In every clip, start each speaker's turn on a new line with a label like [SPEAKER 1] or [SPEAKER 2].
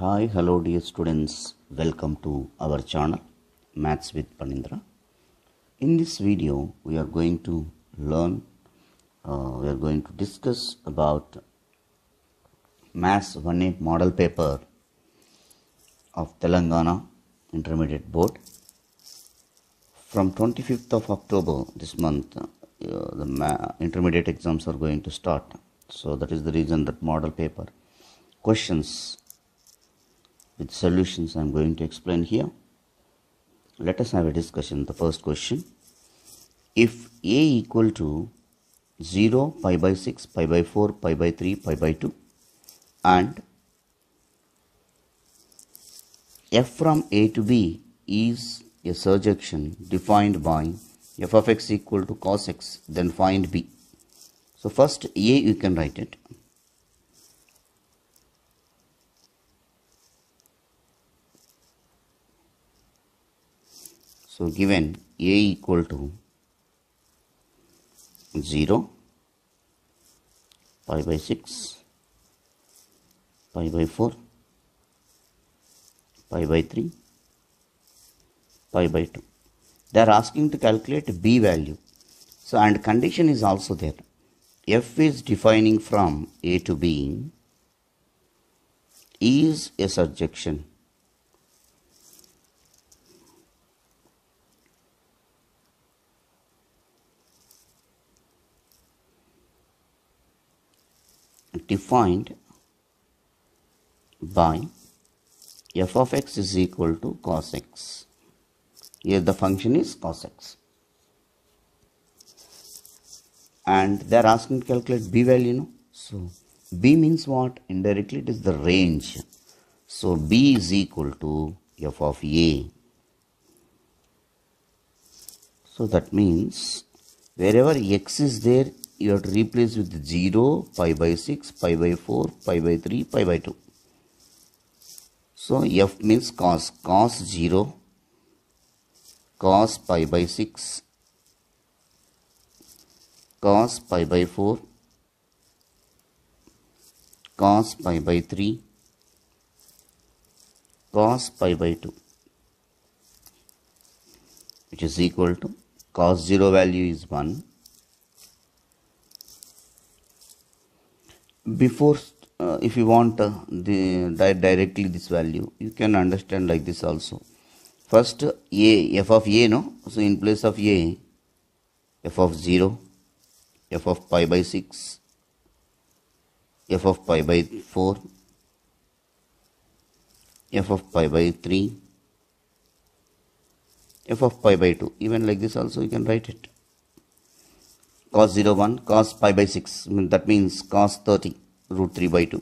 [SPEAKER 1] Hi, hello dear students. Welcome to our channel Maths with Panindra. In this video, we are going to learn, uh, we are going to discuss about Maths 1A model paper of Telangana Intermediate Board. From 25th of October this month, uh, the intermediate exams are going to start. So that is the reason that model paper questions with solutions I'm going to explain here. Let us have a discussion. The first question. If A equal to 0, pi by 6, pi by 4, pi by 3, pi by 2 and f from a to b is a surjection defined by f of x equal to cos x then find b. So first a you can write it So given A equal to 0, pi by 6, pi by 4, pi by 3, pi by 2. They are asking to calculate B value. So and condition is also there. F is defining from A to B is a surjection. defined by f of x is equal to cos x. Here the function is cos x. And they are asking to calculate b value. No? So b means what? Indirectly it is the range. So b is equal to f of a. So that means wherever x is there you have to replace with 0, pi by 6, pi by 4, pi by 3, pi by 2. So f means cos, cos 0, cos pi by 6, cos pi by 4, cos pi by 3, cos pi by 2 which is equal to cos 0 value is 1 before uh, if you want uh, the di directly this value you can understand like this also first a f of a no so in place of a f of 0 f of pi by 6 f of pi by 4 f of pi by 3 f of pi by 2 even like this also you can write it cos 0 1 cos pi by 6 that means cos 30 root 3 by 2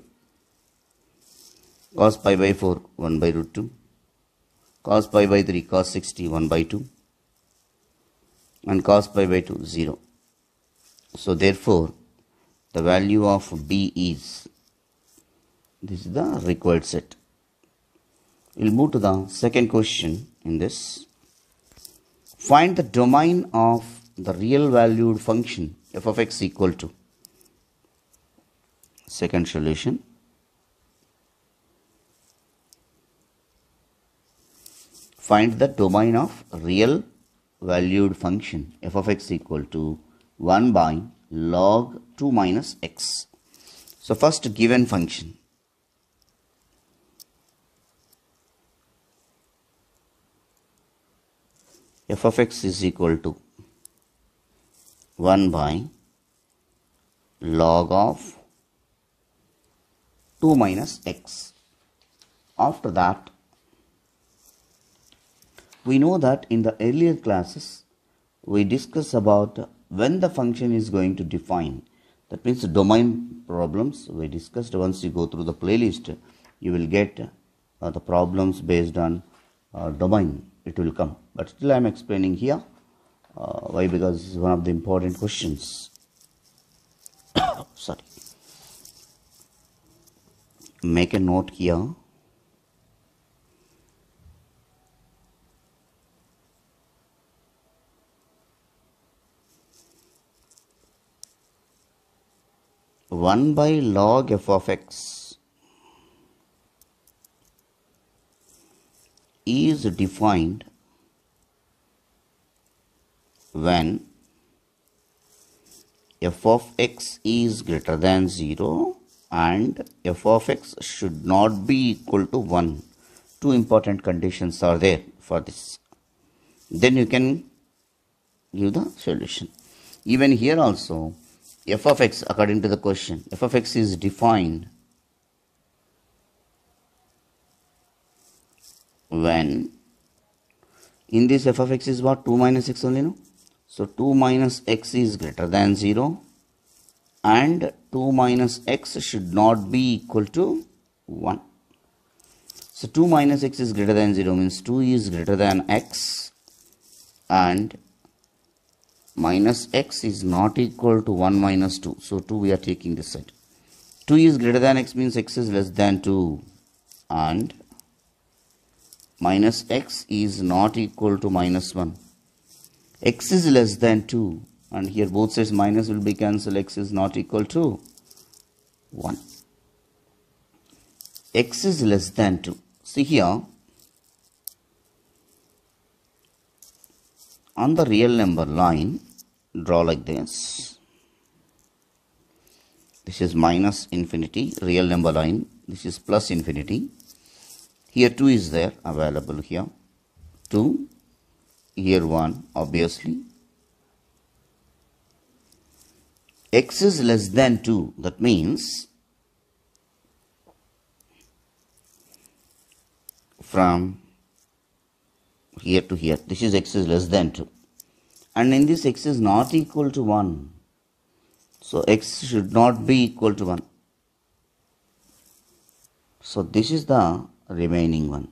[SPEAKER 1] cos pi by 4 1 by root 2 cos pi by 3 cos 60 1 by 2 and cos pi by 2 0 so therefore the value of b is this is the required set we'll move to the second question in this find the domain of the real valued function f of x equal to second solution find the domain of real valued function f of x equal to 1 by log 2 minus x so first given function f of x is equal to 1 by log of 2 minus x. After that, we know that in the earlier classes, we discussed about when the function is going to define. That means domain problems we discussed. Once you go through the playlist, you will get uh, the problems based on uh, domain. It will come. But still I am explaining here. Uh, why? Because it's one of the important questions. Sorry. Make a note here. One by log f of x is defined when f of x is greater than 0 and f of x should not be equal to 1 two important conditions are there for this then you can give the solution even here also f of x according to the question f of x is defined when in this f of x is what 2 minus x only no so 2 minus x is greater than 0 and 2 minus x should not be equal to 1. So 2 minus x is greater than 0 means 2 is greater than x and minus x is not equal to 1 minus 2. So 2 we are taking this side. 2 is greater than x means x is less than 2 and minus x is not equal to minus 1 x is less than 2 and here both sides minus will be cancelled x is not equal to 1 x is less than 2 see here on the real number line draw like this this is minus infinity real number line this is plus infinity here 2 is there available here 2 year 1 obviously x is less than 2 that means from here to here this is x is less than 2 and in this x is not equal to 1 so x should not be equal to 1 so this is the remaining one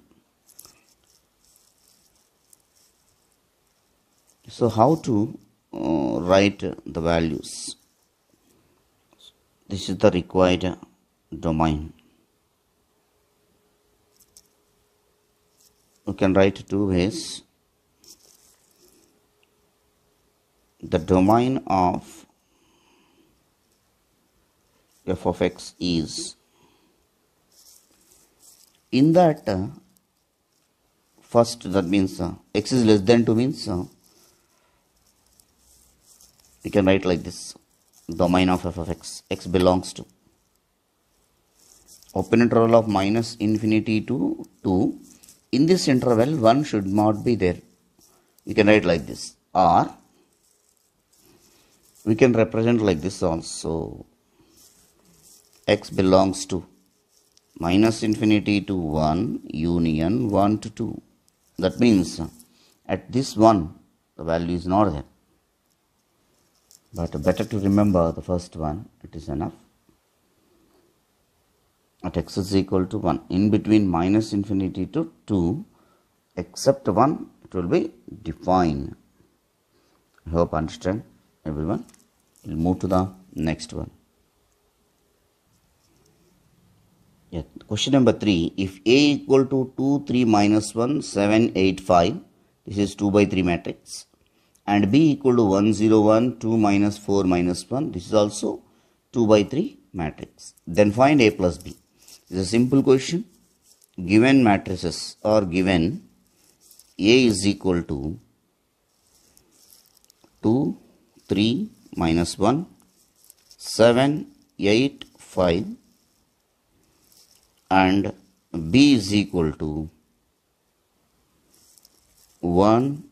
[SPEAKER 1] so how to uh, write the values this is the required domain you can write two ways the domain of f of x is in that uh, first that means uh, x is less than 2 means uh, we can write like this domain of f of x x belongs to open interval of minus infinity to 2 in this interval 1 should not be there you can write like this or we can represent like this also x belongs to minus infinity to 1 union 1 to 2 that means at this 1 the value is not there but better to remember the first one it is enough at x is equal to 1 in between minus infinity to 2 except 1 it will be defined I hope understand everyone we'll move to the next one yeah. question number 3 if a equal to 2 3 minus 1 7 8 5 this is 2 by 3 matrix and b equal to 1 2 minus 4 minus 1 this is also 2 by 3 matrix then find a plus b is a simple question given matrices or given a is equal to 2 3 minus 1 7 8 5 and b is equal to 1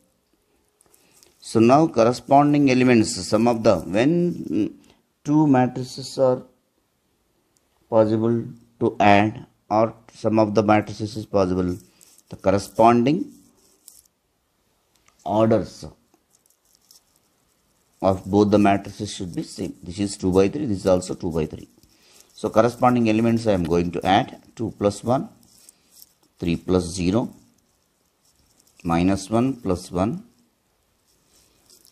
[SPEAKER 1] So now corresponding elements, some of the when two matrices are possible to add or some of the matrices is possible, the corresponding orders of both the matrices should be same. This is 2 by 3, this is also 2 by 3. So corresponding elements I am going to add 2 plus 1, 3 plus 0, minus 1 plus 1,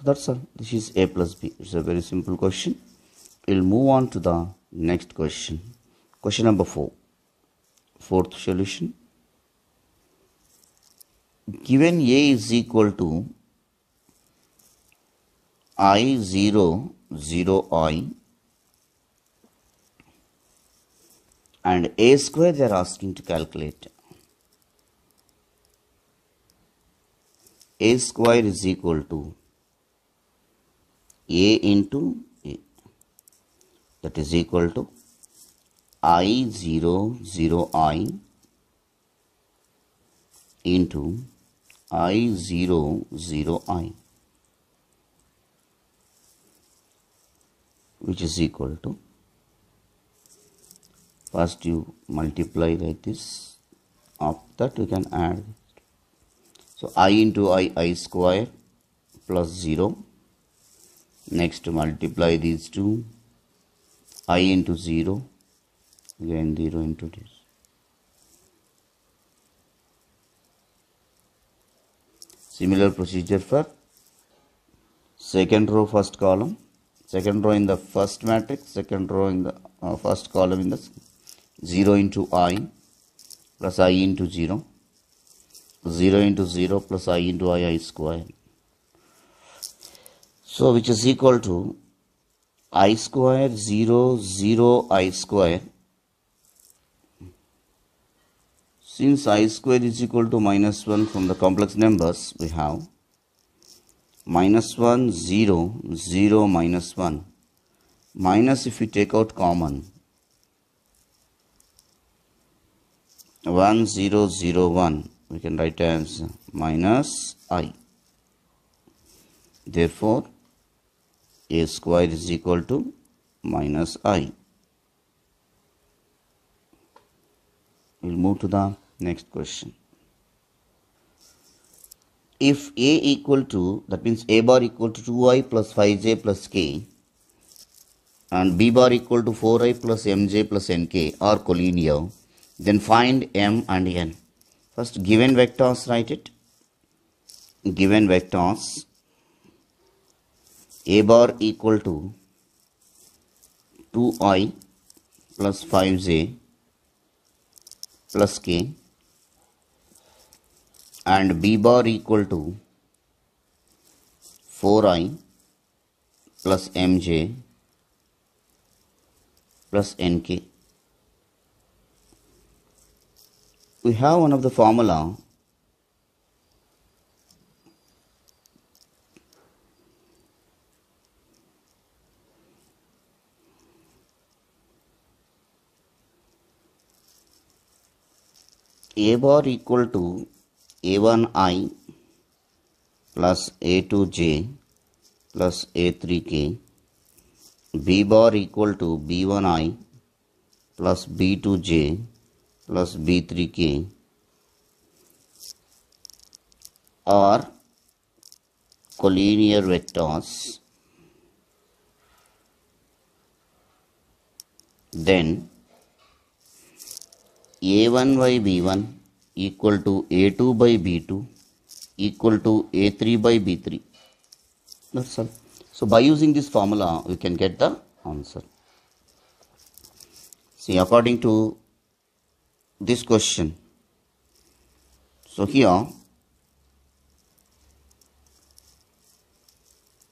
[SPEAKER 1] So that's all. This is a plus b. It's a very simple question. We'll move on to the next question. Question number four. Fourth solution. Given a is equal to i 0 0 i and a square they are asking to calculate a square is equal to a into a that is equal to i 0 0 i into i 0 0 i which is equal to first you multiply like this after that you can add so i into i i square plus 0 next multiply these two i into 0 again 0 into this similar procedure for second row first column second row in the first matrix second row in the uh, first column in the 0 into i plus i into 0 0 into 0 plus i into i i square so which is equal to i square 0 0 i square. Since i square is equal to minus 1 from the complex numbers we have minus 1 0 0 minus 1 minus if we take out common 1 0 0 1 we can write as minus i therefore a square is equal to minus i. We'll move to the next question. If a equal to, that means a bar equal to 2i plus 5j plus k and b bar equal to 4i plus mj plus nk are collinear, then find m and n. First given vectors, write it. Given vectors a bar equal to 2i plus 5j plus k and b bar equal to 4i plus mj plus nk. We have one of the formula a bar equal to a1i plus a2j plus a3k b bar equal to b1i plus b2j plus b3k are collinear vectors then a1 by b1 equal to a2 by b2 equal to a3 by b3 that's all so by using this formula we can get the answer see according to this question so here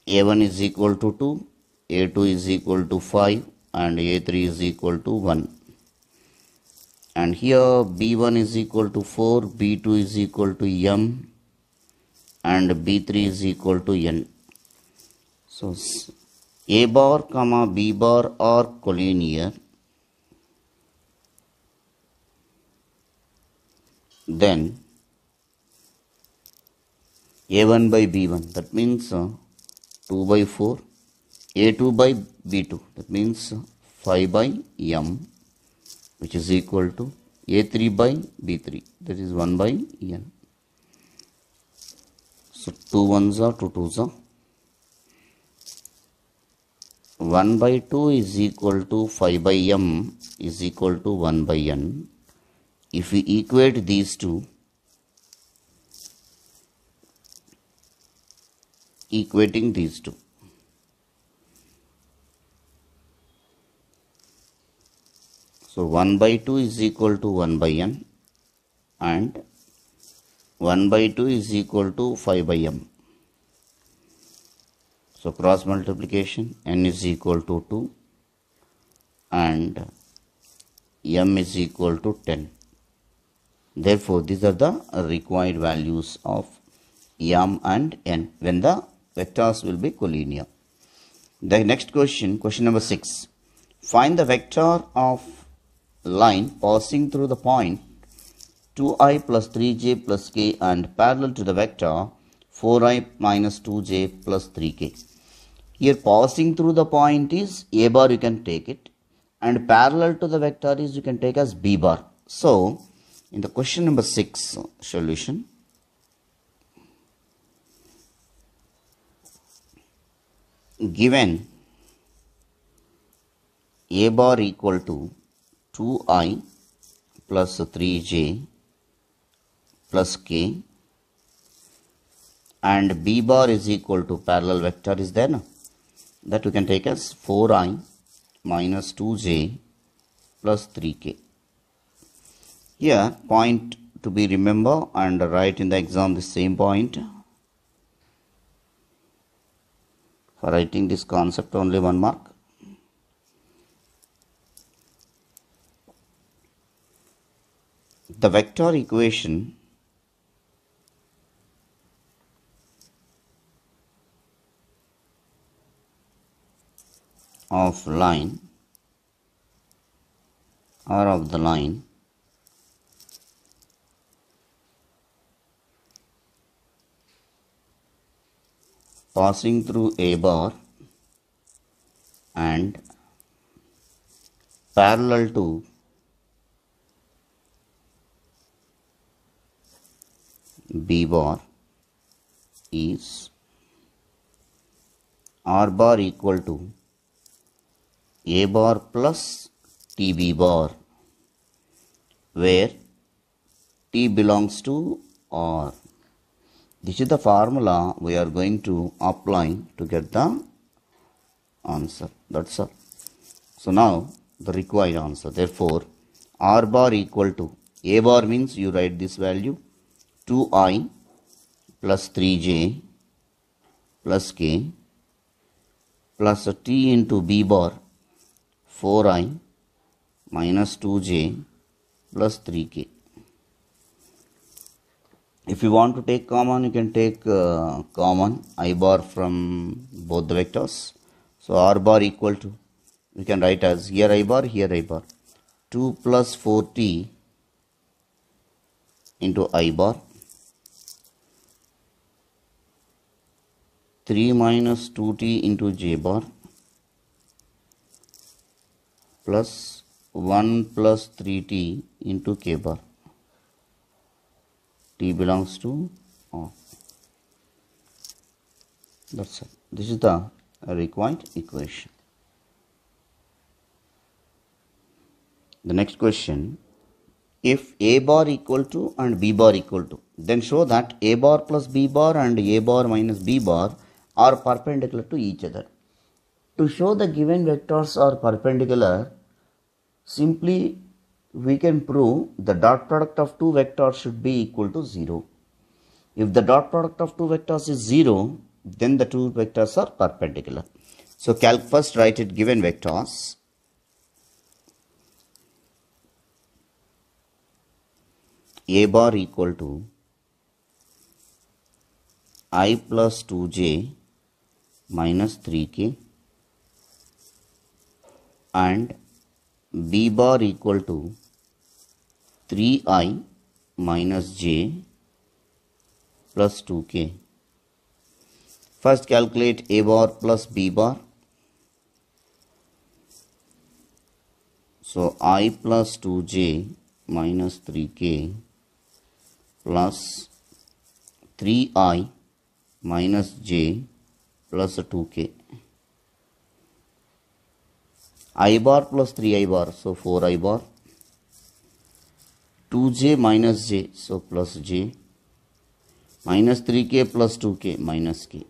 [SPEAKER 1] a1 is equal to 2 a2 is equal to 5 and a3 is equal to 1 and here b1 is equal to 4 b2 is equal to m and b3 is equal to n so a bar comma b bar are collinear then a1 by b1 that means uh, 2 by 4 a2 by b2 that means 5 by m which is equal to A3 by B3 that is 1 by N. So 2 ones are 2 twos are 1 by 2 is equal to 5 by M is equal to 1 by N. If we equate these two, equating these two So 1 by 2 is equal to 1 by n and 1 by 2 is equal to 5 by m. So cross multiplication n is equal to 2 and m is equal to 10. Therefore, these are the required values of m and n when the vectors will be collinear. The next question, question number 6. Find the vector of line passing through the point 2i plus 3j plus k and parallel to the vector 4i minus 2j plus 3k. Here passing through the point is a bar you can take it and parallel to the vector is you can take as b bar. So in the question number 6 solution given a bar equal to 2i plus 3j plus k and b bar is equal to parallel vector is there no? that we can take as 4i minus 2j plus 3k here point to be remember and write in the exam the same point for writing this concept only one mark the vector equation of line or of the line passing through a bar and parallel to B bar is R bar equal to A bar plus TB bar where T belongs to R. This is the formula we are going to apply to get the answer. That's all. So now the required answer. Therefore, R bar equal to A bar means you write this value 2i plus 3j plus k plus t into b bar 4i minus 2j plus 3k. If you want to take common, you can take uh, common i bar from both the vectors. So r bar equal to, we can write as here i bar, here i bar. 2 plus 4t into i bar 3 minus 2t into j bar plus 1 plus 3t into k bar t belongs to R. That's it. This is the required equation. The next question if a bar equal to and b bar equal to then show that a bar plus b bar and a bar minus b bar are perpendicular to each other. To show the given vectors are perpendicular, simply we can prove the dot product of two vectors should be equal to 0. If the dot product of two vectors is 0, then the two vectors are perpendicular. So calc first write it given vectors. A bar equal to i plus 2j minus three k and b bar equal to three i minus j plus two k first calculate a bar plus b bar so i plus two j minus three k plus three i minus j plus two k i bar plus three i bar so four i bar two j minus j so plus j minus three k plus two k minus k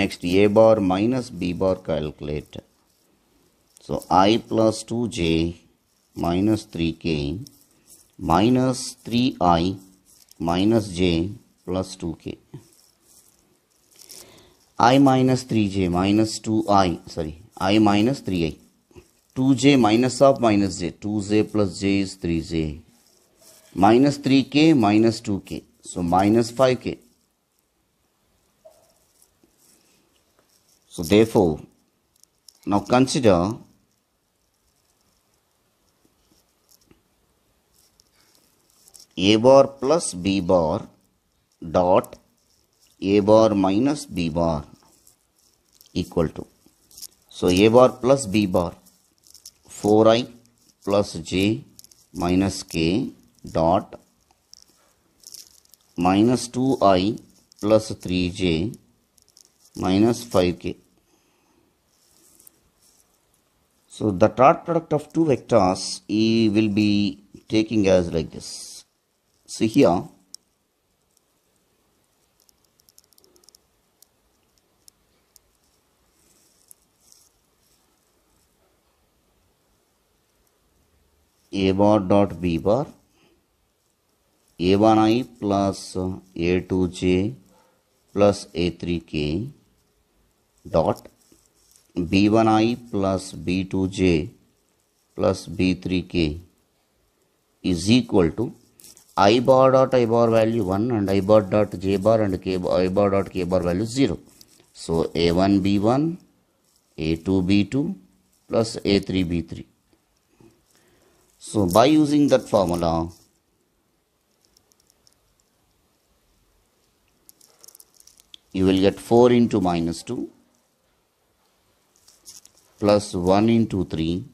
[SPEAKER 1] next a bar minus b bar calculate so i plus two j minus three k minus three i minus j plus two k i minus three j minus two i sorry i minus three i two j minus of minus j two j plus j is three j minus three k minus two k so minus five k so therefore now consider a bar plus b bar dot a bar minus b bar equal to so a bar plus b bar four i plus j minus k dot minus two i plus three j minus five k So the dot product of two vectors E will be taking as like this. See here a bar dot b bar a one i plus a two j plus a three k dot b one i plus b two j plus b three k is equal to i bar dot i bar value one and i bar dot j bar and k i bar dot k bar value zero so a one b one a two b two plus a three B three So by using that formula, you will get 4 into minus 2 plus 1 into 3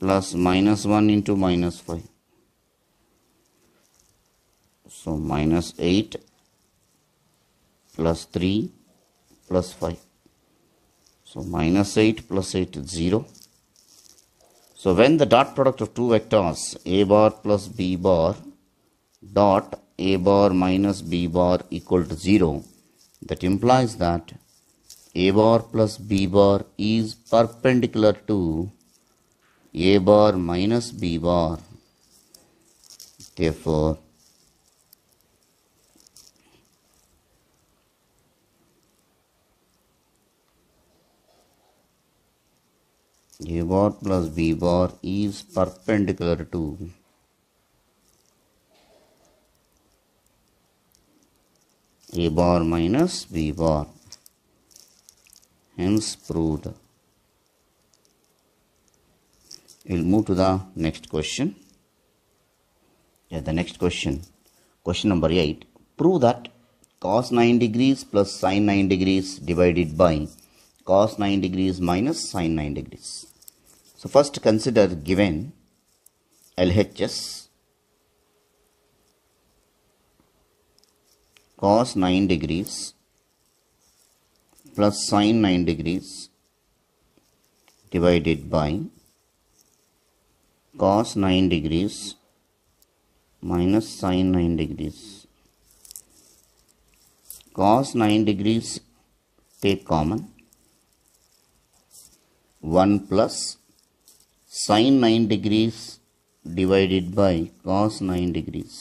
[SPEAKER 1] plus minus 1 into minus 5. So minus 8 plus 3 plus 5. So minus 8 plus 8 is 0. So when the dot product of two vectors a bar plus b bar dot a bar minus b bar equal to 0 that implies that a bar plus b bar is perpendicular to a bar minus b bar therefore A bar plus B bar is perpendicular to a bar minus b bar hence proved we'll move to the next question yeah the next question question number 8 prove that cos 9 degrees plus sin 9 degrees divided by cos 9 degrees minus sin 9 degrees so first consider given LHS cos 9 degrees plus sin 9 degrees divided by cos 9 degrees minus sin 9 degrees. Cos 9 degrees take common 1 plus sine 9 degrees divided by cos 9 degrees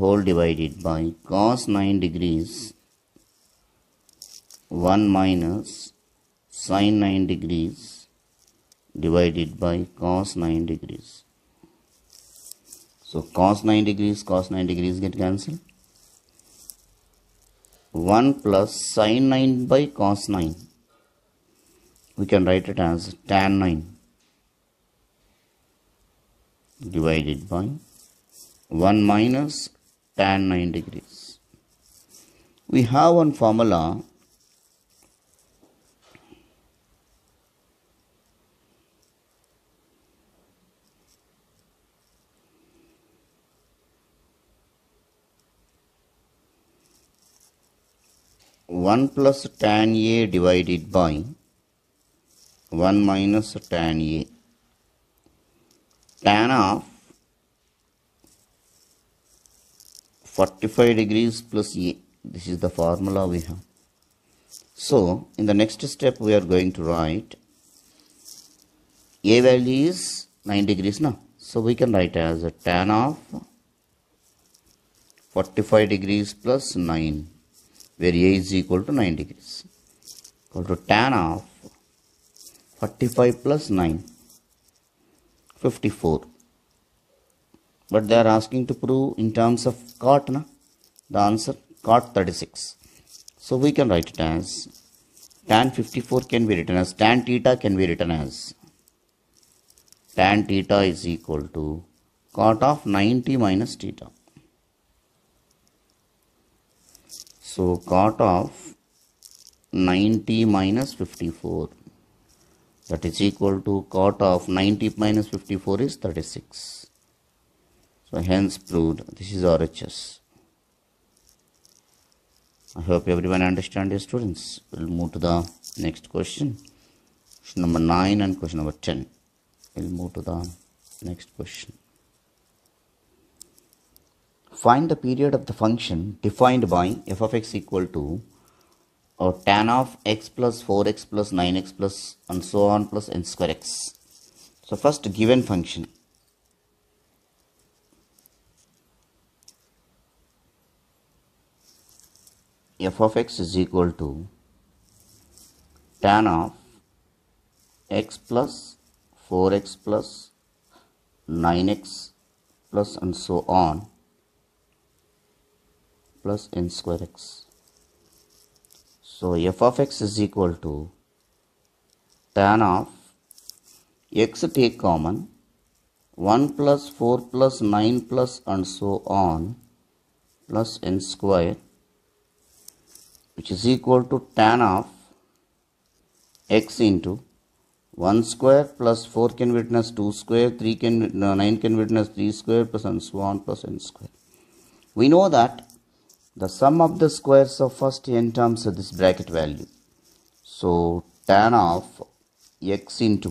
[SPEAKER 1] whole divided by cos 9 degrees 1 minus sine 9 degrees divided by cos 9 degrees so cos 9 degrees cos 9 degrees get cancelled 1 plus sine 9 by cos 9 we can write it as tan 9 divided by 1 minus tan 9 degrees we have one formula one plus tan a divided by 1 minus tan A. Tan of 45 degrees plus A. This is the formula we have. So, in the next step we are going to write A value is 9 degrees now. So, we can write as a tan of 45 degrees plus 9 where A is equal to 9 degrees. Equal to tan of 45 plus 9 54 but they are asking to prove in terms of cot na? the answer cot 36 so we can write it as tan 54 can be written as tan theta can be written as tan theta is equal to cot of 90 minus theta so cot of 90 minus 54 that is equal to cot of 90 minus 54 is 36 so hence proved this is RHS I hope everyone understand your students we'll move to the next question question number 9 and question number 10 we'll move to the next question find the period of the function defined by f of x equal to or tan of x plus 4x plus 9x plus and so on plus n square x. So first given function. f of x is equal to tan of x plus 4x plus 9x plus and so on plus n square x. So f of x is equal to tan of x take common 1 plus 4 plus 9 plus and so on plus n square which is equal to tan of x into 1 square plus 4 can witness 2 square 3 can no, 9 can witness 3 square plus and so on plus n square we know that the sum of the squares of first n terms of this bracket value. So tan of x into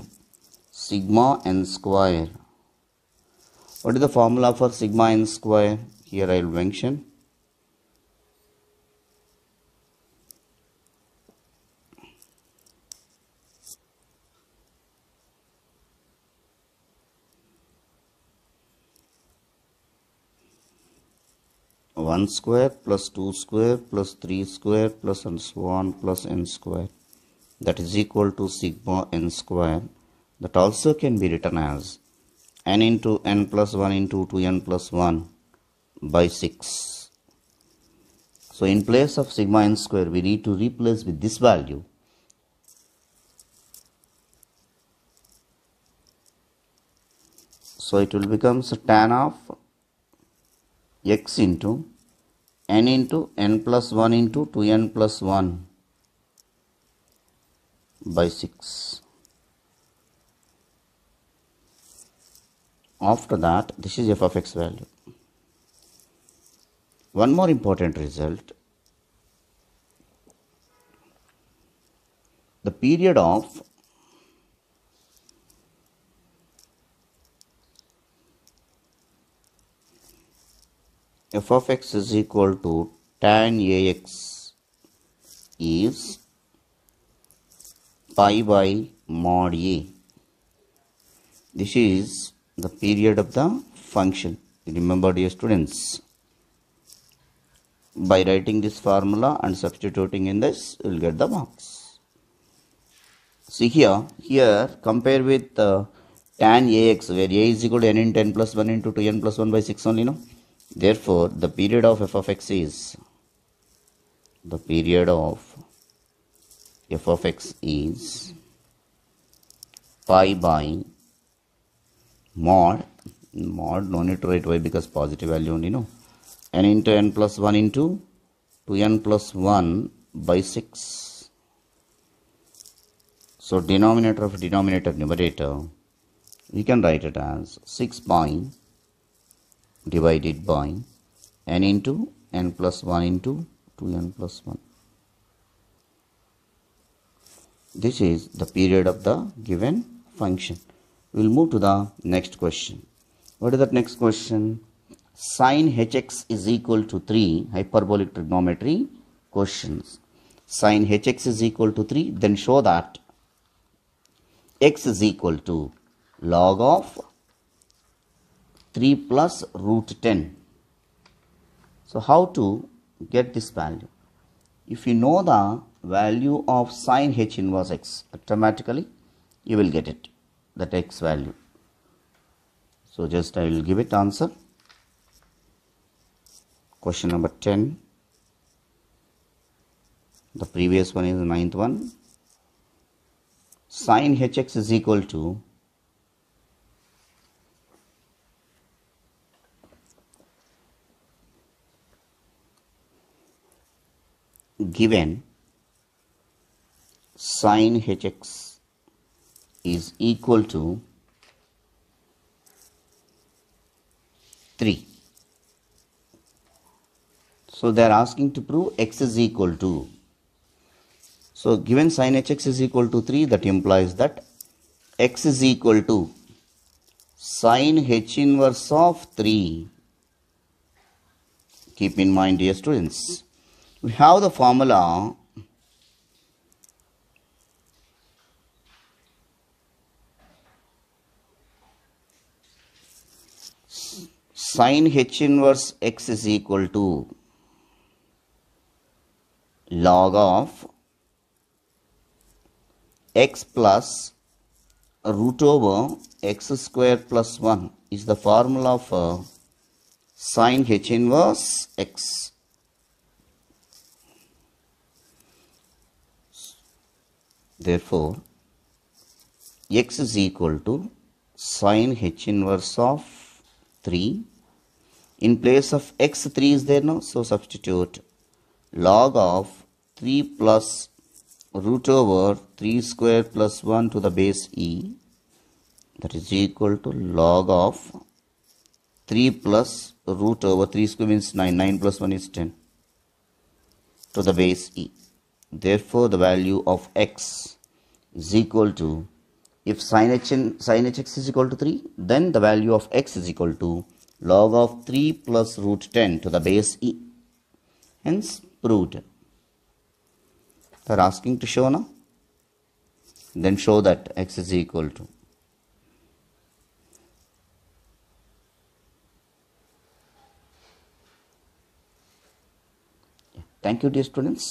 [SPEAKER 1] sigma n square. What is the formula for sigma n square? Here I will mention 1 square plus 2 square plus 3 square plus and so on plus n square that is equal to sigma n square that also can be written as n into n plus 1 into 2n plus 1 by 6. So in place of sigma n square we need to replace with this value so it will becomes tan of x into n into n plus 1 into 2n plus 1 by 6. After that, this is f of x value. One more important result. The period of f of x is equal to tan ax is pi by mod a. This is the period of the function. Remember dear students, by writing this formula and substituting in this, you will get the marks. See here, here compare with uh, tan ax where a is equal to n in 10 plus 1 into 2n plus 1 by 6 only, no? Therefore, the period of f of x is the period of f of x is pi by mod mod no need to write y because positive value only no n into n plus 1 into 2n plus 1 by 6 so denominator of denominator numerator we can write it as 6 pi divided by n into n plus 1 into 2n plus 1 this is the period of the given function we'll move to the next question what is the next question sine hx is equal to 3 hyperbolic trigonometry questions sine hx is equal to 3 then show that x is equal to log of 3 plus root 10. So how to get this value? If you know the value of sine h inverse x, automatically you will get it, that x value. So just I will give it answer. Question number 10. The previous one is the ninth one. Sine hx is equal to given sine hx is equal to 3. So they are asking to prove x is equal to. So given sin hx is equal to 3 that implies that x is equal to sin h inverse of 3. Keep in mind dear students we have the formula sin h inverse x is equal to log of x plus root over x square plus 1 is the formula of uh, sine h inverse x Therefore, x is equal to sine h inverse of 3. In place of x, 3 is there now. So, substitute log of 3 plus root over 3 square plus 1 to the base e that is equal to log of 3 plus root over 3 square means 9 9 plus 1 is 10 to the base e therefore the value of x is equal to if sin, h sin hx is equal to 3 then the value of x is equal to log of 3 plus root 10 to the base e hence proved they are asking to show now then show that x is equal to thank you dear students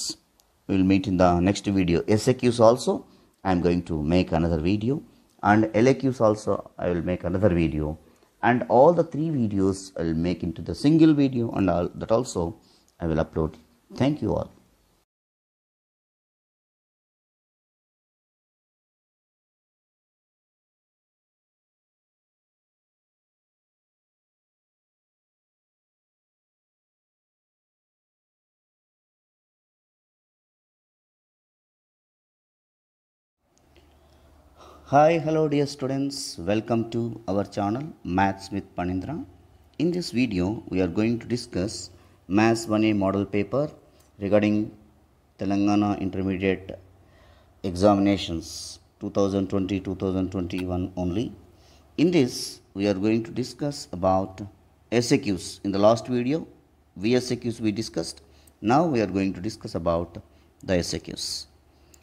[SPEAKER 1] we will meet in the next video saqs also I am going to make another video and LAQs also I will make another video and all the three videos I will make into the single video and all that also I will upload. Thank you all. Hi, hello dear students. Welcome to our channel Maths with Panindra. In this video, we are going to discuss Maths 1A model paper regarding Telangana Intermediate Examinations 2020-2021 only. In this, we are going to discuss about SAQs. In the last video, VSAQs we discussed. Now we are going to discuss about the SAQs.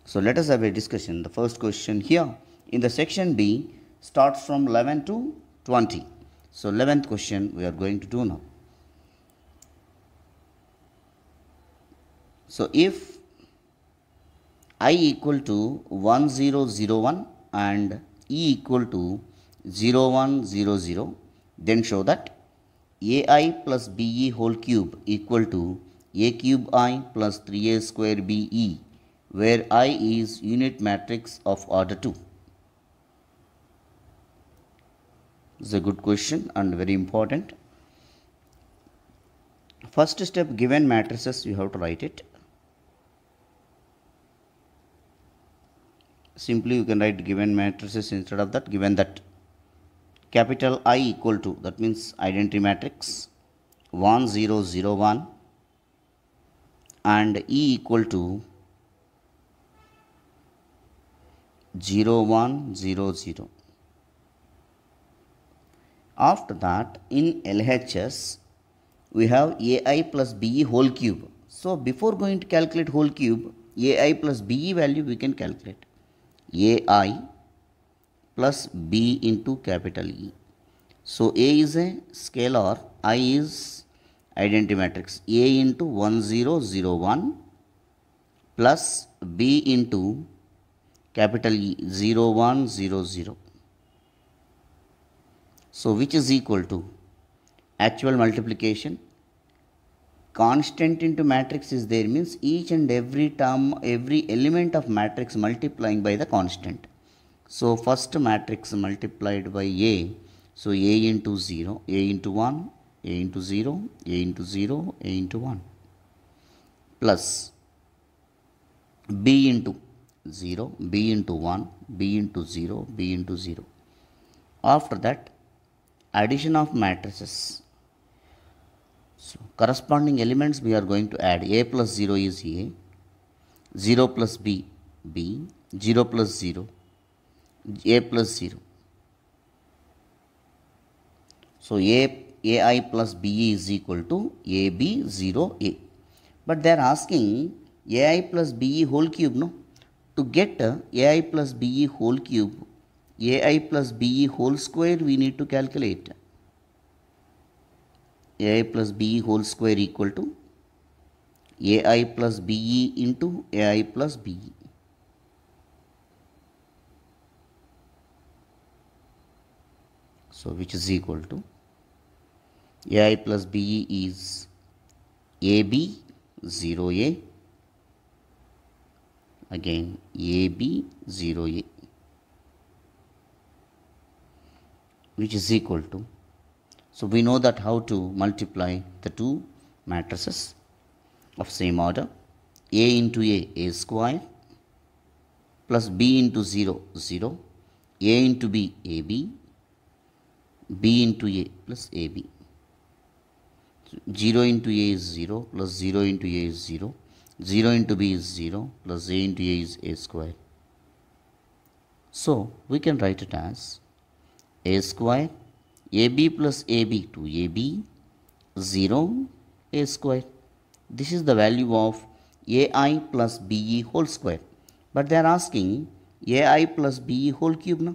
[SPEAKER 1] So let us have a discussion. The first question here in the section B starts from 11 to 20. So 11th question we are going to do now. So if i equal to 1001 and e equal to 0100 then show that ai plus be whole cube equal to a cube i plus 3a square be where i is unit matrix of order 2. is a good question and very important first step given matrices you have to write it simply you can write given matrices instead of that given that capital I equal to that means identity matrix 1 0 0 1 and E equal to 0 1 0 0 after that, in LHS, we have AI plus BE whole cube. So, before going to calculate whole cube, AI plus BE value we can calculate. AI plus B into capital E. So, A is a scalar, I is identity matrix. A into 1001 plus B into capital E 0100. So, which is equal to actual multiplication constant into matrix is there means each and every term every element of matrix multiplying by the constant. So, first matrix multiplied by A. So, A into 0, A into 1, A into 0, A into 0, A into 1 plus B into 0, B into 1, B into 0, B into 0. After that addition of matrices. So corresponding elements we are going to add A plus 0 is A, 0 plus B, B, 0 plus 0, A plus 0. So A, AI plus BE is equal to AB 0 A. But they are asking AI plus BE whole cube no. To get AI plus BE whole cube ai plus be whole square we need to calculate ai plus be whole square equal to ai plus be into ai plus be so which is equal to ai plus be is ab 0a again ab 0a which is equal to so we know that how to multiply the two matrices of same order a into a a square plus b into 0 0 a into b ab b into a plus ab 0 into a is 0 plus 0 into a is 0 0 into b is 0 plus a into a is a square so we can write it as a square a b plus a b two a b zero a square this is the value of a i plus b e whole square but they are asking a i plus b e whole cube ना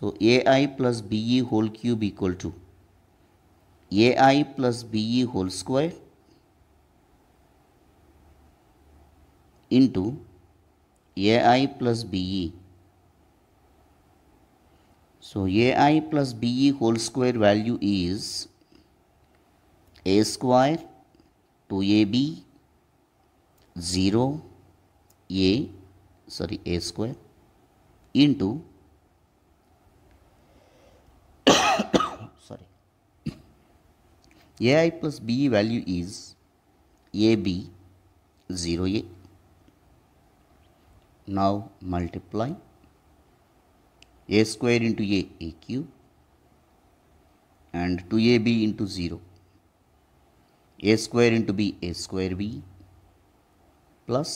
[SPEAKER 1] so a i plus b e whole cube equal to a i plus b e whole square into a i plus b e So ai plus be whole square value is a square 2ab 0 a sorry a square into sorry ai plus be value is ab 0a now multiply a square into a a cube and 2ab into 0 a square into b a square b plus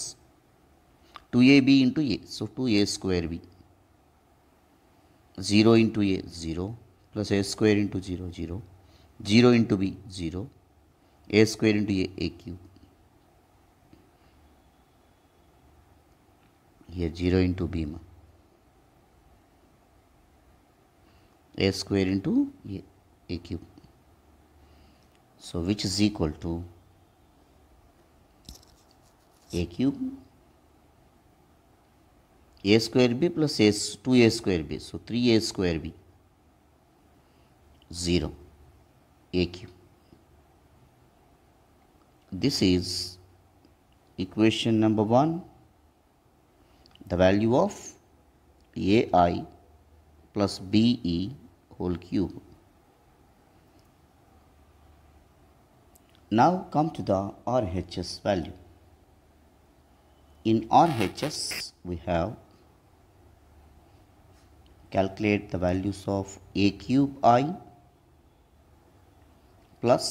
[SPEAKER 1] 2ab into a so 2a square b 0 into a 0 plus a square into 0 0 0 into b 0 a square into a a cube here 0 into b ma a square into a, a cube. So which is equal to a cube a square b plus a 2a square b so 3a square b 0 a cube this is equation number 1 the value of ai plus be whole cube. Now come to the RHS value. In RHS we have calculate the values of a cube i plus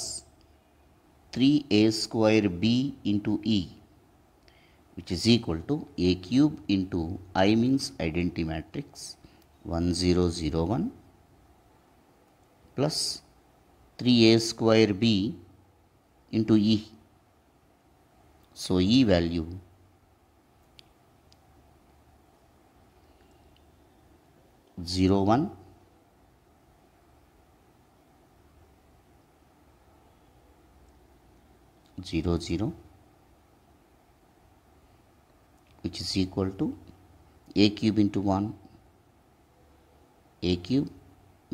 [SPEAKER 1] 3a square b into e which is equal to a cube into i means identity matrix 1001 plus 3a square b into e. So e value zero one zero zero which is equal to a cube into 1 a cube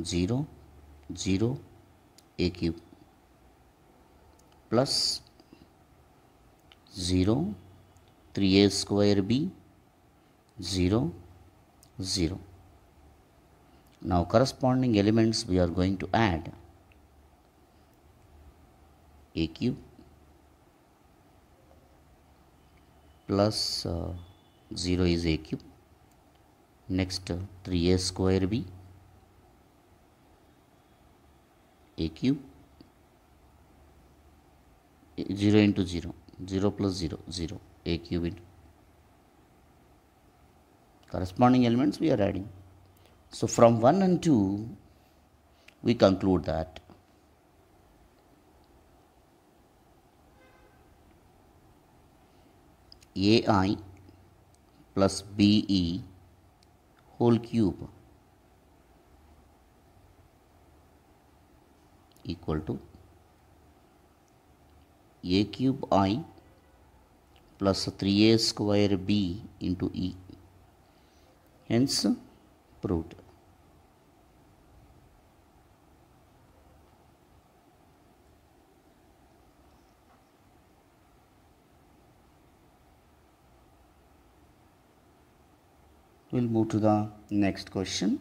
[SPEAKER 1] 0 Zero a cube 0 3a square b 0 0 now corresponding elements we are going to add a cube plus uh, 0 is a cube next 3a square b a cube 0 into 0 0 plus 0 0 a cube into corresponding elements we are adding so from 1 and 2 we conclude that ai plus be whole cube equal to a cube i plus 3a square b into e hence proved we'll move to the next question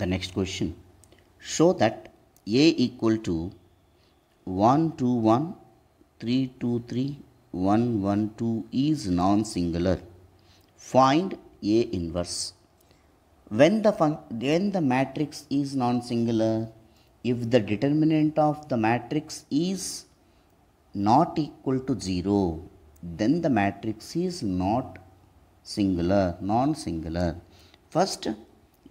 [SPEAKER 1] the next question show that a equal to 1 1 2 is non-singular find a inverse when the when the matrix is non-singular if the determinant of the matrix is not equal to 0 then the matrix is not singular non-singular first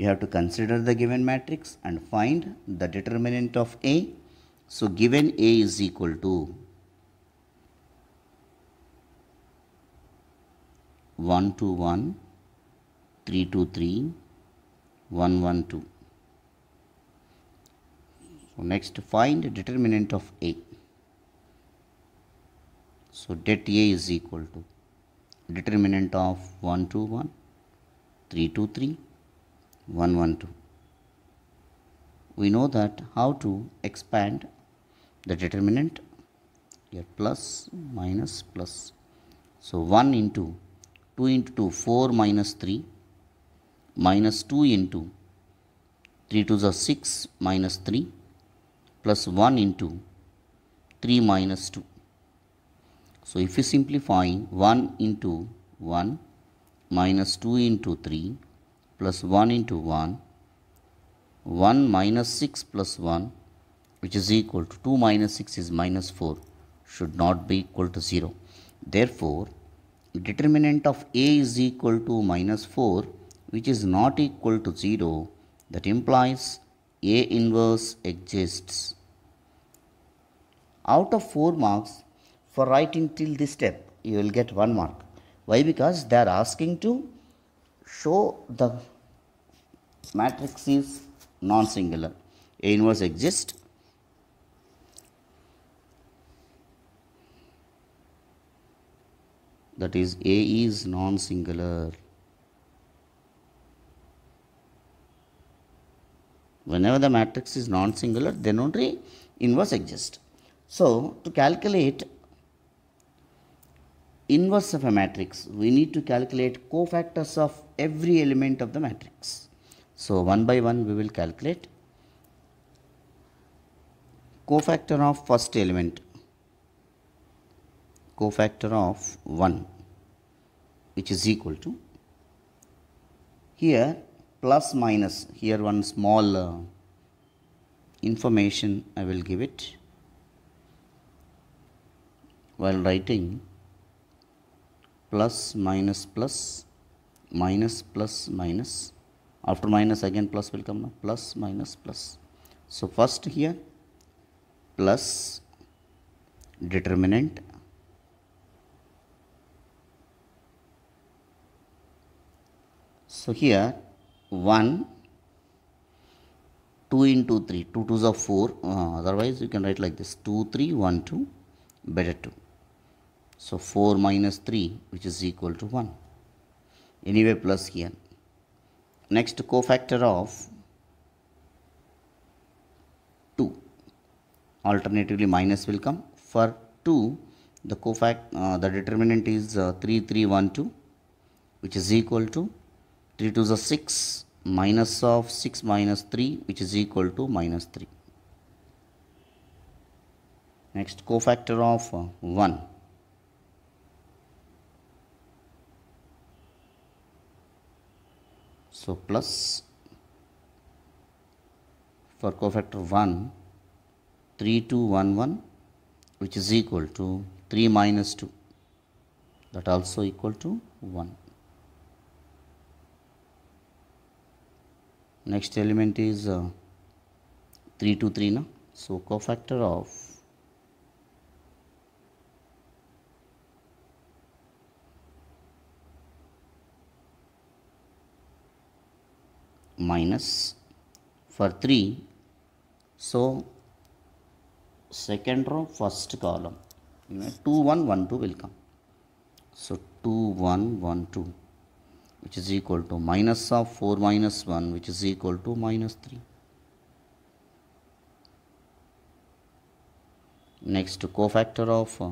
[SPEAKER 1] you have to consider the given matrix and find the determinant of A. So given A is equal to 1 to 1, 3 to 3, 1 1 2. So next find determinant of A. So det A is equal to determinant of 1 to 1, 3 2 3, 112. We know that how to expand the determinant here plus minus plus. So 1 into 2 into 2 4 minus 3 minus 2 into 3 to the 6 minus 3 plus 1 into 3 minus 2. So if we simplify 1 into 1 minus 2 into 3 plus 1 into 1, 1 minus 6 plus 1 which is equal to 2 minus 6 is minus 4 should not be equal to 0. Therefore, determinant of A is equal to minus 4 which is not equal to 0 that implies A inverse exists. Out of 4 marks for writing till this step you will get 1 mark. Why? Because they are asking to show the matrix is non-singular. A inverse exists. That is A is non-singular. Whenever the matrix is non-singular, then only inverse exists. So, to calculate inverse of a matrix, we need to calculate cofactors of every element of the matrix. So, one by one we will calculate cofactor of first element cofactor of 1 which is equal to here plus minus here one small uh, information I will give it while writing plus minus plus minus plus minus after minus again plus will come now plus minus plus so first here plus determinant so here 1 2 into 3 2 2s of 4 uh, otherwise you can write like this 2 3 1 2 better 2 so 4 minus 3 which is equal to 1 anyway plus here Next cofactor of 2. Alternatively minus will come. For 2 the cofact uh, the determinant is uh, 3 3 1 2 which is equal to 3 to the 6 minus of 6 minus 3 which is equal to minus 3. Next cofactor of uh, 1 So, plus for cofactor 1 1 which is equal to 3 minus 2 that also equal to 1. Next element is uh, 3 2 3 na? so cofactor of minus for 3 so second row first column 2 1 1 2 will come so 2 1 1 2 which is equal to minus of 4 minus 1 which is equal to minus 3 next cofactor of uh,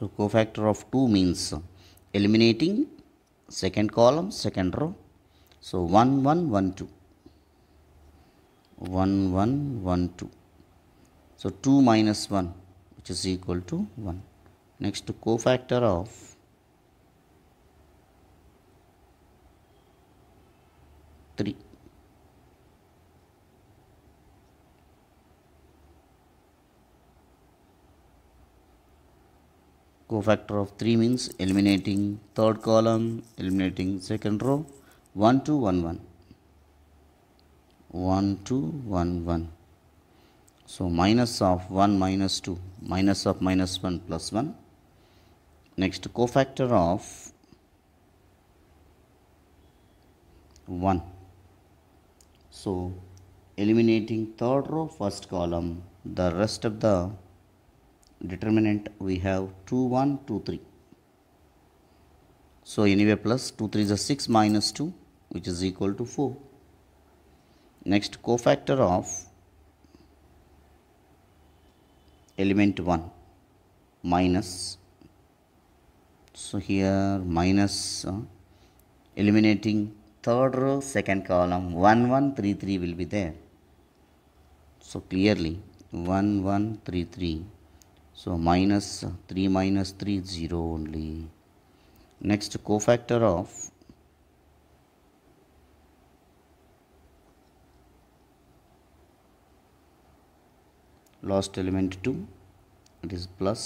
[SPEAKER 1] So cofactor of 2 means eliminating second column, second row. So 1, 1, 1, 2. 1, 1, 1, 2. So 2 minus 1 which is equal to 1. Next cofactor of 3. cofactor of 3 means eliminating third column eliminating second row 1 2 1 1 1 2 1 1 so minus of 1 minus 2 minus of minus 1 plus 1 next cofactor of 1 so eliminating third row first column the rest of the determinant we have 2 1 2 3 so anyway plus 2 3 is a 6 minus 2 which is equal to 4 next cofactor of element 1 minus so here minus uh, eliminating third row second column 1 1 3 3 will be there so clearly 1 1 3 3 so minus 3 minus 3 0 only. Next cofactor of last element 2 it is plus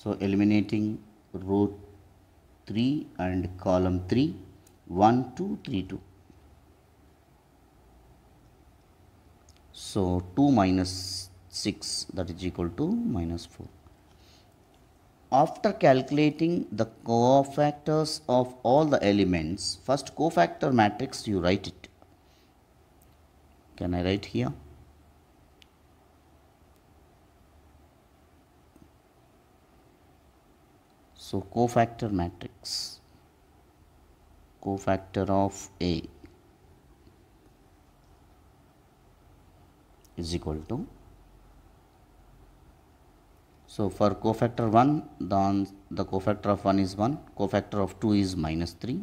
[SPEAKER 1] so eliminating row 3 and column 3 1 2 3 2 so 2 minus 6 that is equal to minus 4 after calculating the cofactors of all the elements first cofactor matrix you write it can i write here So cofactor matrix cofactor of A is equal to so for cofactor 1 then the cofactor of 1 is 1 cofactor of 2 is minus 3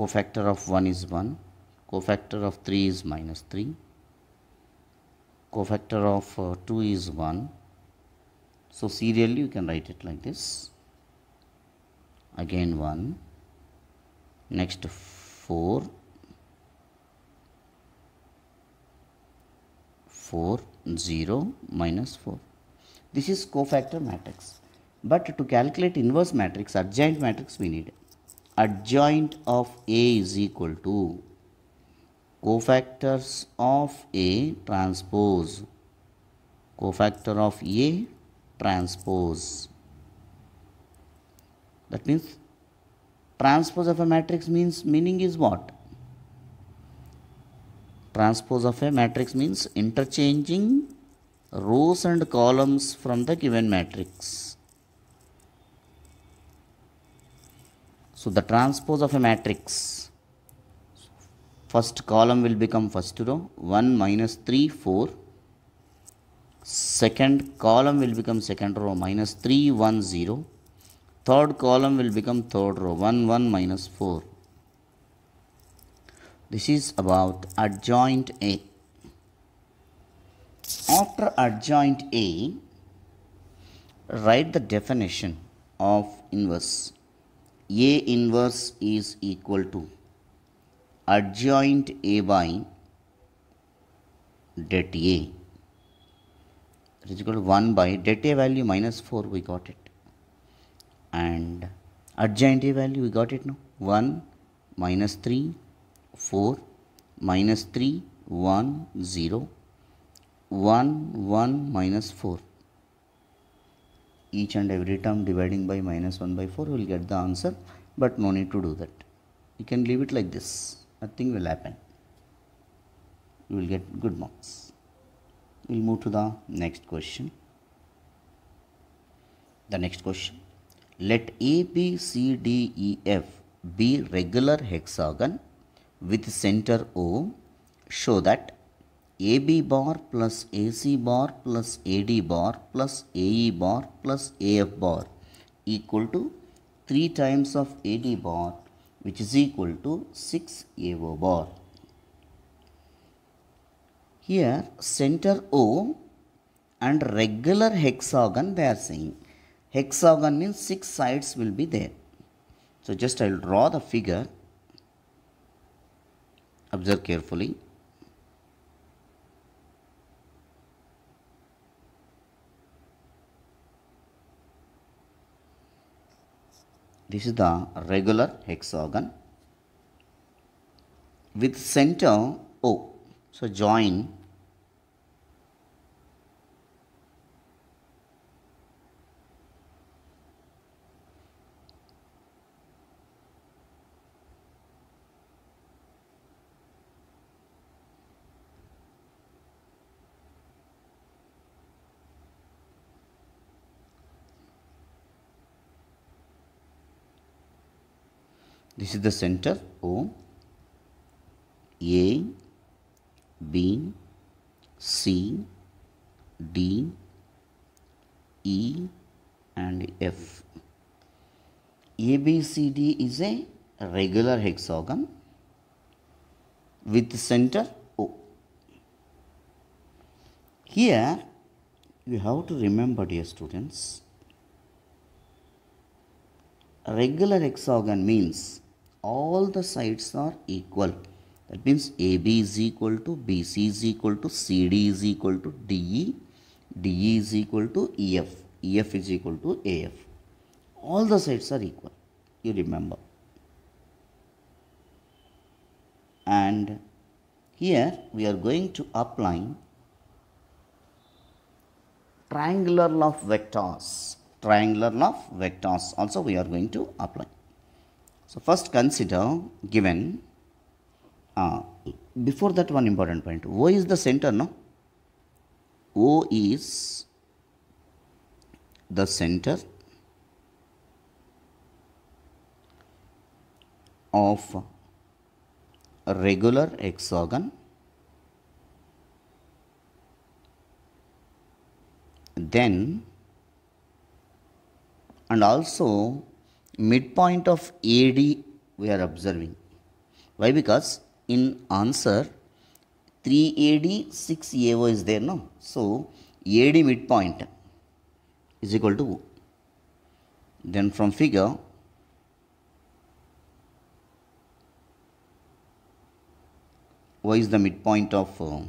[SPEAKER 1] cofactor of 1 is 1 cofactor of 3 is minus 3 cofactor of uh, 2 is 1 so serially you can write it like this. Again 1, next 4, 4, 0, minus 4. This is cofactor matrix. But to calculate inverse matrix, adjoint matrix we need. Adjoint of A is equal to cofactors of A transpose cofactor of A transpose. That means transpose of a matrix means meaning is what? Transpose of a matrix means interchanging rows and columns from the given matrix. So the transpose of a matrix, first column will become first row, 1 minus 3, 4, second column will become second row minus 3 1 0 third column will become third row 1 1 minus 4 this is about adjoint A after adjoint A write the definition of inverse A inverse is equal to adjoint A by det A is equal to 1 by data value minus 4 we got it and adjoint value we got it now 1 minus 3 4 minus 3 1 0 1 1 minus 4 each and every term dividing by minus 1 by 4 will get the answer but no need to do that you can leave it like this nothing will happen you will get good marks we'll move to the next question. The next question. Let A, B, C, D, E, F be regular hexagon with center O. Show that AB bar plus AC bar plus AD bar plus AE bar plus AF bar equal to 3 times of AD bar which is equal to 6 AO bar. Here center O and regular hexagon they are saying. Hexagon means six sides will be there. So just I will draw the figure. Observe carefully. This is the regular hexagon with center O. So join this is the center O A B C D E and F ABCD is a regular hexagon with center O here you have to remember dear students regular hexagon means all the sides are equal. That means AB is equal to BC is equal to CD is equal to DE, DE is equal to EF, EF is equal to AF. All the sides are equal, you remember. And here we are going to apply triangular law of vectors. Triangular law of vectors also we are going to apply. So first consider given, uh, before that one important point, O is the center no? O is the center of regular hexagon then and also midpoint of AD we are observing. Why? Because in answer 3AD 6AO is there no. So AD midpoint is equal to then from figure y is the midpoint of uh,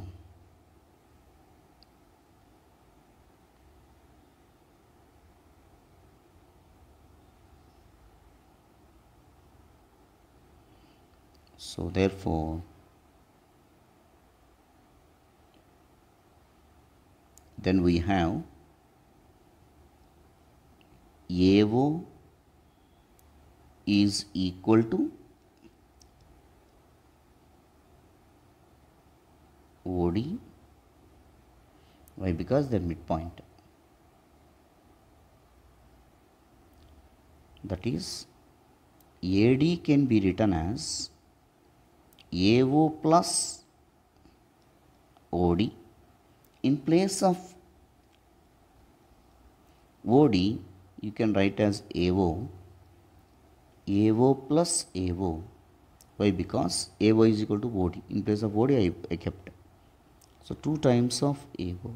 [SPEAKER 1] so therefore then we have AO is equal to OD why because the midpoint that is AD can be written as AO plus OD in place of OD you can write as AO AO plus AO why because AO is equal to OD in place of OD I, I kept so 2 times of AO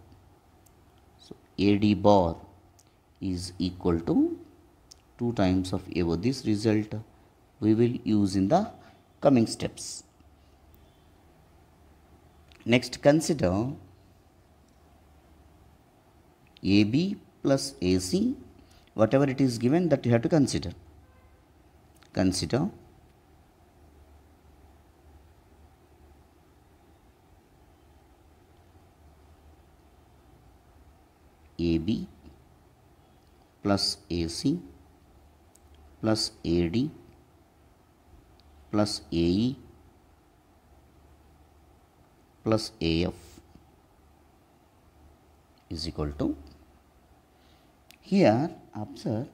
[SPEAKER 1] so AD bar is equal to 2 times of AO this result we will use in the coming steps Next consider AB plus AC whatever it is given that you have to consider. Consider AB plus AC plus AD plus AE plus AF is equal to here observe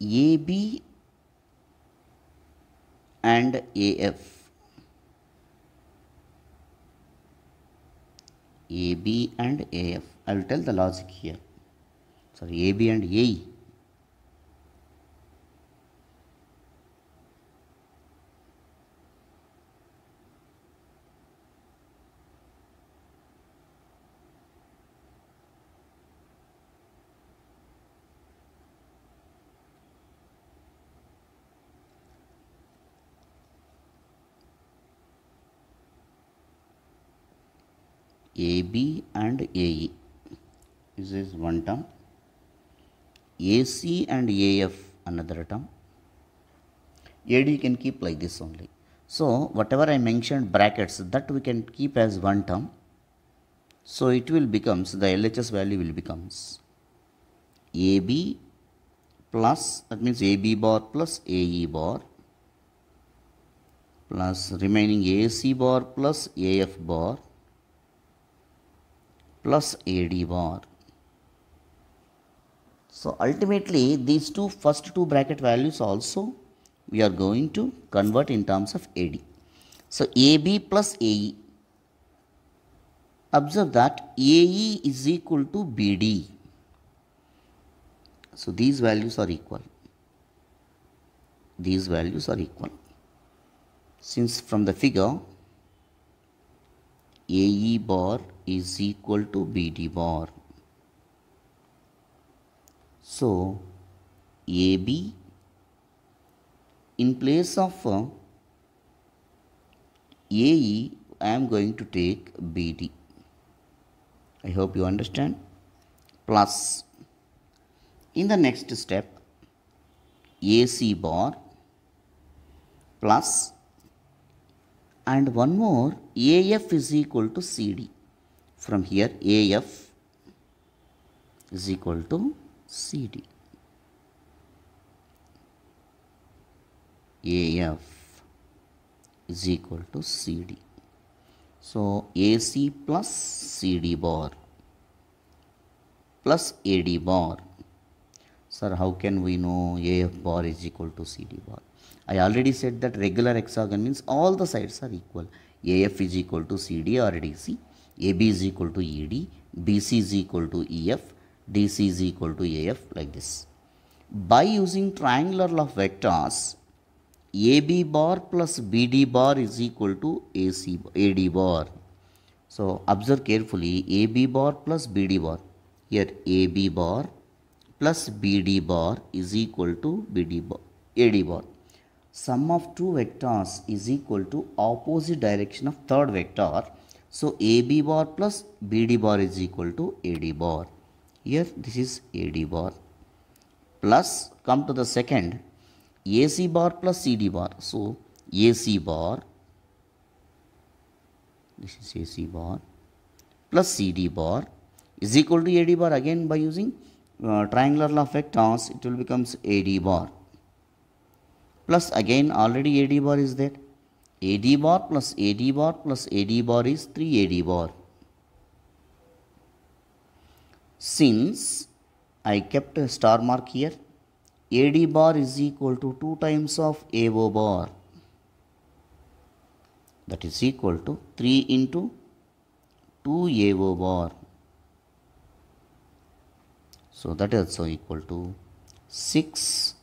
[SPEAKER 1] AB and AF. AB and AF. I will tell the logic here. Sorry, AB and AE. AB and AE. This is one term. AC and AF another term. AD you can keep like this only. So whatever I mentioned brackets that we can keep as one term. So it will becomes the LHS value will becomes AB plus that means AB bar plus AE bar plus remaining AC bar plus AF bar plus AD bar. So ultimately these two first two bracket values also we are going to convert in terms of AD. So AB plus AE. Observe that AE is equal to BD. So these values are equal. These values are equal. Since from the figure AE bar is equal to BD bar. So AB in place of uh, AE I am going to take BD. I hope you understand. Plus in the next step AC bar plus and one more AF is equal to CD. From here AF is equal to CD. AF is equal to CD. So AC plus CD bar plus AD bar. Sir, how can we know AF bar is equal to CD bar? I already said that regular hexagon means all the sides are equal. AF is equal to CD or DC, AB is equal to ED, BC is equal to EF, DC is equal to AF like this. By using triangular law of vectors, AB bar plus BD bar is equal to AC, AD bar. So, observe carefully AB bar plus BD bar. Here AB bar plus BD bar is equal to BD bar, AD bar sum of two vectors is equal to opposite direction of third vector. So AB bar plus BD bar is equal to AD bar. Here this is AD bar. Plus come to the second AC bar plus CD bar. So AC bar this is AC bar plus CD bar is equal to AD bar again by using uh, triangular law of vectors it will becomes AD bar plus again already AD bar is there. AD bar plus AD bar plus AD bar is 3 AD bar. Since I kept a star mark here, AD bar is equal to 2 times of AO bar. That is equal to 3 into 2 AO bar. So that is also equal to 6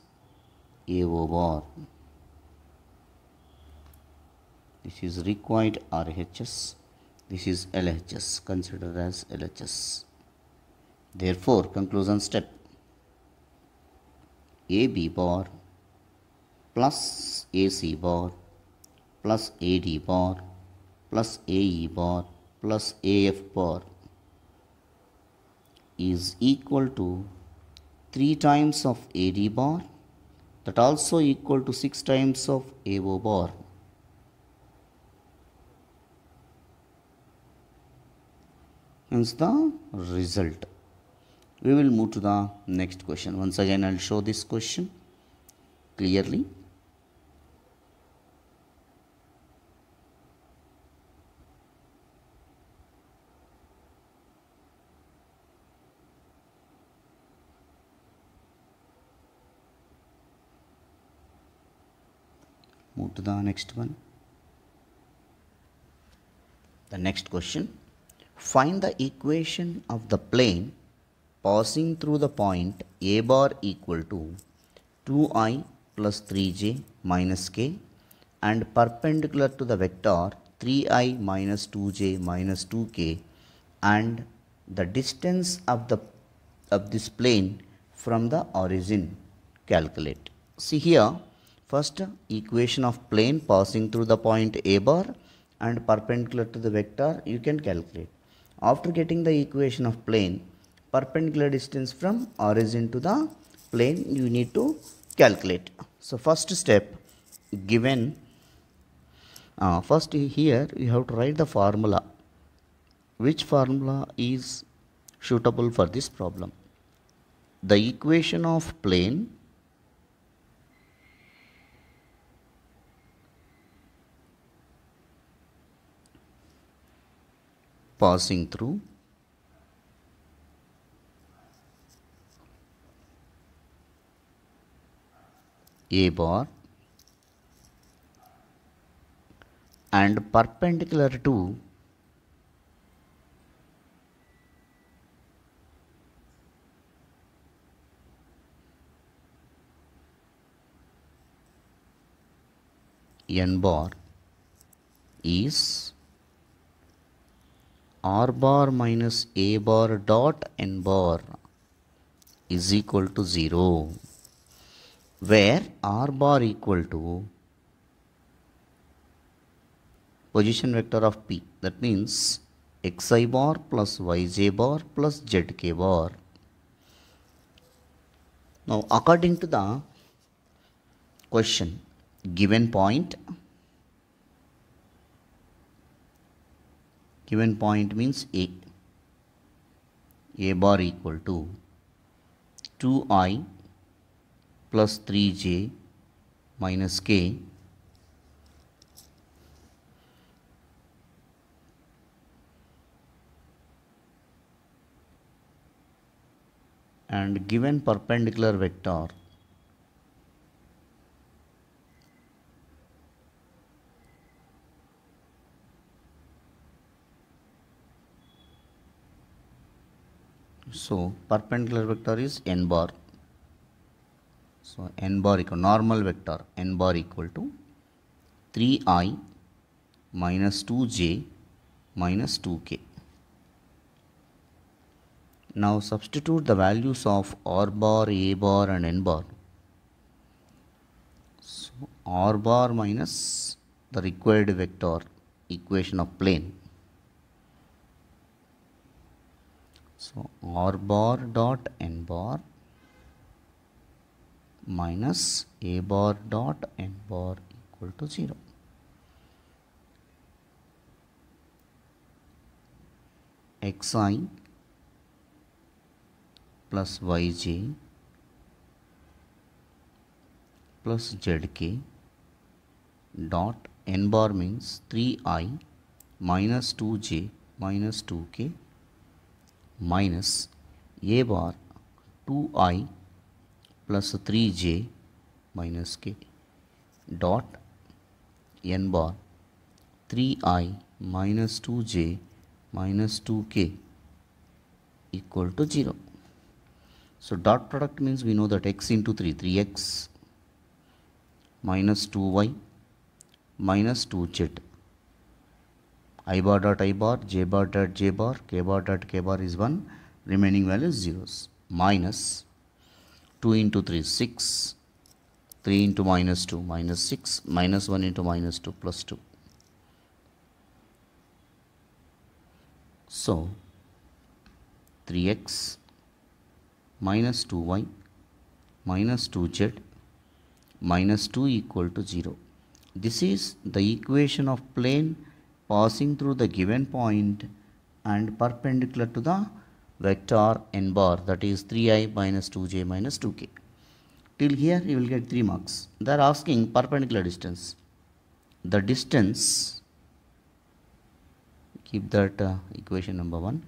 [SPEAKER 1] a bar. This is required RHS. This is LHS, considered as LHS. Therefore, conclusion step AB bar plus AC bar plus AD bar plus AE bar plus AF bar is equal to 3 times of AD bar that also equal to 6 times of AO bar. Hence the result. We will move to the next question. Once again I will show this question clearly. move to the next one the next question find the equation of the plane passing through the point a bar equal to 2i plus 3j minus k and perpendicular to the vector 3i minus 2j minus 2k and the distance of the of this plane from the origin calculate see here First equation of plane passing through the point A bar and perpendicular to the vector you can calculate. After getting the equation of plane perpendicular distance from origin to the plane you need to calculate. So first step given uh, first here you have to write the formula which formula is suitable for this problem. The equation of plane passing through A bar and perpendicular to n bar is r bar minus a bar dot n bar is equal to 0 where r bar equal to position vector of p that means xi bar plus yj bar plus zk bar now according to the question given point given point means a a bar equal to 2i plus 3j minus k and given perpendicular vector So perpendicular vector is n bar. So n bar equal normal vector n bar equal to 3i minus 2j minus 2k. Now substitute the values of r bar, a bar and n bar. So r bar minus the required vector equation of plane So R bar dot N bar minus A bar dot N bar equal to 0. xi plus yj plus zk dot n bar means 3i minus 2j minus 2k minus a bar 2i plus 3j minus k dot n bar 3i minus 2j minus 2k equal to 0. So dot product means we know that x into 3, 3x minus 2y minus 2z i bar dot i bar, j bar dot j bar, k bar dot k bar is 1, remaining value is zeros, minus 2 into 3, 6, 3 into minus 2, minus 6, minus 1 into minus 2, plus 2. So, 3x minus 2y minus 2z minus 2 equal to 0. This is the equation of plane passing through the given point and perpendicular to the vector n bar that is 3i minus 2j minus 2k. Till here you will get 3 marks. They are asking perpendicular distance. The distance, keep that uh, equation number 1.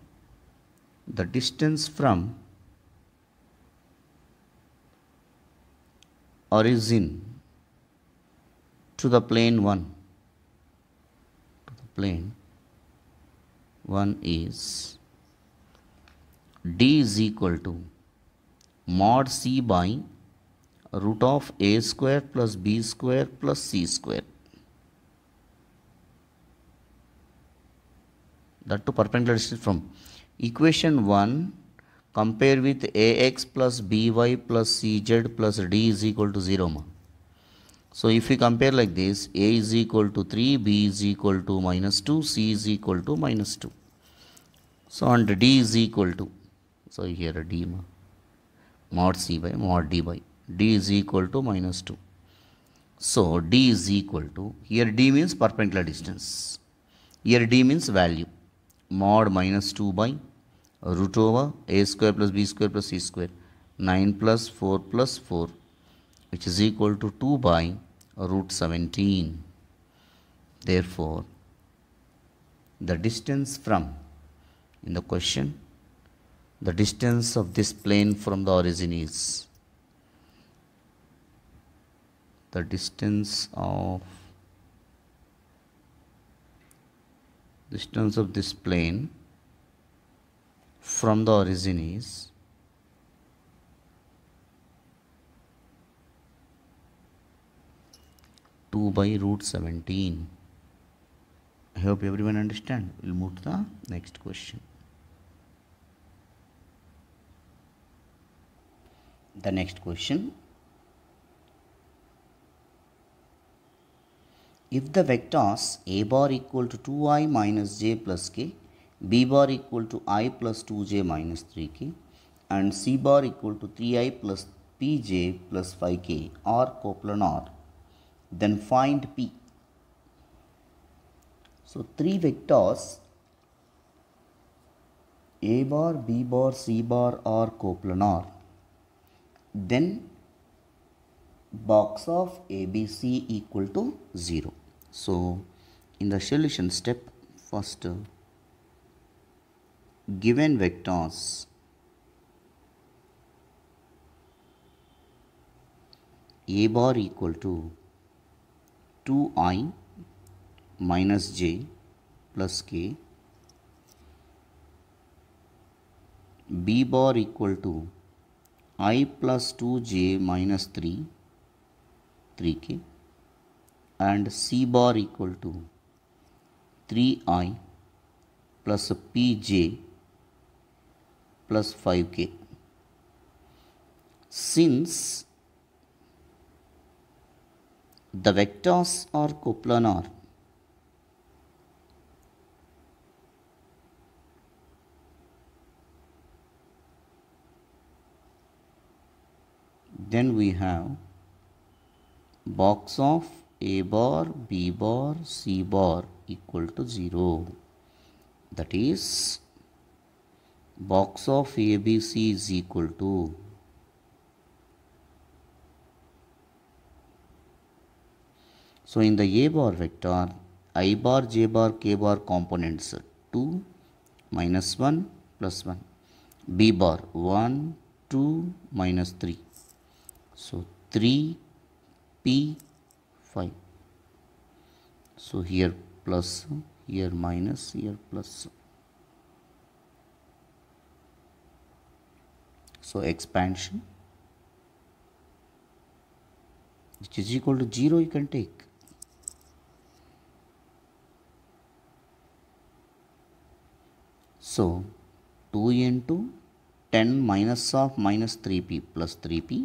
[SPEAKER 1] The distance from origin to the plane 1 Plane One is d is equal to mod c by root of a square plus b square plus c square. That to perpendicular distance from equation 1 compare with ax plus by plus cz plus d is equal to 0. So if we compare like this, A is equal to 3, B is equal to minus 2, C is equal to minus 2. So and D is equal to, so here D mod C by mod D by, D is equal to minus 2. So D is equal to, here D means perpendicular distance, here D means value, mod minus 2 by root over A square plus B square plus C square, 9 plus 4 plus 4 which is equal to 2 by root 17. Therefore, the distance from in the question, the distance of this plane from the origin is the distance of distance of this plane from the origin is 2 by root 17. I hope everyone understand. We'll move to the next question. The next question. If the vectors a bar equal to 2i minus j plus k, b bar equal to i plus 2j minus 3k and c bar equal to 3i plus pj plus 5k are coplanar then find P. So three vectors A bar, B bar, C bar are coplanar. Then box of ABC equal to 0. So in the solution step first uh, given vectors A bar equal to 2i minus j plus k b bar equal to i plus 2j minus 3 3k and c bar equal to 3i plus pj plus 5k since the vectors are coplanar. Then we have box of a bar, b bar, c bar equal to 0. That is box of ABC is equal to So in the a bar vector, i bar, j bar, k bar components 2, minus 1, plus 1. b bar 1, 2, minus 3. So 3, p, 5. So here plus, here minus, here plus. So expansion which is equal to 0 you can take So 2 into 10 minus of minus 3p plus 3p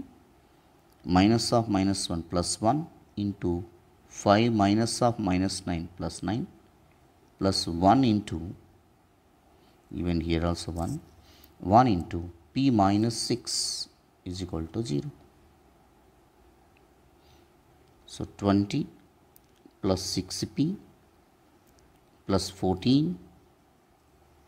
[SPEAKER 1] minus of minus 1 plus 1 into 5 minus of minus 9 plus 9 plus 1 into even here also 1 1 into p minus 6 is equal to 0. So 20 plus 6p plus 14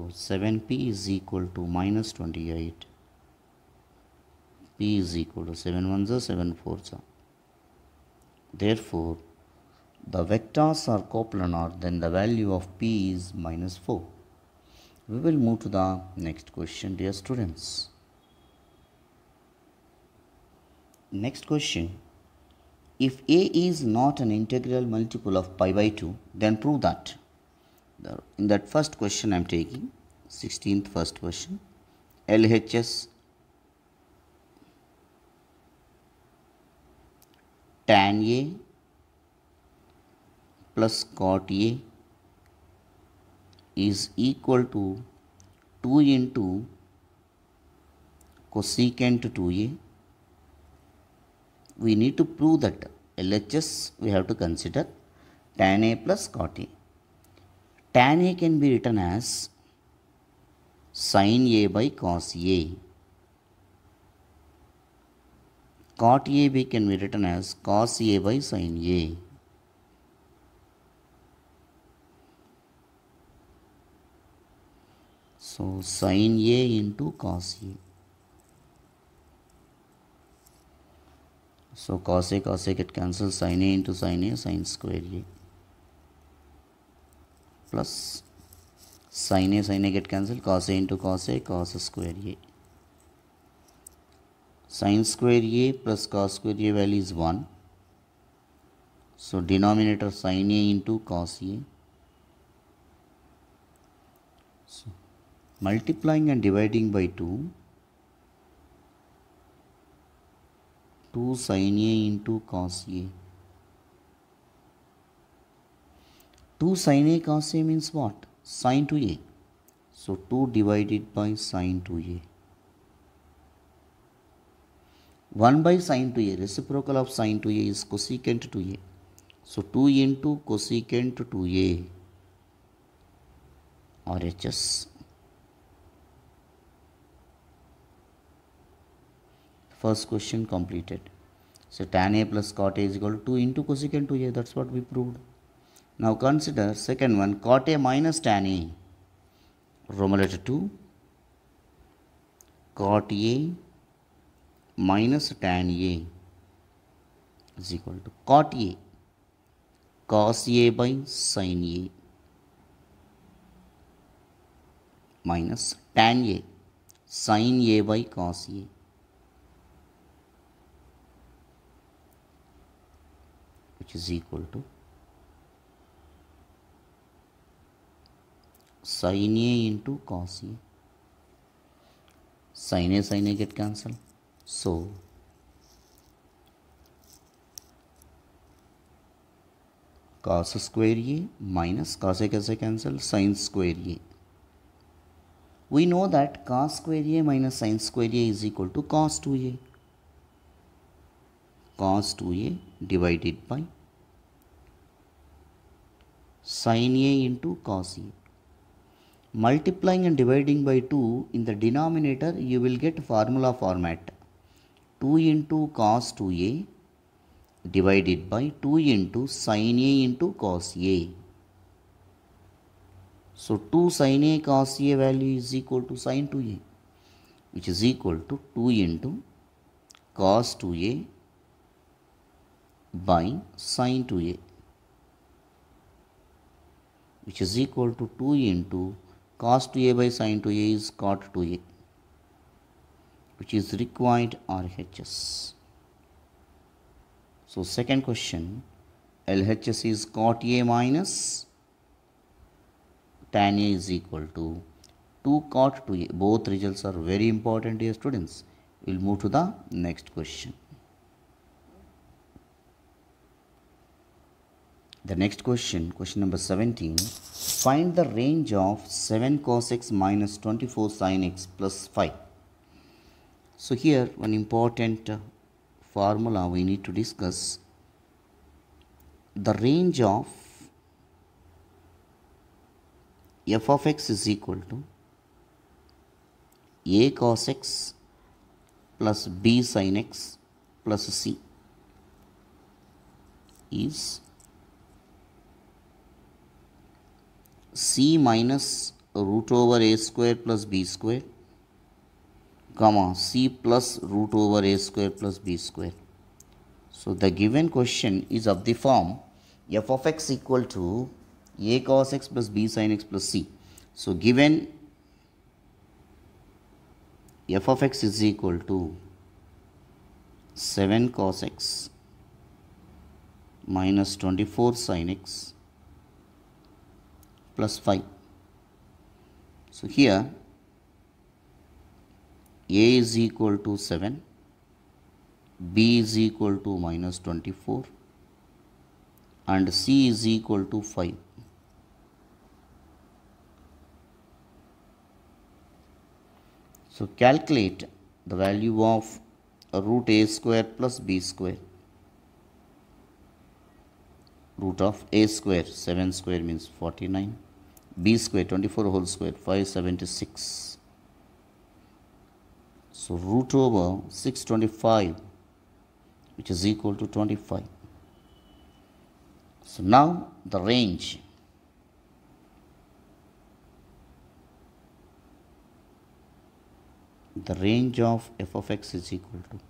[SPEAKER 1] So 7p is equal to minus 28. p is equal to 7 ones are 7 fours are. Therefore, the vectors are coplanar then the value of p is minus 4. We will move to the next question dear students. Next question. If a is not an integral multiple of pi by 2 then prove that the, in that first question I am taking 16th first question LHS tan A plus cot A is equal to 2 into cosecant 2A. We need to prove that LHS we have to consider tan A plus cot A tan A can be written as sin A by cos A. Cot AB can be written as cos A by sin A. So sin A into cos A. So cos A cos A get cancelled sin A into sin A sin square A. Plus sine a sine a get cancel cos a into cos a cos square a sine square a plus cos square a value is one so denominator sine a into cos a multiplying and dividing by two two sine a into cos a two sine a का से means what sine two A so two divided by sine two a one by sine two a reciprocal of sine two A is cosecant two A so two into cosecant two A और H S first question completed so tan A plus cot is two into cosecant two A that's what be proved Now consider second one cot A minus tan A. Roman letter 2 cot A minus tan A is equal to cot A cos A by sin A minus tan A sin A by cos A. which is equal to sine a into cos a sine a sine a get cancel so cos square a minus cos a कैसे cancel sine square a we know that cos square a minus sine square a is equal to cos two a cos two a divided by sine a into cos a multiplying and dividing by 2 in the denominator you will get formula format 2 into cos 2a divided by 2 into sin a into cos a so 2 sin a cos a value is equal to sin 2a which is equal to 2 into cos 2a by sin 2a which is equal to 2 into cos 2a by sin 2a is cot 2a which is required RHS. So second question LHS is cot A minus tan A is equal to 2 cot 2A. Both results are very important dear students. We will move to the next question. The next question, question number 17. Find the range of 7 cos x minus 24 sin x plus 5. So here one important uh, formula we need to discuss. The range of f of x is equal to a cos x plus b sin x plus c is c minus root over a square plus b square comma c plus root over a square plus b square. So the given question is of the form f of x equal to a cos x plus b sin x plus c. So given f of x is equal to 7 cos x minus 24 sin x plus 5. So here A is equal to 7, B is equal to minus 24 and C is equal to 5. So calculate the value of root a square plus b square. Root of a square, 7 square means 49 b square 24 whole square 576 so root over 625 which is equal to 25 so now the range the range of f of x is equal to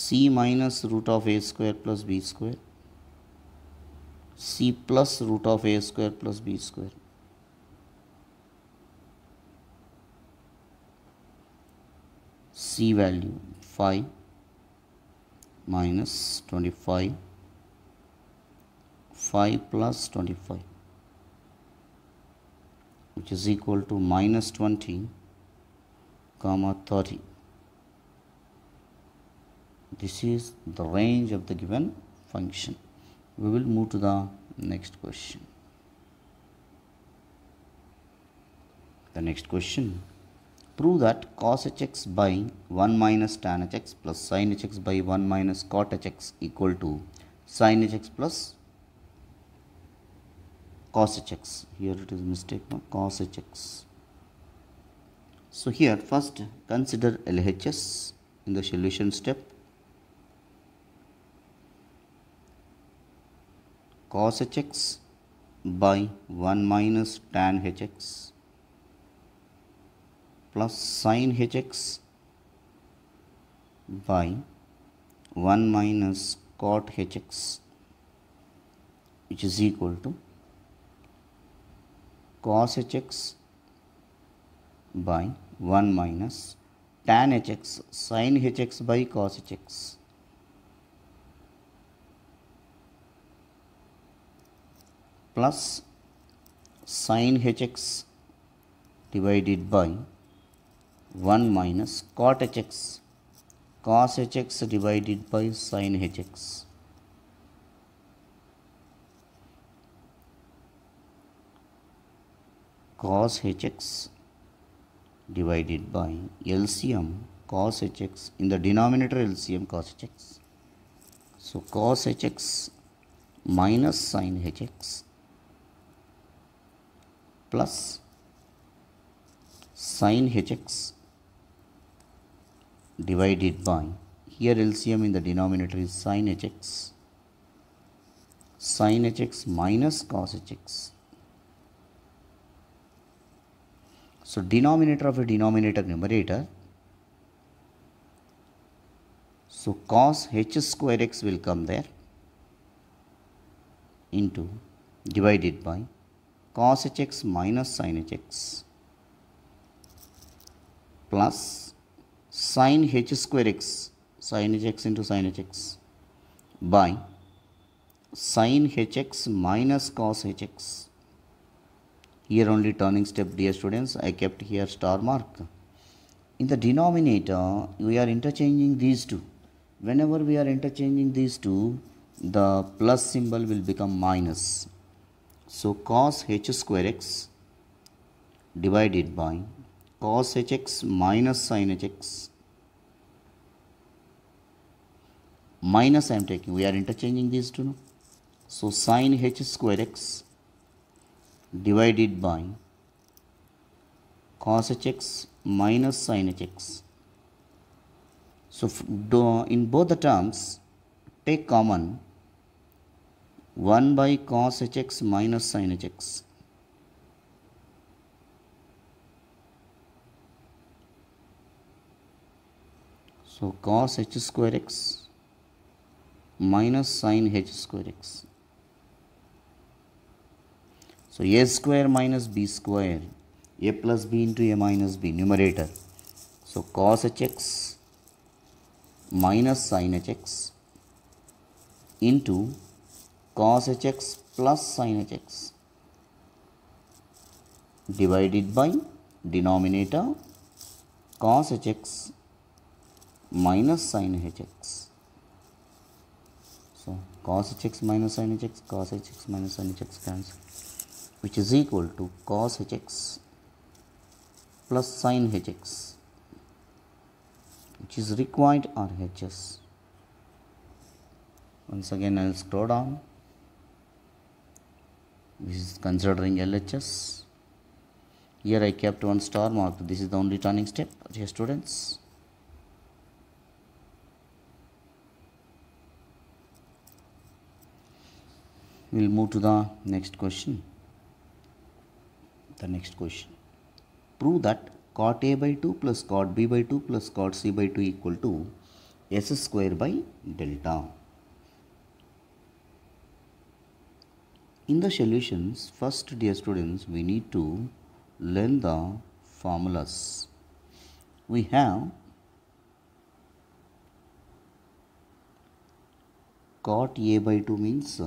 [SPEAKER 1] c minus root of a square plus b square c plus root of a square plus b square. c value 5 minus 25 5 plus 25 which is equal to minus 20 comma 30 this is the range of the given function we will move to the next question the next question prove that cos hx by 1 minus tan hx plus sin hx by 1 minus cot hx equal to sin hx plus cos hx here it is mistake no? cos hx so here first consider LHS in the solution step cos hx by 1 minus tan hx plus sin hx by 1 minus cot hx which is equal to cos hx by 1 minus tan hx sin hx by cos hx plus sin hx divided by 1 minus cot hx cos hx divided by sin hx cos hx divided by LCM cos hx in the denominator LCM cos hx so cos hx minus sin hx plus sin hx divided by here LCM in the denominator is sin hx sin hx minus cos hx so denominator of a denominator numerator so cos h square x will come there into divided by cos hx minus sin hx plus sin h square x sin hx into sin hx by sin hx minus cos hx here only turning step dear students I kept here star mark in the denominator we are interchanging these two whenever we are interchanging these two the plus symbol will become minus so cos h square x divided by cos hx minus sin hx minus I am taking we are interchanging these two So sin h square x divided by cos hx minus sin hx. So in both the terms take common 1 by cos hx minus sin hx. So cos h square x minus sin h square x. So a square minus b square a plus b into a minus b numerator. So cos hx minus sin hx into cos hx plus sin hx divided by denominator cos hx minus sin hx so cos hx minus sin hx cos hx minus sin hx cancel which is equal to cos hx plus sin hx which is required are hs once again I'll scroll down is considering LHS here I kept one star mark this is the only turning step dear students we'll move to the next question the next question prove that cot a by 2 plus cot b by 2 plus cot c by 2 equal to s square by delta In the solutions, first dear students, we need to learn the formulas. We have cot A by 2 means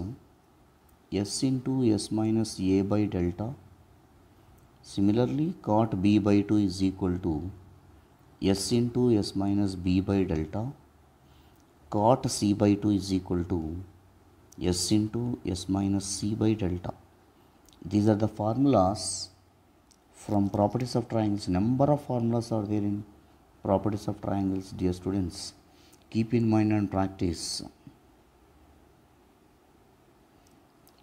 [SPEAKER 1] S into S minus A by delta. Similarly, cot B by 2 is equal to S into S minus B by delta. Cot C by 2 is equal to s into s minus c by delta. These are the formulas from properties of triangles. Number of formulas are there in properties of triangles, dear students. Keep in mind and practice.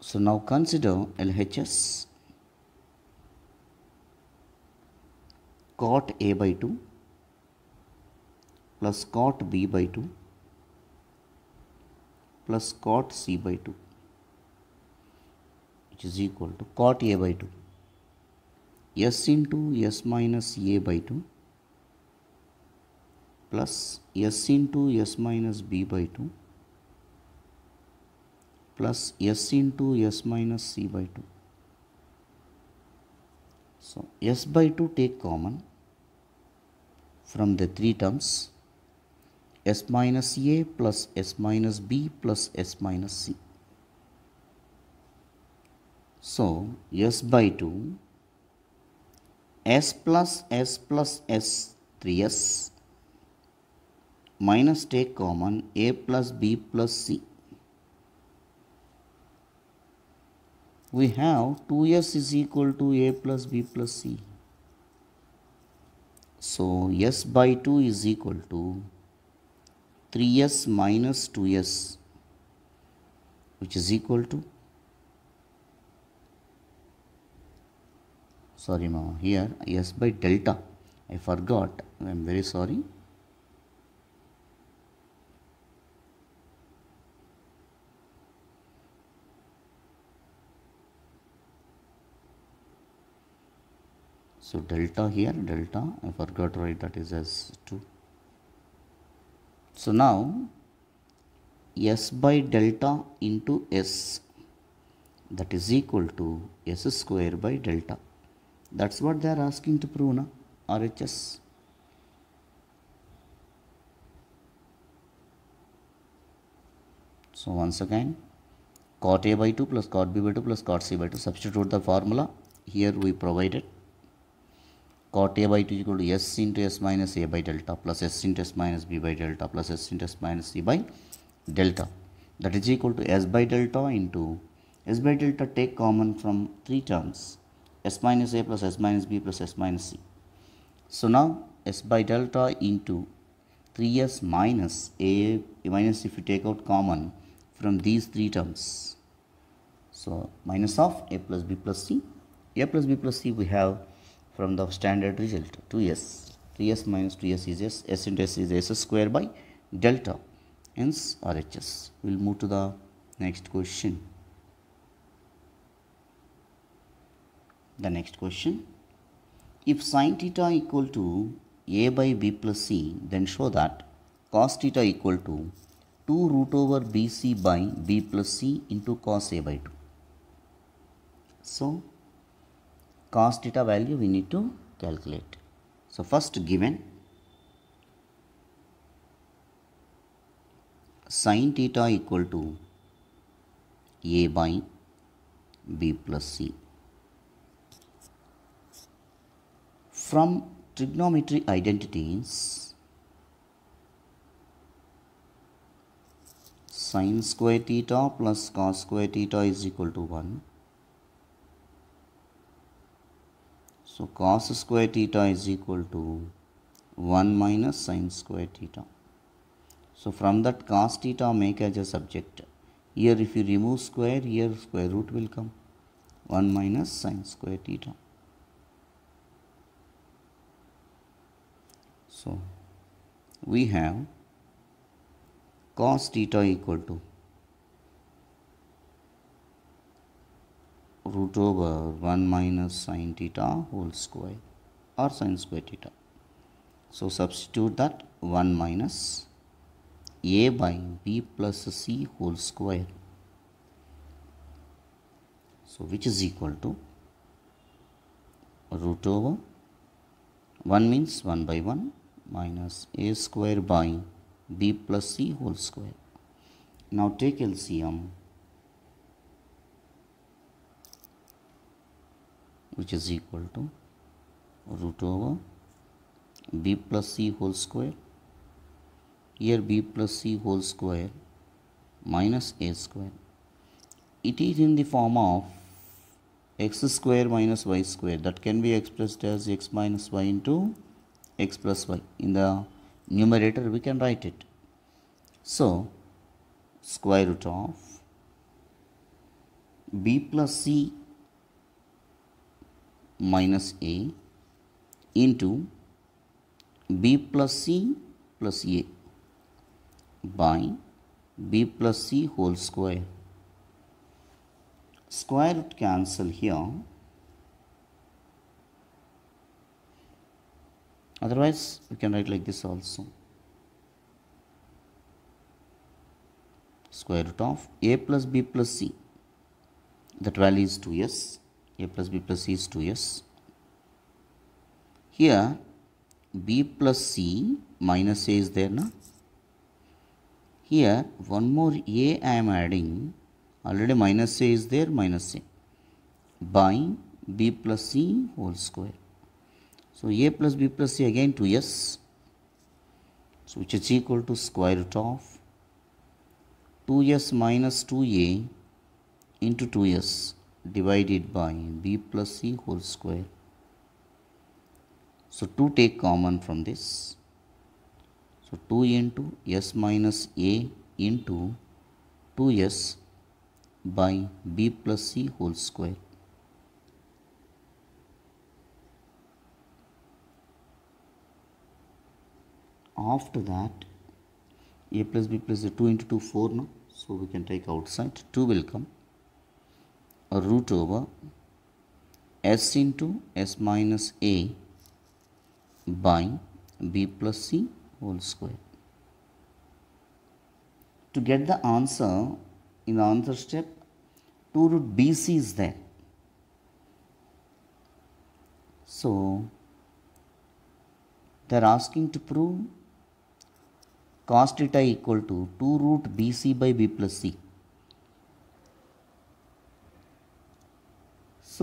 [SPEAKER 1] So now consider LHS cot A by 2 plus cot B by 2 plus cot C by 2 which is equal to cot A by 2 S into S minus A by 2 plus S into S minus B by 2 plus S into S minus C by 2. So S by 2 take common from the three terms s minus a plus s minus b plus s minus c. So, s by 2, s plus s plus s 3s minus take common a plus b plus c. We have 2s is equal to a plus b plus c. So, s by 2 is equal to 3s minus 2s which is equal to sorry mama here s by delta I forgot I am very sorry so delta here delta I forgot right that is s2 so now S by delta into S that is equal to S square by delta. That's what they are asking to prove na RHS. So once again cot A by 2 plus cot B by 2 plus cot C by 2 substitute the formula here we provided cot a by 2 is equal to s into s minus a by delta plus s into s minus b by delta plus s into s minus c by delta that is equal to s by delta into s by delta take common from three terms s minus a plus s minus b plus s minus c so now s by delta into 3s minus a minus if you take out common from these three terms so minus of a plus b plus c a plus b plus c we have from the standard result 2s 3s minus 2s is s s into s is s square by delta hence RHS we'll move to the next question the next question if sine theta equal to a by b plus c then show that cos theta equal to 2 root over bc by b plus c into cos a by 2 so cos theta value we need to calculate. So, first given sin theta equal to a by b plus c. From trigonometry identities, sin square theta plus cos square theta is equal to 1 So cos square theta is equal to 1 minus sine square theta. So from that cos theta make as a subject. Here if you remove square, here square root will come. 1 minus sine square theta. So we have cos theta equal to root over 1 minus sine theta whole square or sine square theta. So substitute that 1 minus a by b plus c whole square. So which is equal to root over 1 means 1 by 1 minus a square by b plus c whole square. Now take LCM which is equal to root over b plus c whole square here b plus c whole square minus a square it is in the form of x square minus y square that can be expressed as x minus y into x plus y in the numerator we can write it so square root of b plus c minus a into b plus c plus a by b plus c whole square. Square root cancel here. Otherwise, we can write like this also. Square root of a plus b plus c. That value is 2s a plus b plus c is 2s. Here b plus c minus a is there now. Here one more a I am adding already minus a is there minus a by b plus c whole square. So a plus b plus c again 2s so which is equal to square root of 2s minus 2a into 2s divided by b plus c whole square. So 2 take common from this. So 2 into s minus a into 2s by b plus c whole square. After that a plus b plus 2 into 2 4 now. So we can take outside 2 will come root over s into s minus a by b plus c whole square. To get the answer in the answer step 2 root bc is there. So they are asking to prove cos theta equal to 2 root bc by b plus c.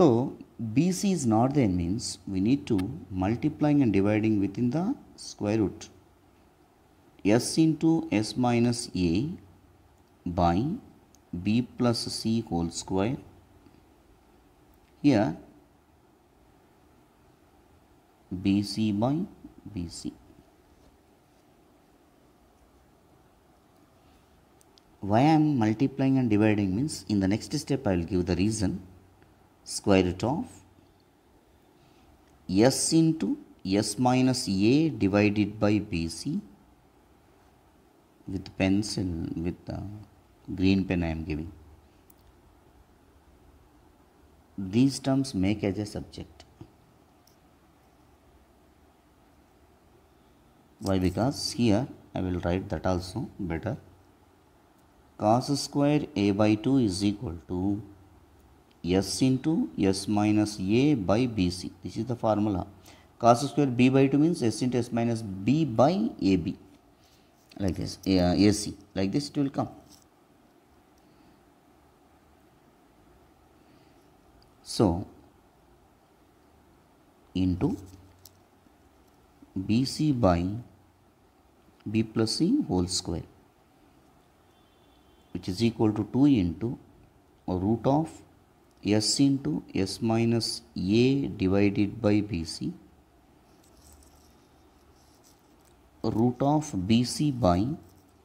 [SPEAKER 1] So BC is not there means we need to multiplying and dividing within the square root s into s minus a by b plus c whole square. Here BC by BC. Why I am multiplying and dividing means in the next step I will give the reason square root of s into s minus a divided by bc with pencil with the uh, green pen I am giving. These terms make as a subject. Why? Because here I will write that also better. Cos square a by 2 is equal to s into s minus a by bc. This is the formula. Cos square b by 2 means s into s minus b by ab. Like this, uh, ac. Like this it will come. So, into bc by b plus c whole square which is equal to 2 into root of s into s minus a divided by bc root of bc by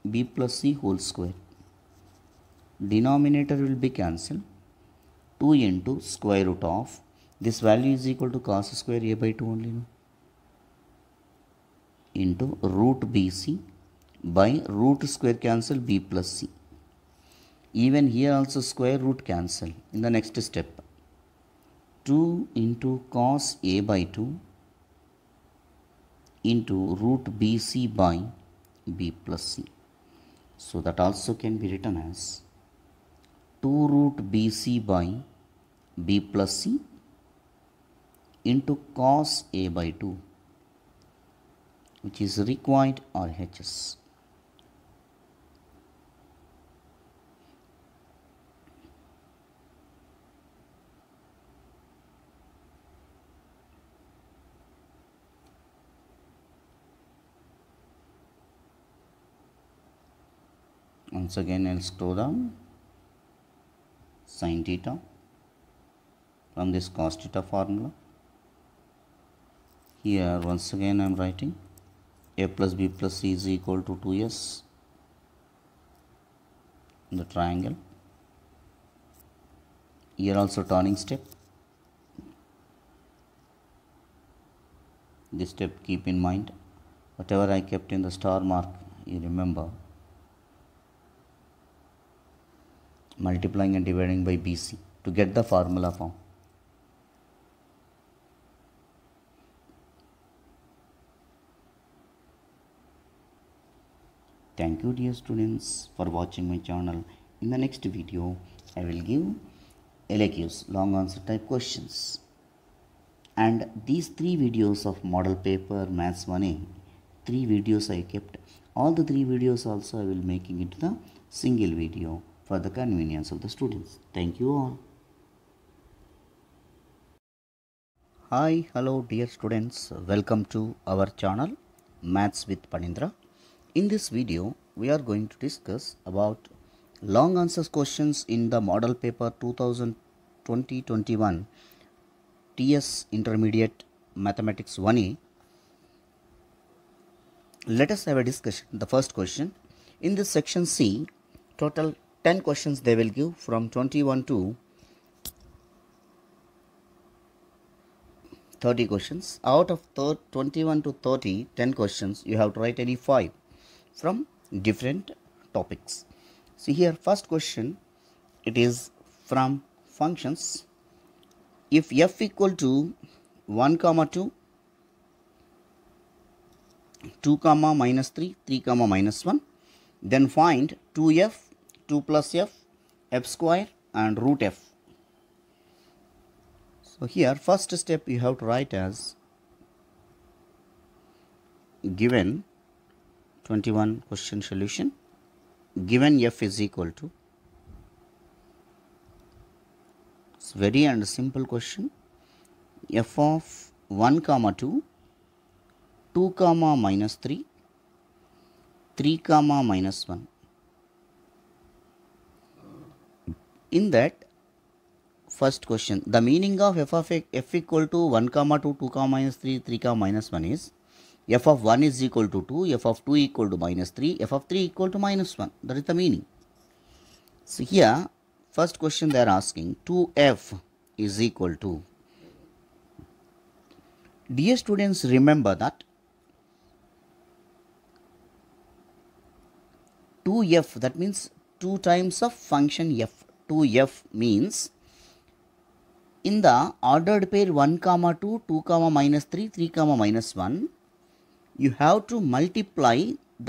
[SPEAKER 1] b plus c whole square. Denominator will be cancelled 2 into square root of this value is equal to cos square a by 2 only no? into root bc by root square cancel b plus c even here also square root cancel in the next step 2 into cos a by 2 into root bc by b plus c so that also can be written as 2 root bc by b plus c into cos a by 2 which is required or HS. once again I'll scroll down sine theta from this cos theta formula here once again I'm writing a plus b plus c is equal to 2s the triangle here also turning step this step keep in mind whatever I kept in the star mark you remember multiplying and dividing by BC to get the formula form. Thank you dear students for watching my channel. In the next video, I will give LAQs, long answer type questions. And these three videos of model paper, maths 1A, three videos I kept. All the three videos also I will making into the single video for the convenience of the students. Thank you all. Hi, hello dear students. Welcome to our channel Maths with Panindra. In this video, we are going to discuss about long answers questions in the model paper 2020-21 TS Intermediate Mathematics 1A. Let us have a discussion. The first question. In this section C, total 10 questions they will give from 21 to 30 questions. Out of 21 to 30, 10 questions, you have to write any 5 from different topics. See here, first question, it is from functions. If f equal to 1 comma 2, 2 comma minus 3, 3 comma minus 1, then find 2f 2 plus f, f square and root f. So here first step you have to write as given 21 question solution given f is equal to it's very and simple question f of 1 comma 2 2 comma minus 3 3 comma minus 1 in that first question the meaning of f of f equal to 1 comma 2 2 comma minus 3 3 comma minus 1 is f of 1 is equal to 2 f of 2 equal to minus 3 f of 3 equal to minus 1 that is the meaning so here first question they are asking 2f is equal to dear students remember that 2f that means 2 times of function f 2f means in the ordered pair 1 comma 2 2 comma minus 3 3 comma minus 1 you have to multiply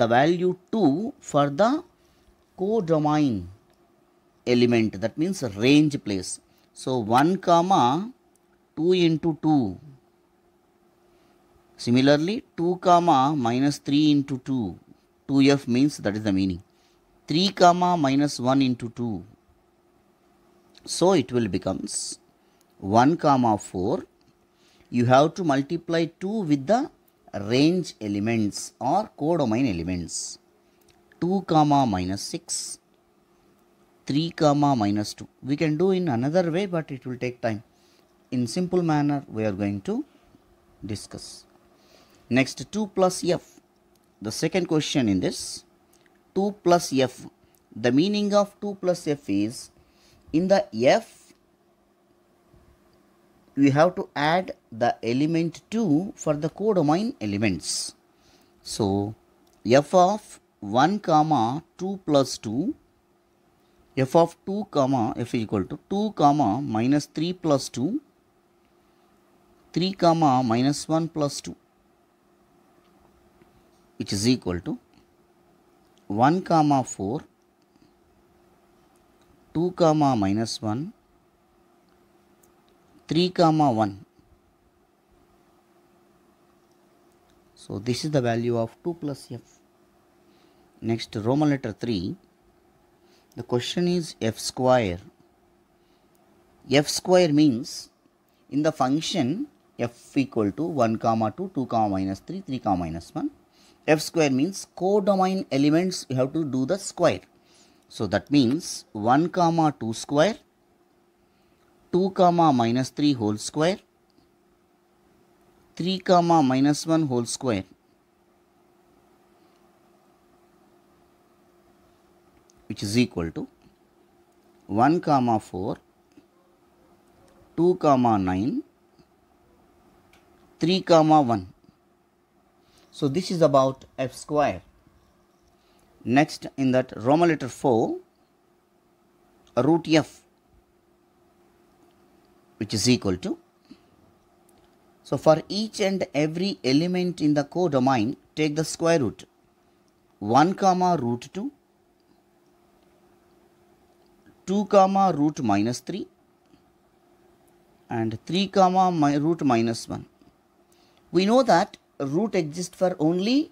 [SPEAKER 1] the value 2 for the codomain element that means range place so 1 comma 2 into 2 similarly 2 comma minus 3 into 2 2f means that is the meaning 3 comma minus 1 into 2 so it will becomes 1 comma 4. You have to multiply 2 with the range elements or codomain elements. 2 comma minus 6, 3 comma minus 2. We can do in another way but it will take time. In simple manner we are going to discuss. Next 2 plus f. The second question in this 2 plus f. The meaning of 2 plus f is in the f we have to add the element 2 for the codomain elements so f of 1 comma 2 plus 2 f of 2 comma f is equal to 2 comma minus 3 plus 2 3 comma minus 1 plus 2 which is equal to 1 comma 4 2 comma minus 1 3 comma 1 so this is the value of 2 plus f next roman letter 3 the question is f square f square means in the function f equal to 1 comma 2 2 comma minus 3 3 comma minus 1 f square means codomain elements you have to do the square so that means 1 comma 2 square, 2 comma minus 3 whole square, 3 comma minus 1 whole square. which is equal to 1 comma 4 2 comma 9 3 comma 1 so this is about f square Next, in that Roman letter 4, root f, which is equal to. So, for each and every element in the codomain, take the square root 1 comma root 2, 2 comma root minus 3 and 3 comma my root minus 1. We know that root exists for only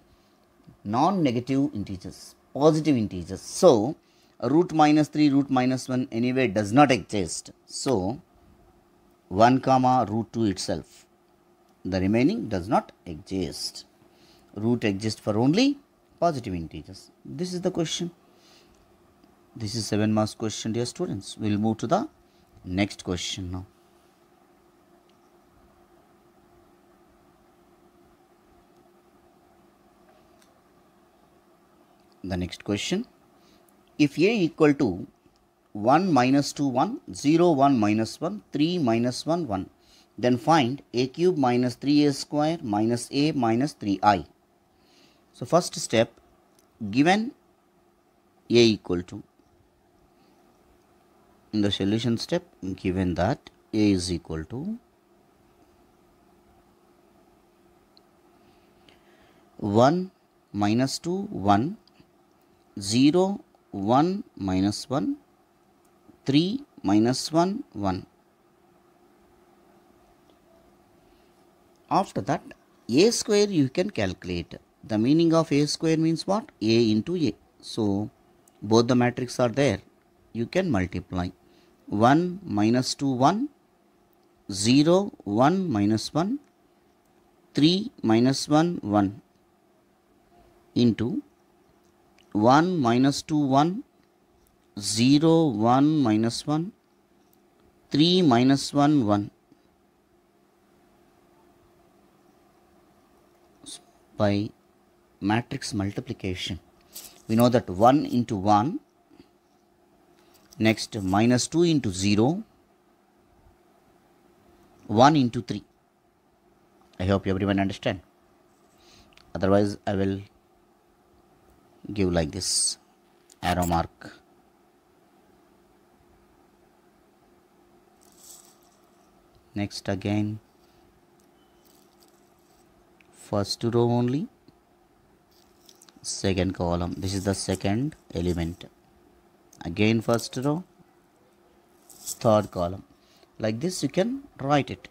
[SPEAKER 1] non-negative integers positive integers. So, root minus 3, root minus 1 anyway does not exist. So, 1 comma root 2 itself. The remaining does not exist. Root exists for only positive integers. This is the question. This is 7 marks question dear students. We will move to the next question now. the next question. If a equal to 1 minus 2 1 0 1 minus 1 3 minus 1 1 then find a cube minus 3a square minus a minus 3i. So first step given a equal to in the solution step given that a is equal to 1 minus 2 1 0, 1, minus 1, 3, minus 1, 1. After that, a square you can calculate. The meaning of a square means what? a into a. So, both the matrix are there. You can multiply. 1 minus 2, 1, 0, 1 minus 1, 3 minus 1, 1 into 1 minus 2 1 0 1 minus 1 3 minus 1 1 by matrix multiplication we know that 1 into 1 next minus 2 into 0 1 into 3 i hope everyone understand otherwise i will give like this arrow mark next again first row only second column this is the second element again first row third column like this you can write it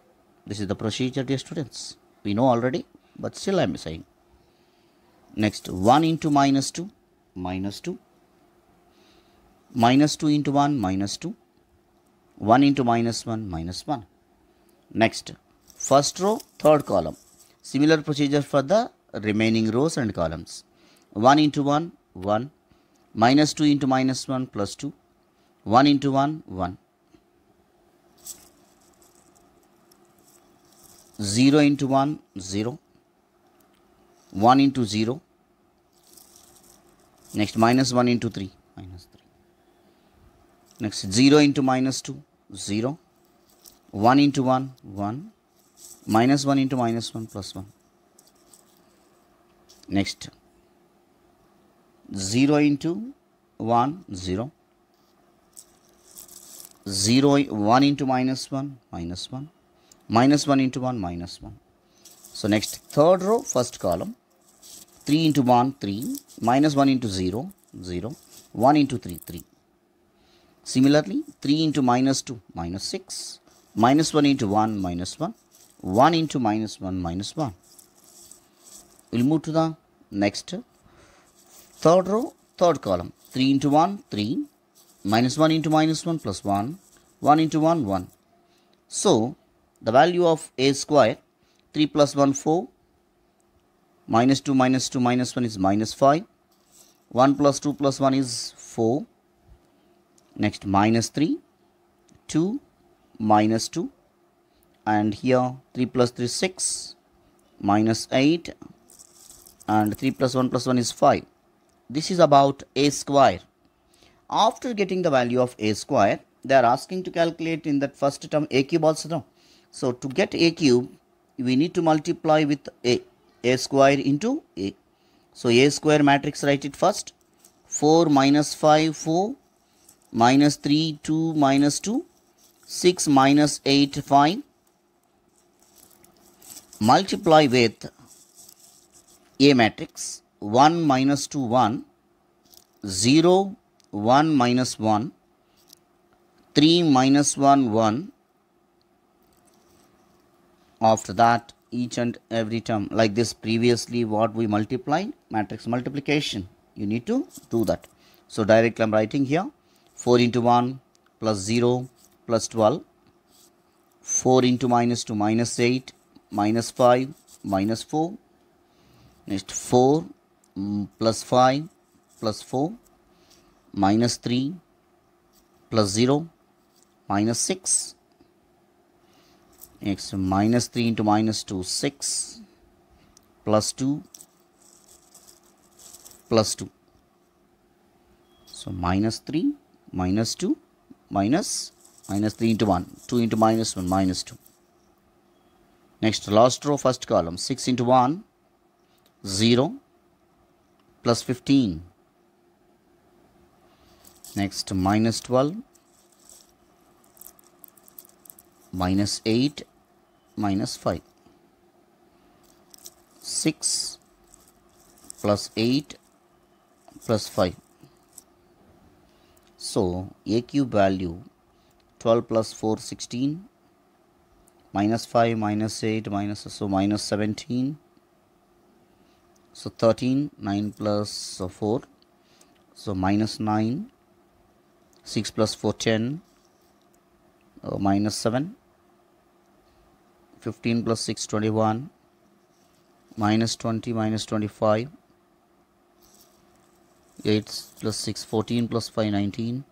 [SPEAKER 1] this is the procedure dear students we know already but still i am saying Next 1 into minus 2 minus 2 minus 2 into 1 minus 2 1 into minus 1 minus 1. Next first row third column. Similar procedure for the remaining rows and columns. 1 into 1 1 minus 2 into minus 1 plus 2 1 into 1 1 0 into 1 0 1 into 0 Next minus 1 into 3, minus 3. Next 0 into minus 2, 0. 1 into 1, 1. Minus 1 into minus 1 plus 1. Next 0 into 1, 0. 0, 1 into minus 1, minus 1. Minus 1 into 1, minus 1. So next third row, first column. 3 into 1, 3, minus 1 into 0, 0, 1 into 3, 3. Similarly, 3 into minus 2, minus 6, minus 1 into 1, minus 1, 1 into minus 1, minus 1. We'll move to the next third row, third column. 3 into 1, 3, minus 1 into minus 1 plus 1, 1 into 1, 1. So, the value of a square, 3 plus 1, 4, minus 2 minus 2 minus 1 is minus 5 1 plus 2 plus 1 is 4 next minus 3 2 minus 2 and here 3 plus 3 is 6 minus 8 and 3 plus 1 plus 1 is 5 this is about a square after getting the value of a square they are asking to calculate in that first term a cube also so to get a cube we need to multiply with a a square into a. So a square matrix write it first. 4 minus 5 4 minus 3 2 minus 2 6 minus 8 5 multiply with a matrix 1 minus 2 1 0 1 minus 1 3 minus 1 1 after that each and every term like this previously what we multiplied matrix multiplication you need to do that so directly i'm writing here 4 into 1 plus 0 plus 12 4 into minus 2 minus 8 minus 5 minus 4 next 4 mm, 5 plus 4 minus 3 plus 0 minus 6 Next minus 3 into minus 2 6 plus 2 plus 2. So minus 3 minus 2 minus minus 3 into 1 2 into minus 1 minus 2. Next last row first column 6 into 1 0 plus 15 next minus 12 minus 8 minus 5. 6 plus 8 plus 5. So, a cube value 12 plus 4 16 minus 5 minus 8 minus so minus 17 so 13 9 plus 4 so minus 9 6 plus 4 10 uh, minus 7 15 plus 6 21 minus 20 minus 25 8 plus 6 14 plus 5 19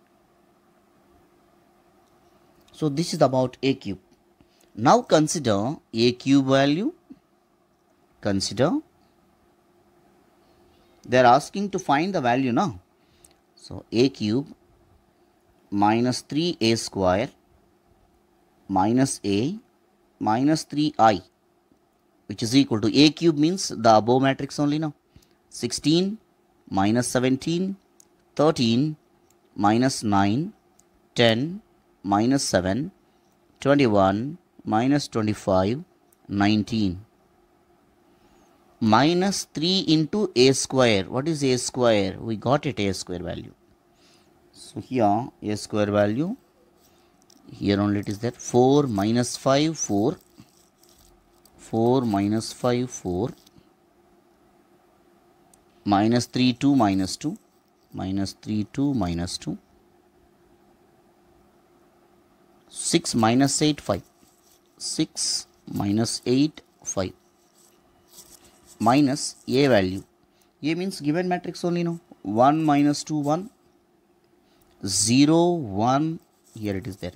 [SPEAKER 1] so this is about a cube now consider a cube value consider they are asking to find the value now so a cube minus 3a square minus a minus 3i which is equal to a cube means the above matrix only now 16 minus 17 13 minus 9 10 minus 7 21 minus 25 19 minus 3 into a square what is a square we got it a square value so here a square value here only it is there 4 minus 5 4 4 minus 5 4 minus 3 2 minus 2 minus 3 2 minus 2 6 minus 8 5 6 minus 8 5 minus a value a means given matrix only no 1 minus 2 1 0 1 here it is there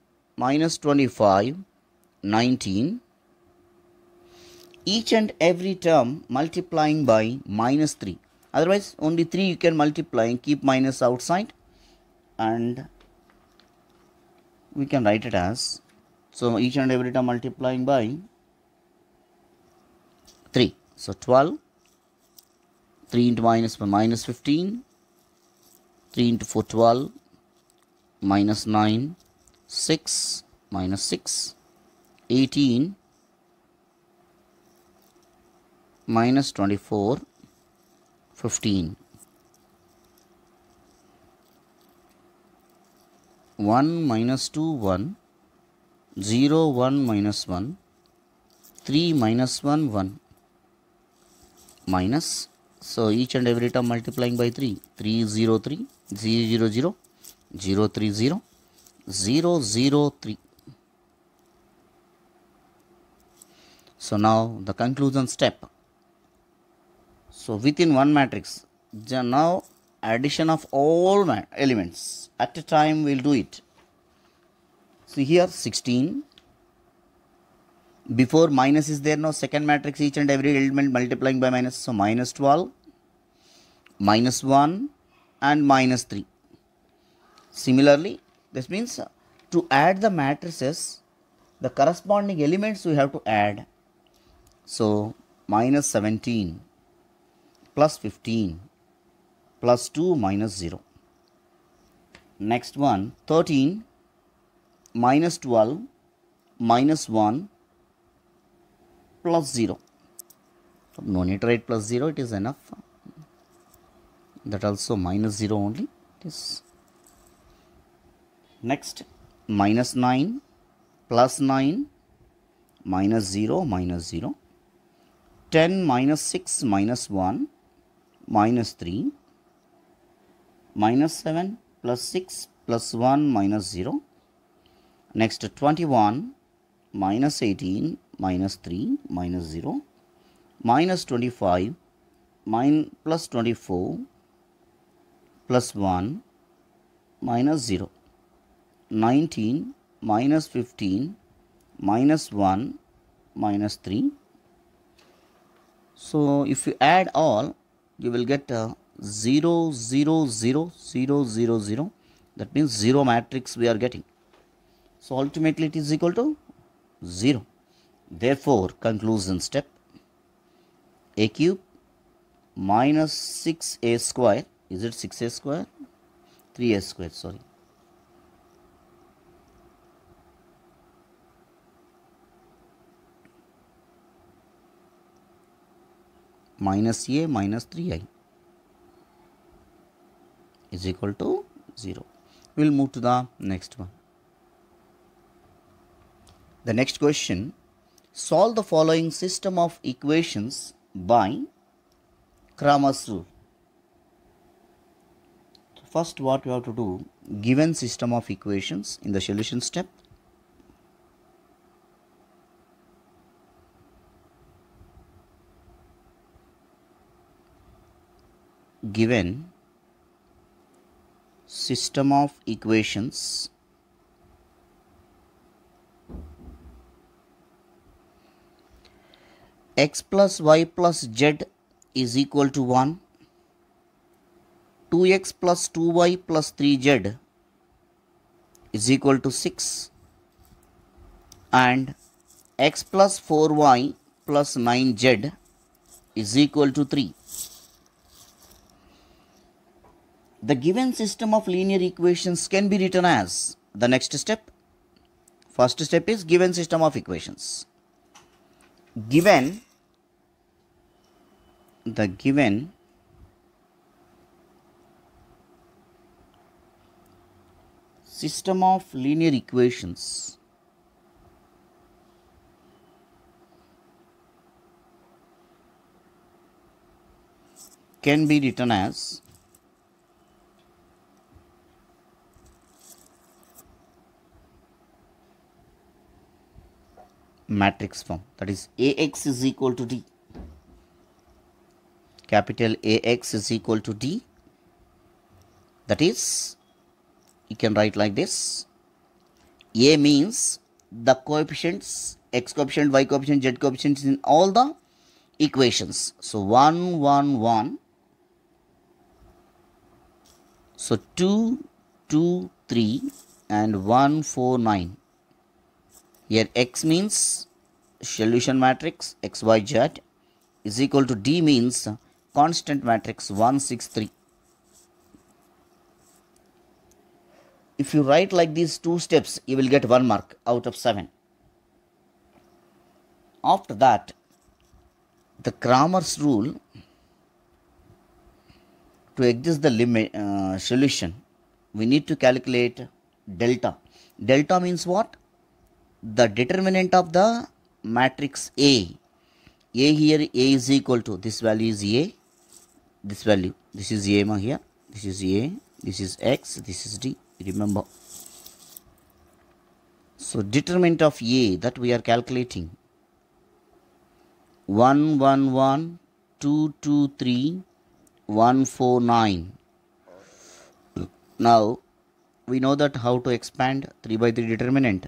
[SPEAKER 1] minus 25, 19. Each and every term multiplying by minus 3. Otherwise, only 3 you can multiply and keep minus outside. And we can write it as. So, each and every term multiplying by 3. So, 12. 3 into minus by minus 15. 3 into 4, 12. Minus 9. 6 minus 6 18 minus 24 15 1 minus 2 1 0 1 minus 1 3 minus 1 1 minus so each and every term multiplying by 3 3 0 3 0 0 0 0 3 0 003. So now the conclusion step. So within one matrix, now addition of all elements at a time we will do it. See here 16. Before minus is there no second matrix each and every element multiplying by minus. So minus 12, minus 1 and minus 3. Similarly this means to add the matrices, the corresponding elements we have to add. So, minus 17 plus 15 plus 2 minus 0. Next one 13 minus 12 minus 1 plus 0. No need to write plus 0, it is enough. That also minus 0 only. It is Next, minus 9, plus 9, minus 0, minus 0. 10 minus 6 minus 1 minus 3 minus 7 plus 6 plus 1 minus 0 next 21 minus 18 minus 3 minus 0 minus 25 min plus 24 plus 1 minus 0 19 minus 15 minus 1 minus 3 so if you add all you will get a uh, 0 0 0 0 0 0 that means 0 matrix we are getting so ultimately it is equal to 0 therefore conclusion step a cube minus 6a square is it 6a square 3a square sorry minus a minus 3i is equal to 0. We will move to the next one. The next question solve the following system of equations by Cramer's rule. First what we have to do given system of equations in the solution step given system of equations x plus y plus z is equal to 1 2x plus 2y plus 3z is equal to 6 and x plus 4y plus 9z is equal to 3 the given system of linear equations can be written as the next step. First step is given system of equations. Given the given system of linear equations can be written as matrix form that is Ax is equal to D. Capital Ax is equal to D. That is you can write like this. A means the coefficients x coefficient, y coefficient, z coefficients in all the equations. So 1, 1, 1. So 2, 2, 3 and 1, 4, 9. Here X means solution matrix XYZ is equal to D means constant matrix 163. If you write like these two steps, you will get one mark out of seven. After that, the Cramer's rule to exist the limit uh, solution, we need to calculate delta. Delta means what? the determinant of the matrix A. A here A is equal to this value is A. This value this is A here. This is A. This is X. This is D. Remember. So determinant of A that we are calculating. 1 1 1 2 2 3 1 4 9. Now we know that how to expand 3 by 3 determinant.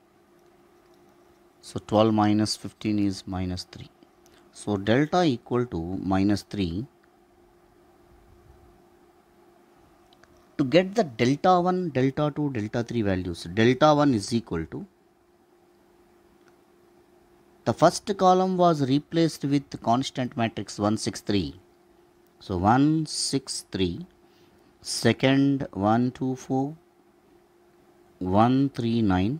[SPEAKER 1] So 12 minus 15 is minus 3. So delta equal to minus 3. To get the delta 1, delta 2, delta 3 values, delta 1 is equal to the first column was replaced with constant matrix 163. So 163, second 124, 139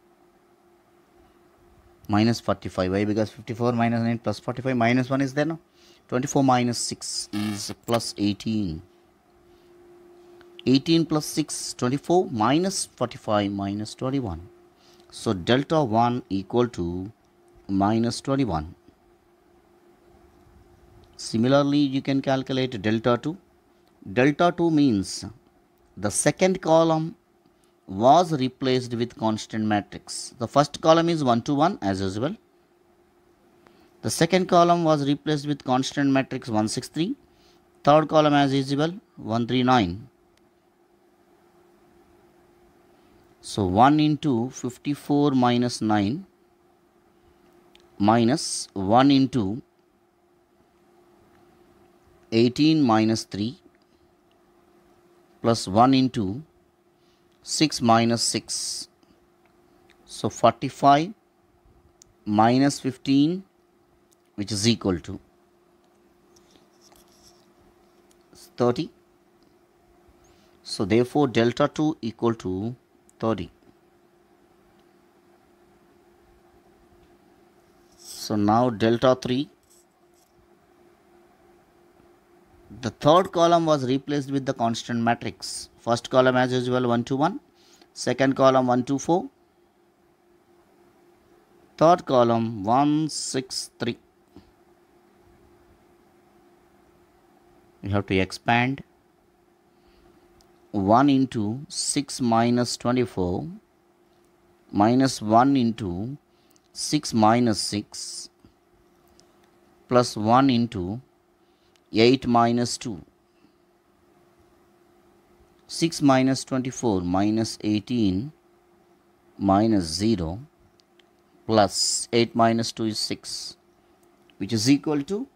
[SPEAKER 1] minus 45 why because 54 minus 9 plus 45 minus 1 is there no 24 minus 6 is plus 18 18 plus 6 24 minus 45 minus 21 so delta 1 equal to minus 21 similarly you can calculate delta 2 delta 2 means the second column was replaced with constant matrix. The first column is 1 to 1 as usual. The second column was replaced with constant matrix 163. Third column as usual 139. So 1 into 54 minus 9 minus 1 into 18 minus 3 plus 1 into 6 minus 6. So 45 minus 15 which is equal to 30. So therefore delta 2 equal to 30. So now delta 3 the third column was replaced with the constant matrix first column as usual 1 to 1 second column 1 to 4 third column 1 6 3 you have to expand 1 into 6 minus 24 minus 1 into 6 minus 6 plus 1 into 8 minus 2. 6 minus 24 minus 18 minus 0 plus 8 minus 2 is 6 which is equal to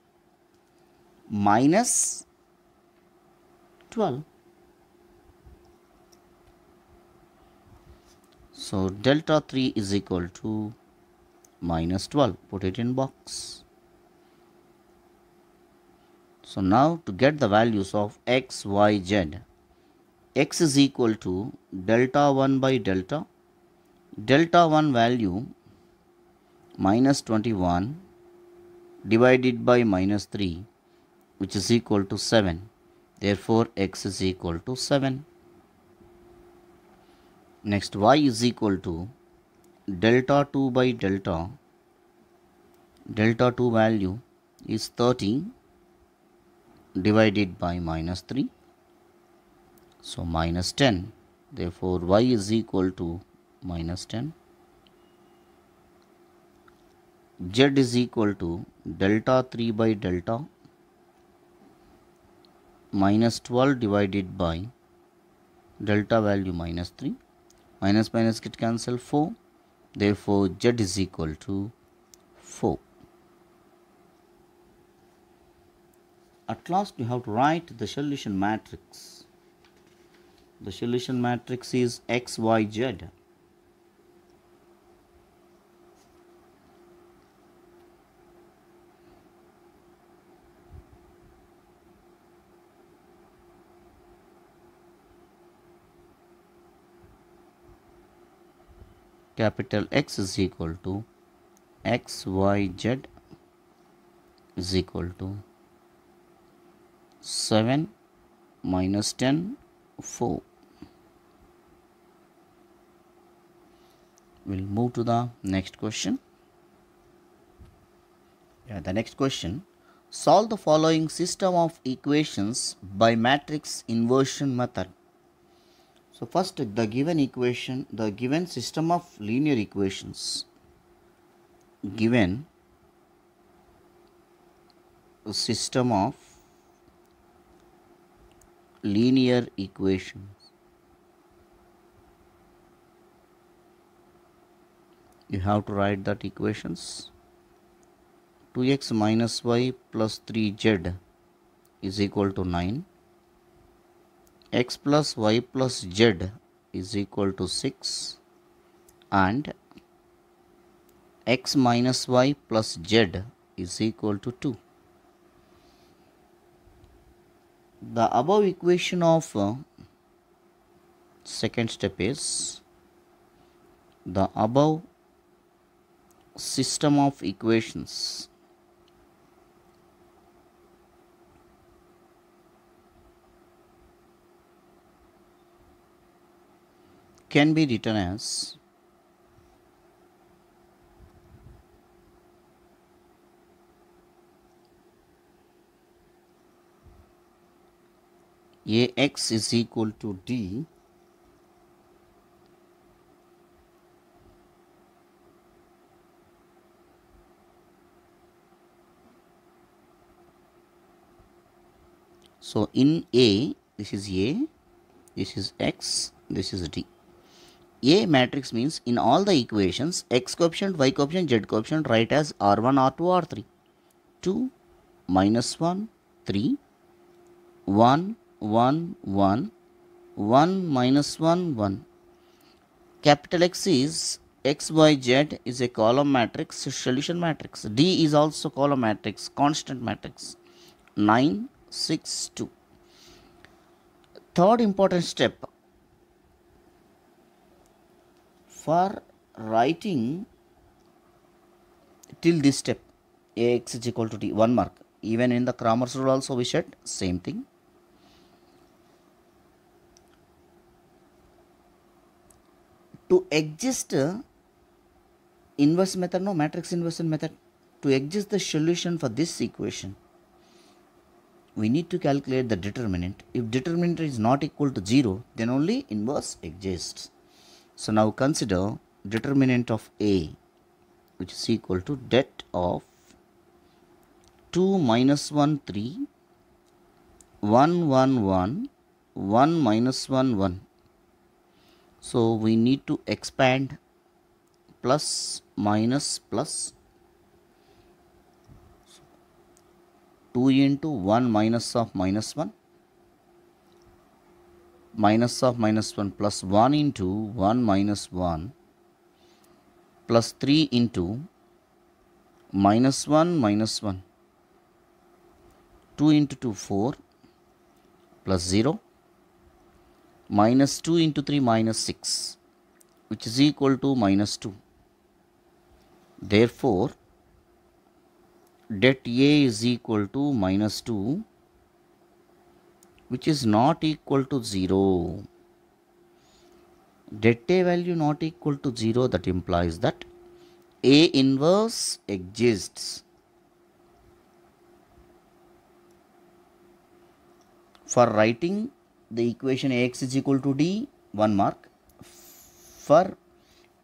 [SPEAKER 1] minus 12. So delta 3 is equal to minus 12. Put it in box. So now to get the values of x, y, z, x is equal to delta 1 by delta, delta 1 value minus 21 divided by minus 3 which is equal to 7. Therefore x is equal to 7. Next y is equal to delta 2 by delta, delta 2 value is 13 divided by minus 3 so minus 10 therefore y is equal to minus 10 z is equal to delta 3 by delta minus 12 divided by delta value minus 3 minus minus get cancel 4 therefore z is equal to 4 at last we have to write the solution matrix the solution matrix is x y z capital X is equal to x y z is equal to 7 minus 10 4 we'll move to the next question yeah, the next question solve the following system of equations by matrix inversion method so first the given equation the given system of linear equations given system of linear equations. You have to write that equations. 2x minus y plus 3z is equal to 9. x plus y plus z is equal to 6 and x minus y plus z is equal to 2. the above equation of uh, second step is the above system of equations can be written as a x is equal to d so in a this is a this is x this is d a matrix means in all the equations x को option y को option z को option right as r one r two r three two minus one three one 1 1 1 minus 1 1 capital X is XYZ is a column matrix solution matrix D is also column matrix constant matrix 9 6 2 third important step for writing till this step ax is equal to d one mark even in the Cramer's rule also we said same thing to exist uh, inverse method no matrix inversion method to exist the solution for this equation we need to calculate the determinant if determinant is not equal to 0 then only inverse exists so now consider determinant of a which is equal to debt of 2 minus 1 3 1 1 1 1 minus 1 1 so we need to expand plus minus plus 2 into 1 minus of minus 1 minus of minus 1 plus 1 into 1 minus 1 plus 3 into minus 1 minus 1 2 into 2 4 plus 0 minus 2 into 3 minus 6 which is equal to minus 2. Therefore, debt A is equal to minus 2 which is not equal to 0. Debt A value not equal to 0 that implies that A inverse exists. For writing the equation Ax is equal to D, 1 mark. For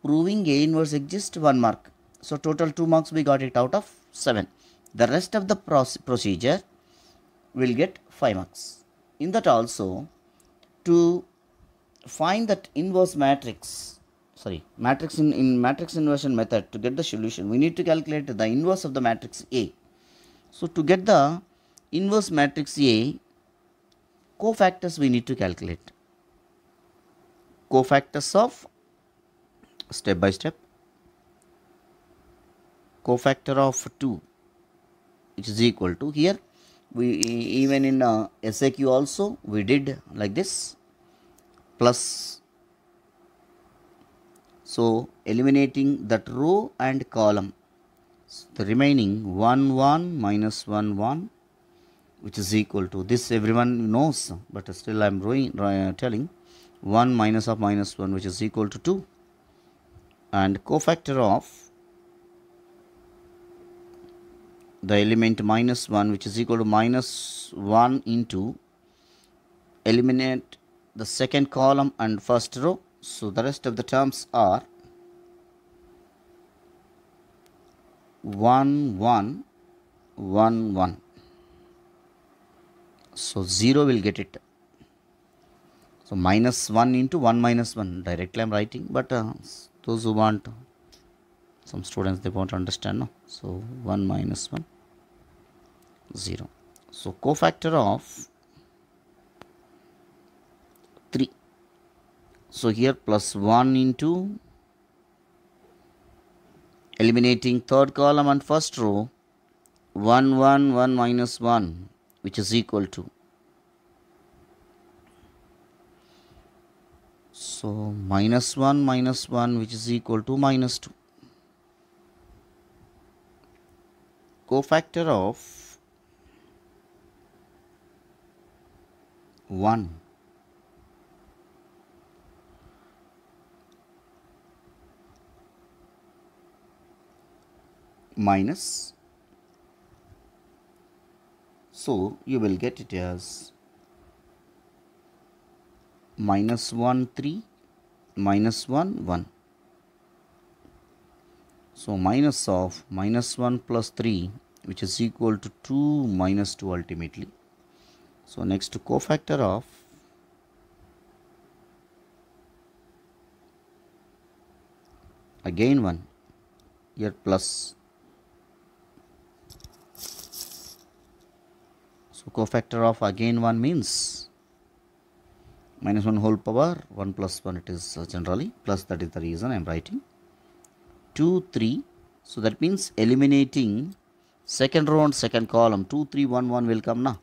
[SPEAKER 1] proving A inverse exists, 1 mark. So, total 2 marks we got it out of 7. The rest of the procedure will get 5 marks. In that also, to find that inverse matrix, sorry, matrix in, in matrix inversion method to get the solution, we need to calculate the inverse of the matrix A. So, to get the inverse matrix A, cofactors we need to calculate cofactors of step by step cofactor of 2 which is equal to here we even in uh, SAQ also we did like this plus so eliminating that row and column so the remaining 1 1 minus 1 1 which is equal to this everyone knows but still I am uh, telling 1 minus of minus 1 which is equal to 2 and cofactor of the element minus 1 which is equal to minus 1 into eliminate the second column and first row so the rest of the terms are 1 1 1 1 so 0 will get it. So minus 1 into 1 minus 1 directly I am writing but uh, those who want some students they want to understand no? so 1 minus 1 0 so cofactor of 3 so here plus 1 into eliminating third column and first row 1 1 1 minus 1 which is equal to so minus 1 minus 1 which is equal to minus 2 cofactor of 1 minus so you will get it as minus 1 3 minus 1 1 so minus of minus 1 plus 3 which is equal to 2 minus 2 ultimately so next to cofactor of again 1 here plus So cofactor of again 1 means minus 1 whole power 1 plus 1 it is uh, generally plus that is the reason I am writing 2 3 so that means eliminating second row and second column 2 3 1 1 will come now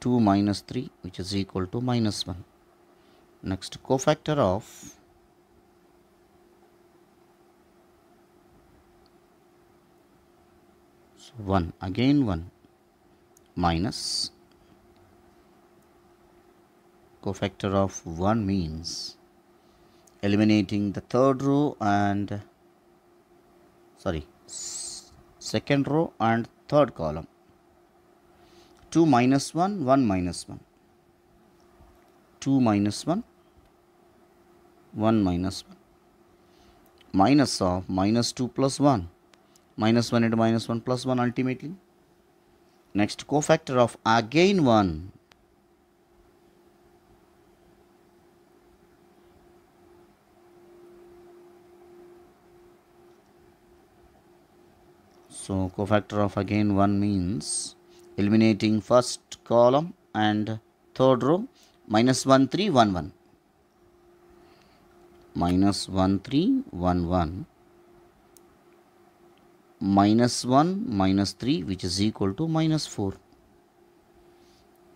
[SPEAKER 1] 2 minus 3 which is equal to minus 1 next cofactor of 1 again 1 minus cofactor of 1 means eliminating the third row and sorry second row and third column 2 minus 1 1 minus 1 2 minus 1 1 minus 1 minus of minus 2 plus 1 minus 1 into minus 1 plus 1 ultimately. Next cofactor of again 1. So cofactor of again 1 means eliminating first column and third row minus 1 3 1 1 minus 1 3 1 1 minus 1 minus 3 which is equal to minus 4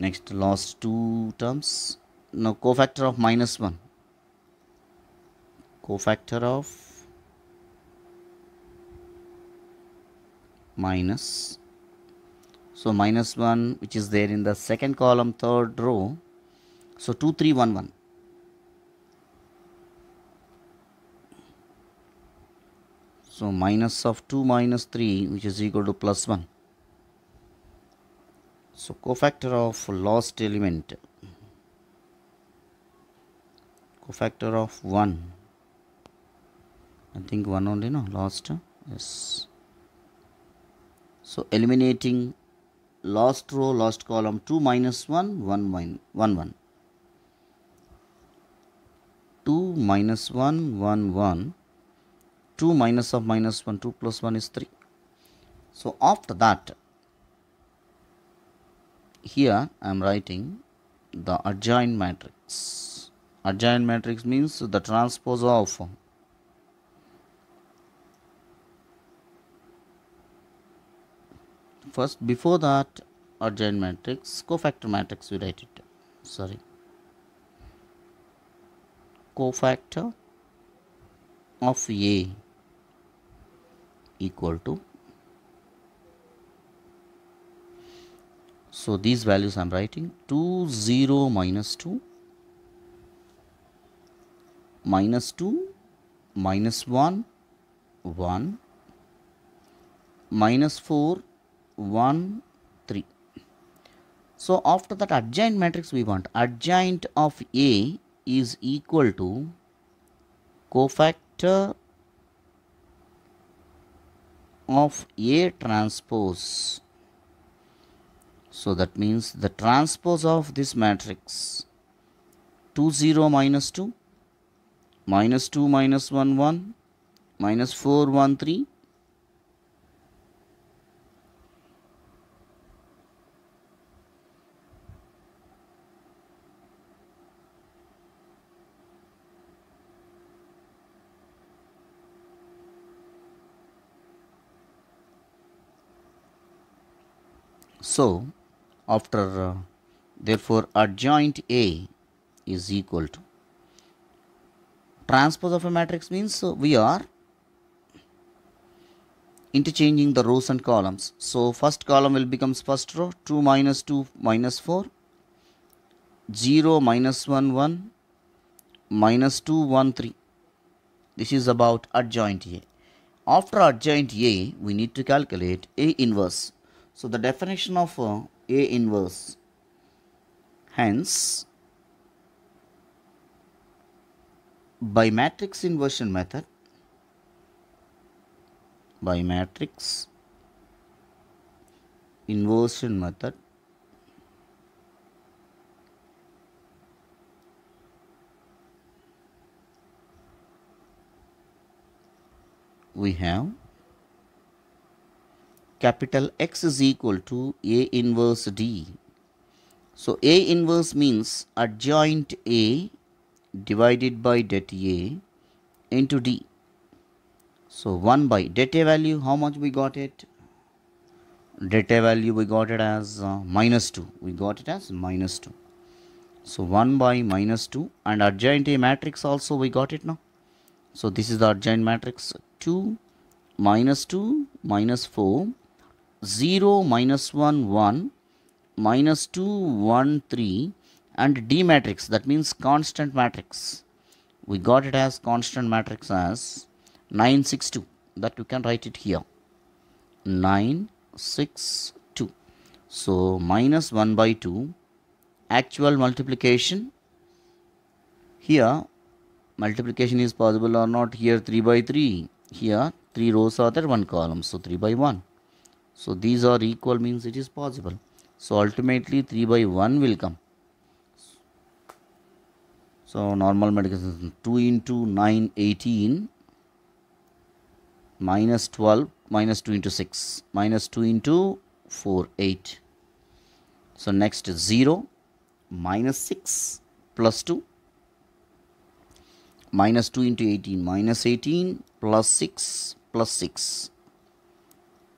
[SPEAKER 1] next last two terms now cofactor of minus 1 cofactor of minus so minus 1 which is there in the second column third row so 2311 So minus of 2 minus 3 which is equal to plus 1. So cofactor of lost element cofactor of 1 I think 1 only no lost yes. So eliminating last row last column 2 minus 1 1 1 1 1 2 minus 1 1 1 2 minus of minus 1, 2 plus 1 is 3. So after that, here I am writing the adjoint matrix. Adjoint matrix means the transpose of first before that adjoint matrix cofactor matrix we write it sorry cofactor of A equal to so these values I'm writing 2 0 minus 2 minus 2 minus 1 1 minus 4 1 3 so after that adjoint matrix we want adjoint of A is equal to cofactor of A transpose. So that means the transpose of this matrix 2 0 minus 2 minus 2 minus 1 1 minus 4 1 3 so after uh, therefore adjoint A is equal to transpose of a matrix means uh, we are interchanging the rows and columns so first column will becomes first row 2 minus 2 minus 4 0 minus 1 1 minus 2 1 3 this is about adjoint A after adjoint A we need to calculate A inverse so the definition of uh, A inverse. Hence, by matrix inversion method, by matrix inversion method, we have capital X is equal to A inverse D. So A inverse means adjoint A divided by det A into D. So 1 by det A value, how much we got it? Det A value we got it as uh, minus 2. We got it as minus 2. So 1 by minus 2 and adjoint A matrix also we got it now. So this is the adjoint matrix 2 minus 2 minus 4 0 minus 1 1 minus 2 1 3 and d matrix that means constant matrix we got it as constant matrix as nine six two. that you can write it here Nine six two. so minus 1 by 2 actual multiplication here multiplication is possible or not here 3 by 3 here 3 rows are there 1 column so 3 by 1 so these are equal means it is possible. So ultimately 3 by 1 will come. So normal multiplication 2 into 9 18 minus 12 minus 2 into 6 minus 2 into 4 8. So next 0 minus 6 plus 2 minus 2 into 18 minus 18 plus 6 plus 6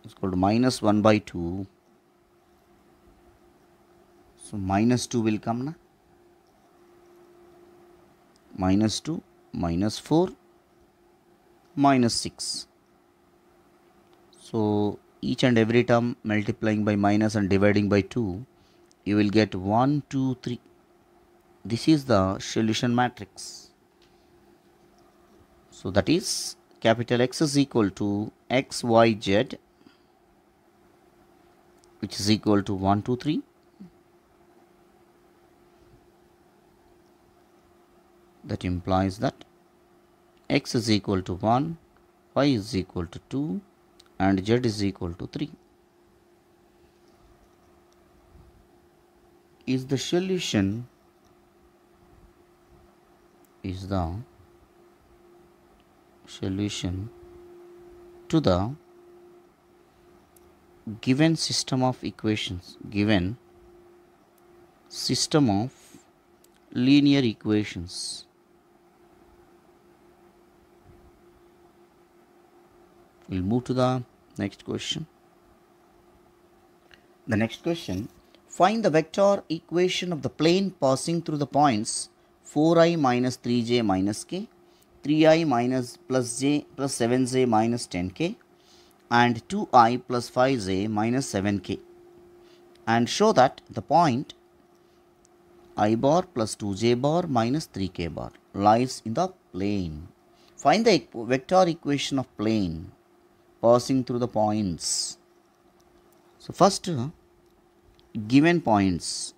[SPEAKER 1] is equal to minus 1 by 2 so minus 2 will come na minus 2 minus 4 minus 6 so each and every term multiplying by minus and dividing by 2 you will get 1 2 3 this is the solution matrix so that is capital X is equal to X Y Z which is equal to 1 2 3 that implies that x is equal to 1 y is equal to 2 and z is equal to 3 is the solution is the solution to the given system of equations given system of linear equations we'll move to the next question the next question find the vector equation of the plane passing through the points 4i minus 3j minus k 3i minus plus j plus 7j minus 10k and 2i plus 5j minus 7k and show that the point i bar plus 2j bar minus 3k bar lies in the plane. Find the vector equation of plane passing through the points. So first uh, given points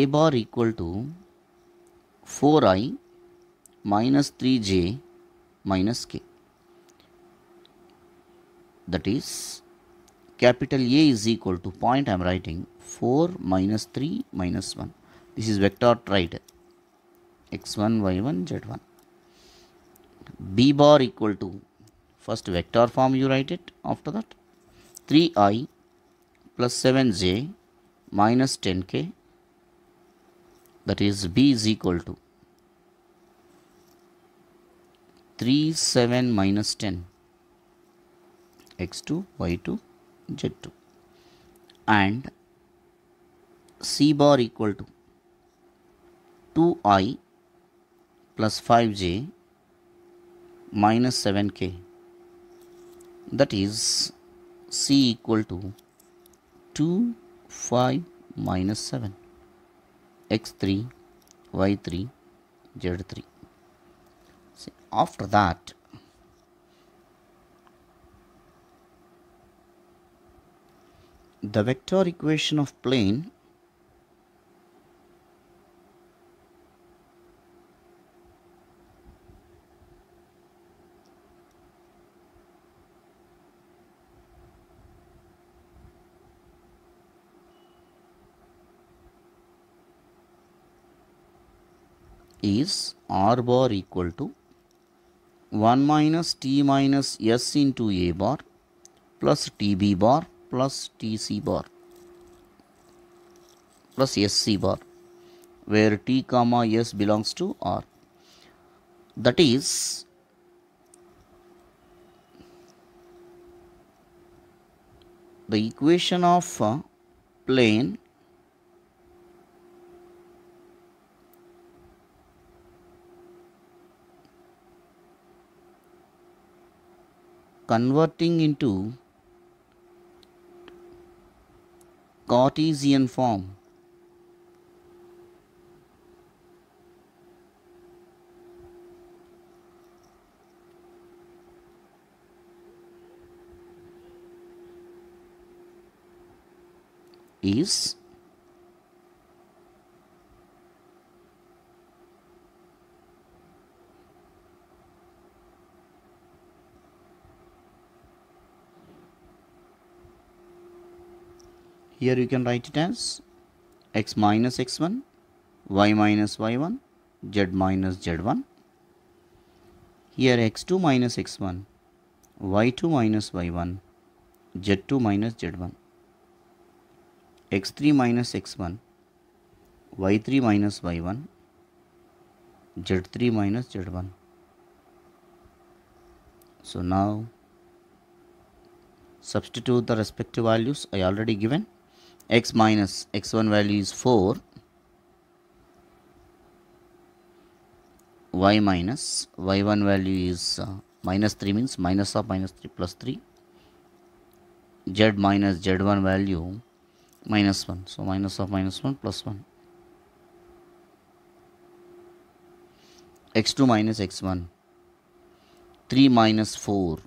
[SPEAKER 1] a bar equal to 4i minus 3j minus k. That is capital A is equal to point I am writing 4 minus 3 minus 1. This is vector right x1 y1 z1. B bar equal to first vector form you write it after that 3i plus 7j minus 10k that is b is equal to 3 7 minus 10 x2 y2 z2 and c bar equal to 2i plus 5j minus 7k that is c equal to 2 5 minus 7 x3 y3 z3 after that the vector equation of plane is r bar equal to 1 minus t minus s into a bar plus tb bar plus tc bar plus sc bar where t comma s belongs to r that is the equation of uh, plane converting into Cartesian form. is here you can write it as x minus x1 y minus y1 z minus z1 here x2 minus x1 y2 minus y1 z2 minus z1 x3 minus x1 y3 minus y1 z3 minus z1 so now substitute the respective values I already given x minus x1 value is 4 y minus y1 value is uh, minus 3 means minus of minus 3 plus 3 z minus z1 value minus 1 so minus of minus 1 plus 1 x2 minus x1 3 minus 4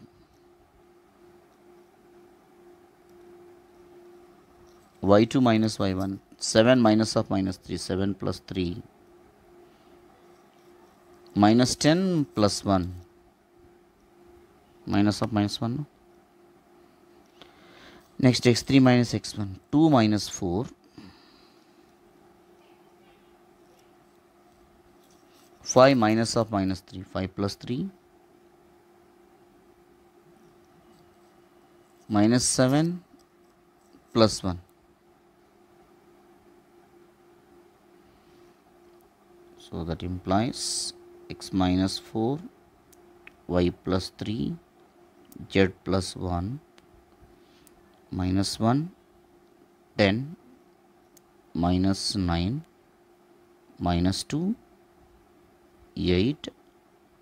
[SPEAKER 1] y2 minus y1 7 minus of minus 3 7 plus 3 minus 10 plus 1 minus of minus 1 next x3 minus x1 2 minus 4 5 minus of minus 3 5 plus 3 minus 7 plus 1 so that implies x minus 4 y plus 3 z plus 1 minus 1 10 minus 9 minus 2 8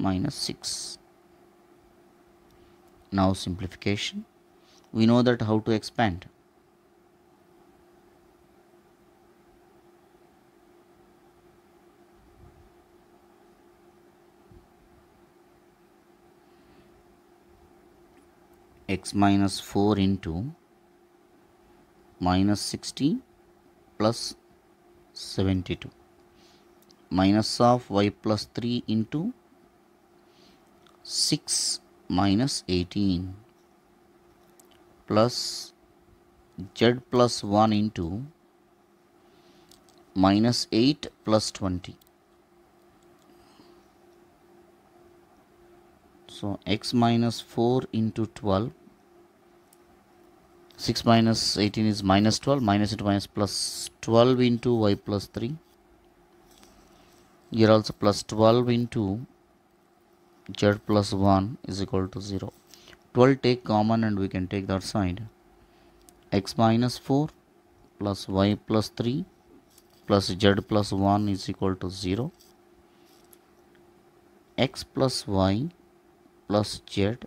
[SPEAKER 1] minus 6 now simplification we know that how to expand x minus 4 into minus 60 plus 72 minus of y plus 3 into 6 minus 18 plus z plus 1 into minus 8 plus 20 so x minus 4 into 12 6 minus 18 is minus 12 minus into minus plus 12 into y plus 3 here also plus 12 into z plus 1 is equal to 0 12 take common and we can take that side x minus 4 plus y plus 3 plus z plus 1 is equal to 0 x plus y plus z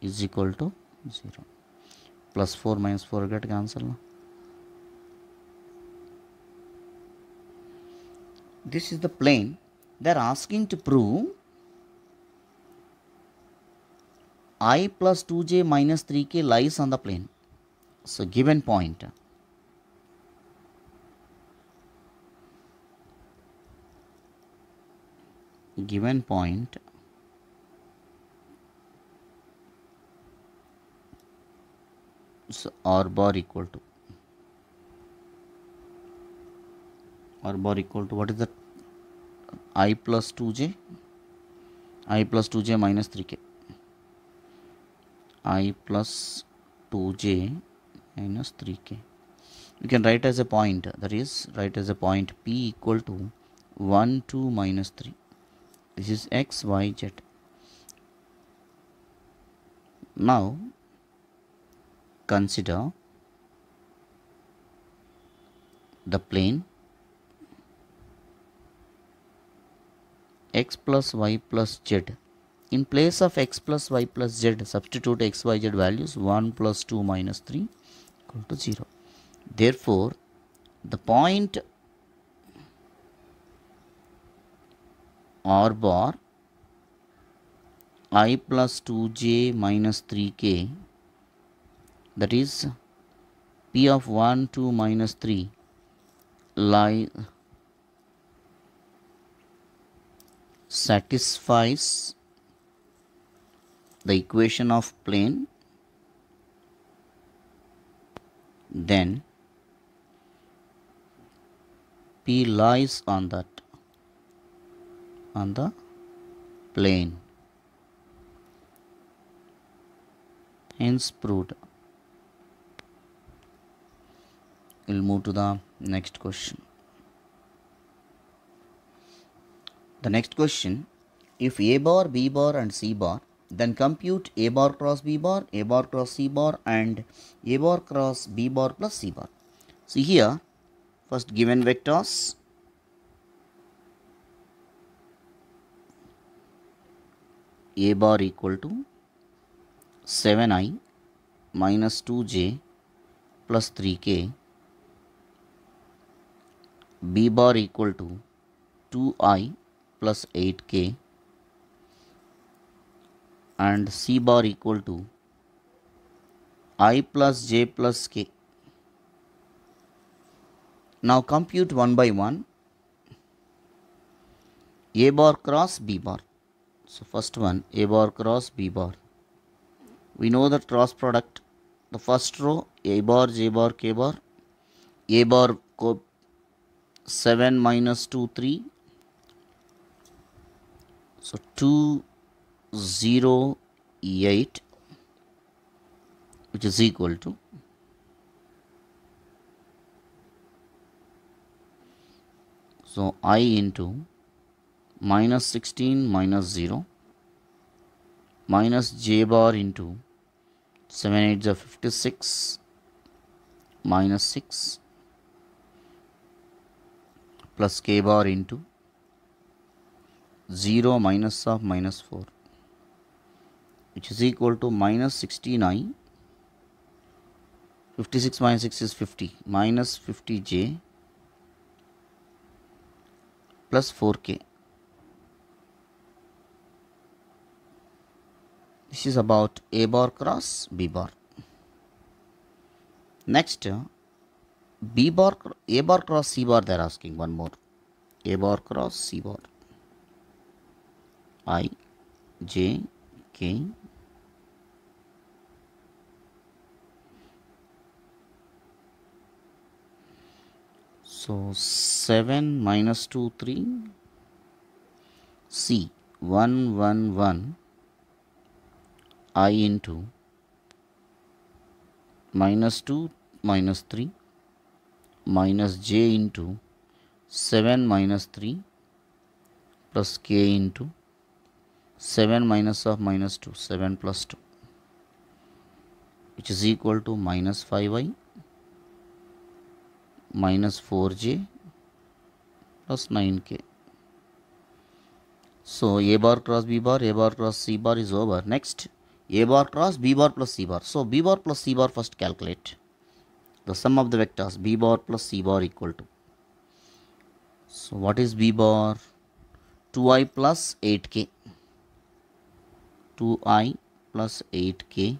[SPEAKER 1] is equal to 0 plus 4 minus 4 get cancelled. this is the plane they are asking to prove i plus 2j minus 3k lies on the plane so given point given point r bar equal to r bar equal to what is that i plus 2j i plus 2j minus 3k i plus 2j minus 3k you can write as a point that is write as a point p equal to 1 2 minus 3 this is x y z now consider the plane x plus y plus z. In place of x plus y plus z, substitute x, y, z values 1 plus 2 minus 3 equal to 0. Therefore, the point r bar i plus 2j minus 3k that is P of 1 2 minus 3 lie satisfies the equation of plane then P lies on that on the plane hence proved we'll move to the next question the next question if a bar b bar and c bar then compute a bar cross b bar a bar cross c bar and a bar cross b bar plus c bar see here first given vectors a bar equal to 7i minus 2j plus 3k b bar equal to 2i plus 8k and c bar equal to i plus j plus k. Now compute one by one a bar cross b bar. So first one a bar cross b bar. We know the cross product. The first row a bar j bar k bar a bar 7 minus 2 3 so 2 0 8 which is equal to so i into minus 16 minus 0 minus j bar into 7 8 56 minus 6 plus k bar into 0 minus of minus 4 which is equal to minus 69 56 minus 6 is 50 minus 50j plus 4k this is about a bar cross b bar next B bar, A bar cross C bar, they're asking one more. A bar cross C bar. I, J, K. So 7 minus 2, 3. C, 1, 1, 1. I into minus 2, minus 3. minus j into 7 minus 3 plus k into 7 minus of minus 2 7 plus 2 which is equal to minus 5y minus 4j plus 9k. So a bar cross b bar, a bar cross c bar is over. Next a bar cross b bar plus c bar. So b bar plus c bar first calculate the sum of the vectors b bar plus c bar equal to. So what is b bar? 2i plus 8k. 2i plus 8k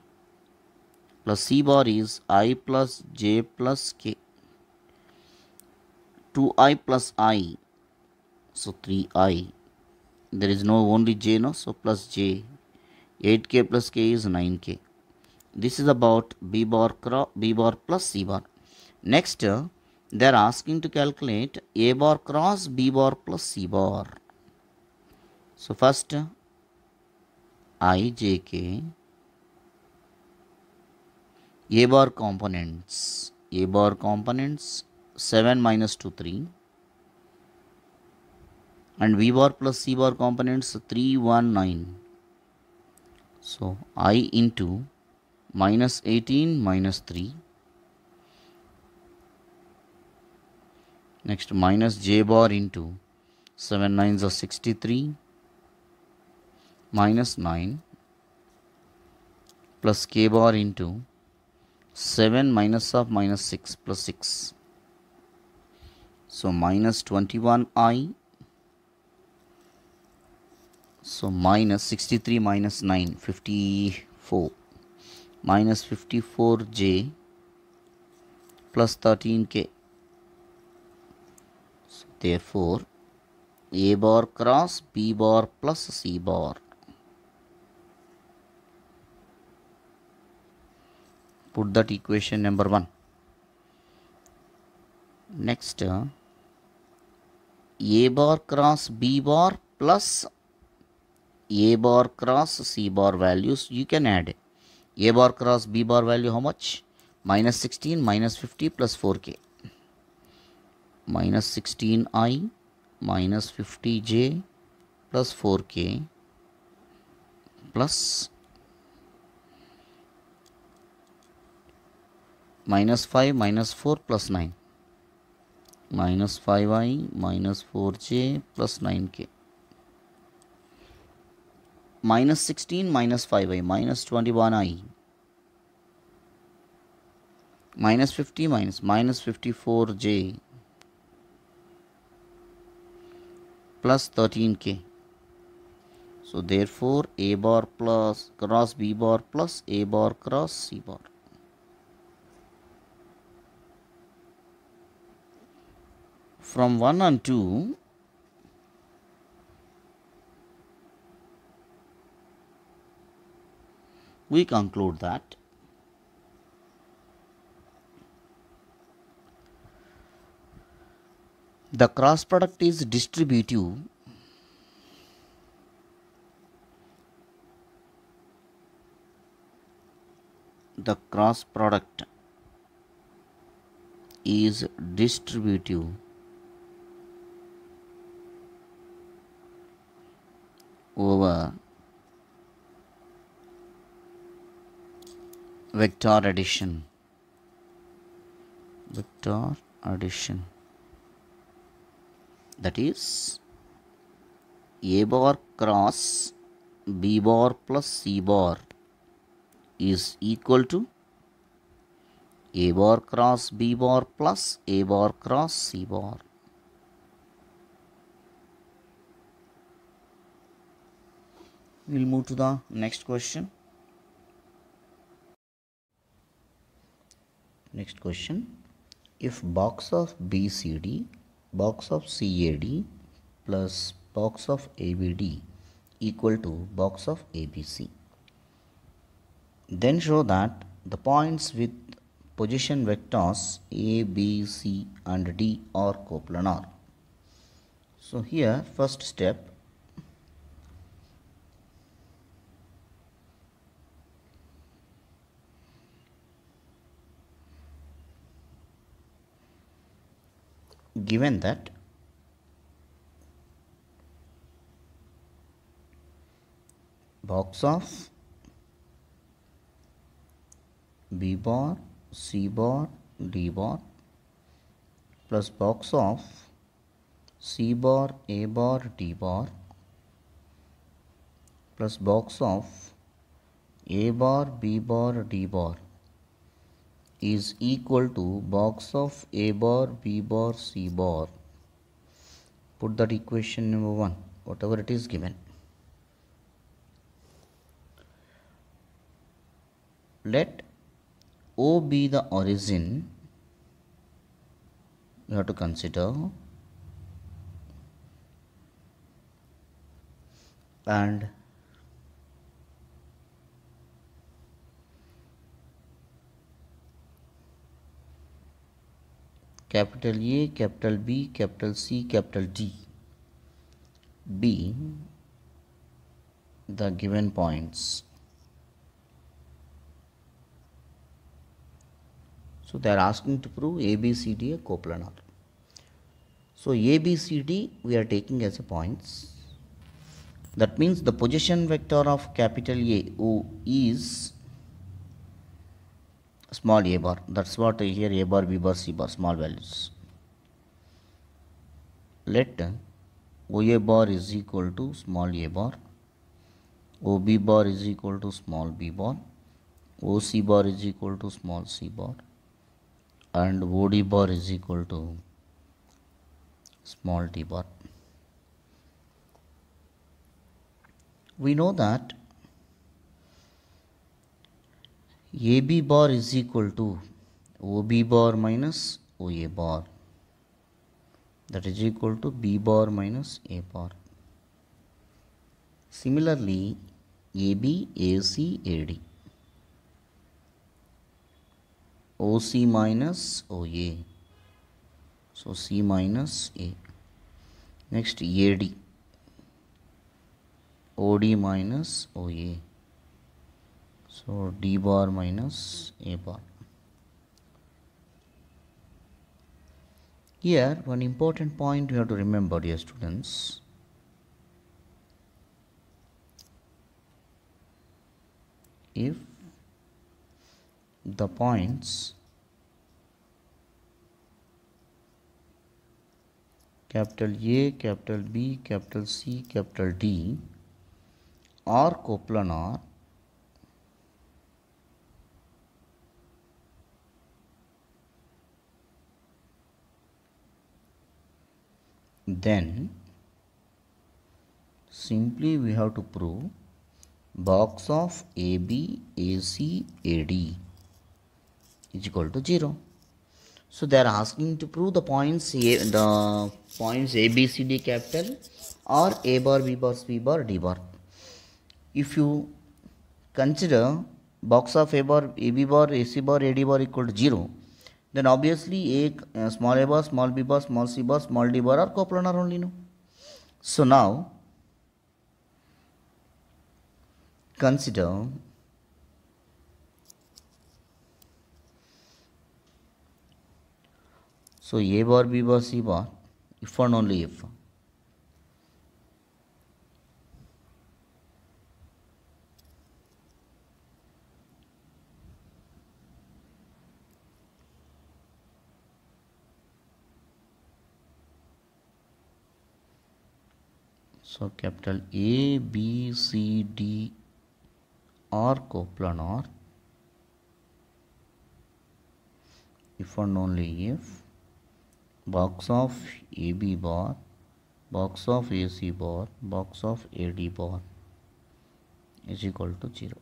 [SPEAKER 1] plus c bar is i plus j plus k. 2i plus i so 3i there is no only j no so plus j 8k plus k is 9k this is about B bar, cross, B bar plus C bar. Next, they are asking to calculate A bar cross B bar plus C bar. So, first ijk a bar components a bar components 7 minus 2 3 and v bar plus c bar components 3 1 9 so i into minus 18 minus 3 next minus j bar into 7 nines of 63 minus 9 plus k bar into 7 minus of minus 6 plus 6 so minus 21i so minus 63 minus 9 54 minus 54j plus 13k. So, therefore, a bar cross b bar plus c bar. Put that equation number 1. Next, uh, a bar cross b bar plus a bar cross c bar values you can add a bar cross b bar value how much minus 16 minus 50 plus 4k minus 16i minus 50j plus 4k plus minus 5 minus 4 plus 9 minus 5i minus 4j plus 9k minus 16 minus 5i minus 21i minus 50 minus minus 54j plus 13k so therefore a bar plus cross b bar plus a bar cross c bar from 1 and 2 we conclude that the cross product is distributive the cross product is distributive over vector addition vector addition that is a bar cross b bar plus c bar is equal to a bar cross b bar plus a bar cross c bar. We'll move to the next question. Next question. If box of BCD, box of CAD plus box of ABD equal to box of ABC. Then show that the points with position vectors A, B, C and D are coplanar. So here first step given that box of B bar, C bar, D bar plus box of C bar, A bar, D bar plus box of A bar, B bar, D bar is equal to box of A bar, B bar, C bar. Put that equation number 1, whatever it is given. Let O be the origin. You have to consider. And capital A, capital B, capital C, capital D be the given points. So they are asking to prove ABCD a coplanar. So ABCD we are taking as a points. That means the position vector of capital A O is small a bar. That's what here a bar, b bar, c bar, small values. Let OA bar is equal to small a bar, OB bar is equal to small b bar, OC bar is equal to small c bar, and OD bar is equal to small t bar. We know that a b bar is equal to o b bar minus o a bar that is equal to b bar minus a bar similarly a b a c a d o c minus o a so c minus a next a d o d minus o a so d bar minus a bar here one important point you have to remember dear students if the points capital A, capital B, capital C, capital D are coplanar then simply we have to prove box of AB, AC, AD is equal to 0. So they are asking to prove the points A, the points A, B, C, D capital or A bar, B bar, B bar, D bar. If you consider box of A bar, AB bar, AC bar, AD bar equal to 0, then obviously एक small a बस small b बस small c बस small d bar are coplanar only no so now consider so a bar b बस c bar if and only if so capital a b c d are coplanar if and only if box of a b bar box of a c bar box of a d bar is equal to zero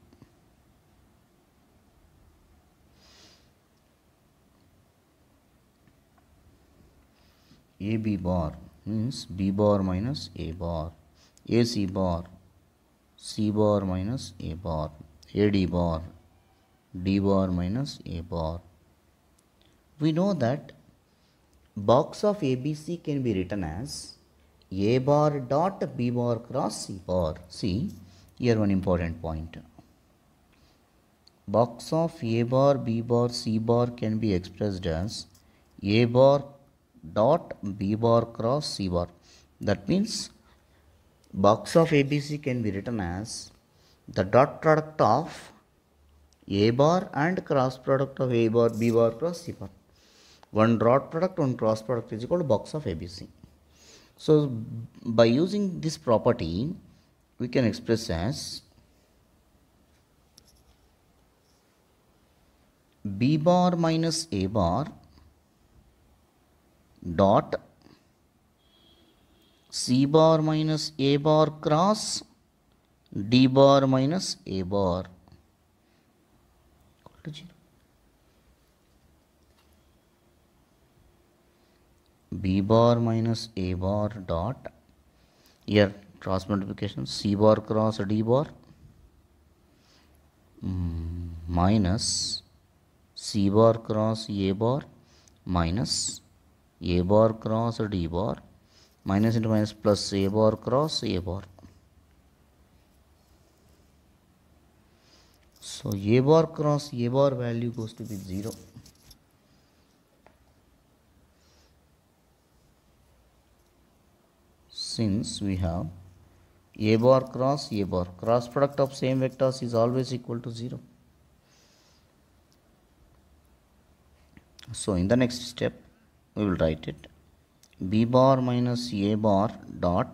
[SPEAKER 1] A b bar means B bar minus A bar, AC bar, C bar minus A bar, AD bar, D bar minus A bar. We know that box of ABC can be written as A bar dot B bar cross C bar. See, here one important point. Box of A bar, B bar, C bar can be expressed as A bar dot b bar cross c bar. That means box of ABC can be written as the dot product of a bar and cross product of a bar, b bar cross c bar. One dot product, one cross product is equal to box of ABC. So by using this property, we can express as b bar minus a bar dot c bar minus a bar cross d bar minus a bar equal to 0. b bar minus a bar dot here cross multiplication c bar cross d bar mm, minus c bar cross a bar minus a bar cross d bar minus into minus plus a bar cross a bar so a bar cross a bar value goes to be 0 since we have a bar cross a bar cross product of same vectors is always equal to 0 so in the next step we will write it b bar minus a bar dot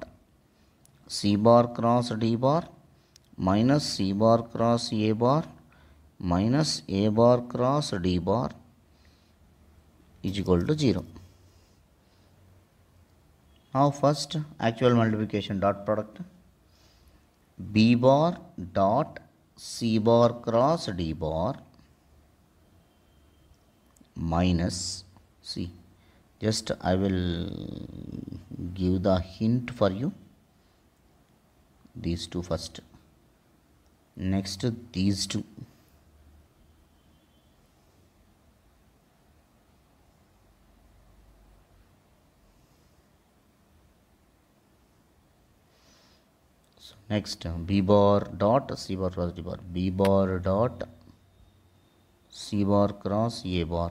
[SPEAKER 1] c bar cross d bar minus c bar cross a bar minus a bar cross d bar is equal to 0. Now first actual multiplication dot product b bar dot c bar cross d bar minus c just I will give the hint for you these two first next these two so next b bar dot c bar cross d bar b bar dot c bar cross a bar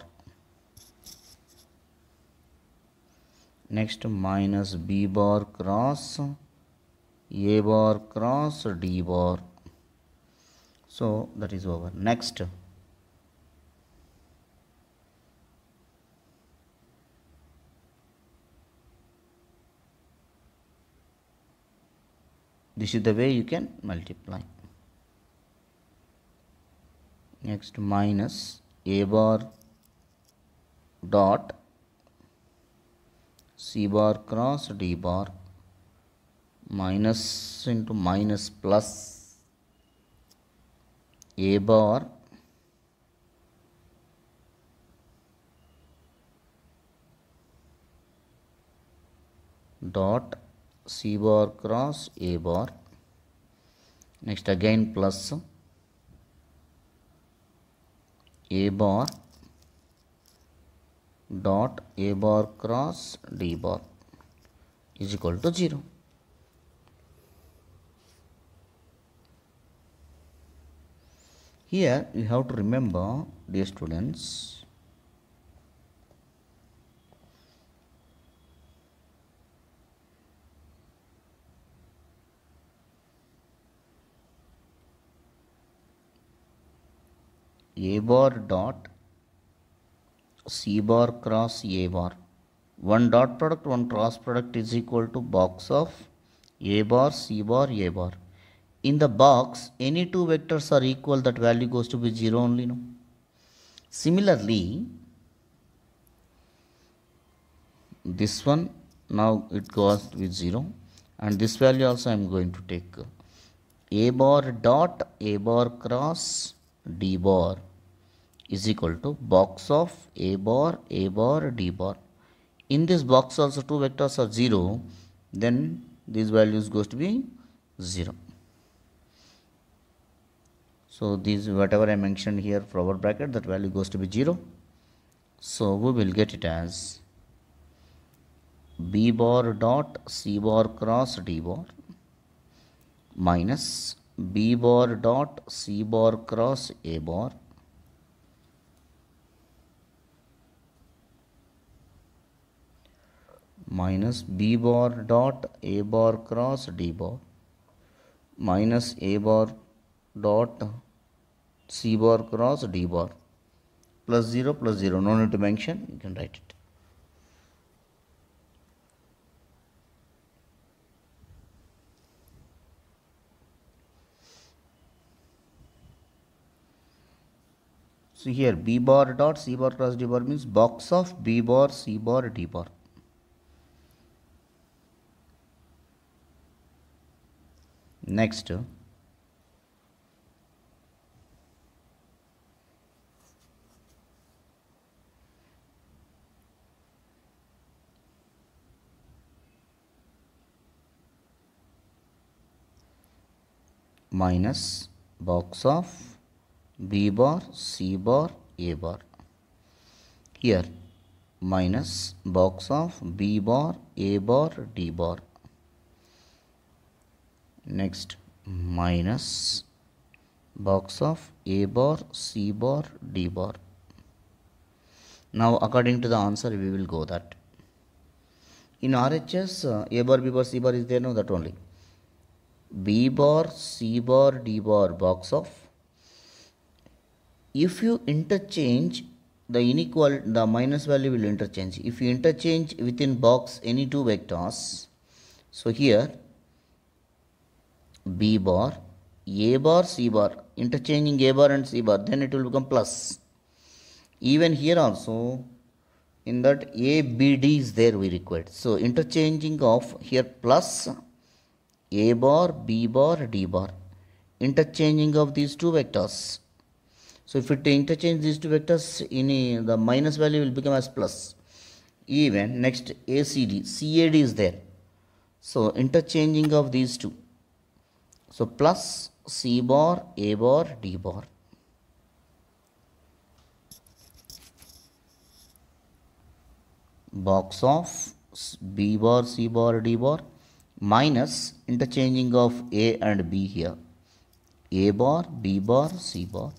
[SPEAKER 1] next minus b bar cross a bar cross d bar so that is over next this is the way you can multiply next minus a bar dot c bar cross d bar minus into minus plus a bar dot c bar cross a bar next again plus a bar dot a bar cross d bar is equal to 0. Here you have to remember dear students a bar dot C bar cross A bar. One dot product, one cross product is equal to box of A bar, C bar, A bar. In the box, any two vectors are equal, that value goes to be zero only, no? Similarly, this one, now it goes with zero and this value also I am going to take a bar dot a bar cross d bar is equal to box of a bar a bar d bar in this box also two vectors are 0 then these values goes to be 0 so these whatever I mentioned here forward bracket that value goes to be 0 so we will get it as b bar dot c bar cross d bar minus b bar dot c bar cross a bar minus b bar dot a bar cross d bar minus a bar dot c bar cross d bar plus 0 plus 0 no need to mention you can write it So here b bar dot c bar cross d bar means box of b bar c bar d bar. next minus box of b bar c bar a bar here minus box of b bar a bar d bar next minus box of a bar c bar d bar now according to the answer we will go that in RHS uh, a bar b bar c bar is there no that only b bar c bar d bar box of if you interchange the inequal the minus value will interchange if you interchange within box any two vectors so here B bar, A bar, C bar, interchanging A bar and C bar, then it will become plus. Even here also, in that A, B, D is there we required. So, interchanging of here plus A bar, B bar, D bar. Interchanging of these two vectors. So, if it interchange these two vectors, in the minus value will become as plus. Even next A C D, C A D is there. So, interchanging of these two so plus C bar, A bar, D bar. Box of B bar, C bar, D bar minus interchanging of A and B here. A bar, B bar, C bar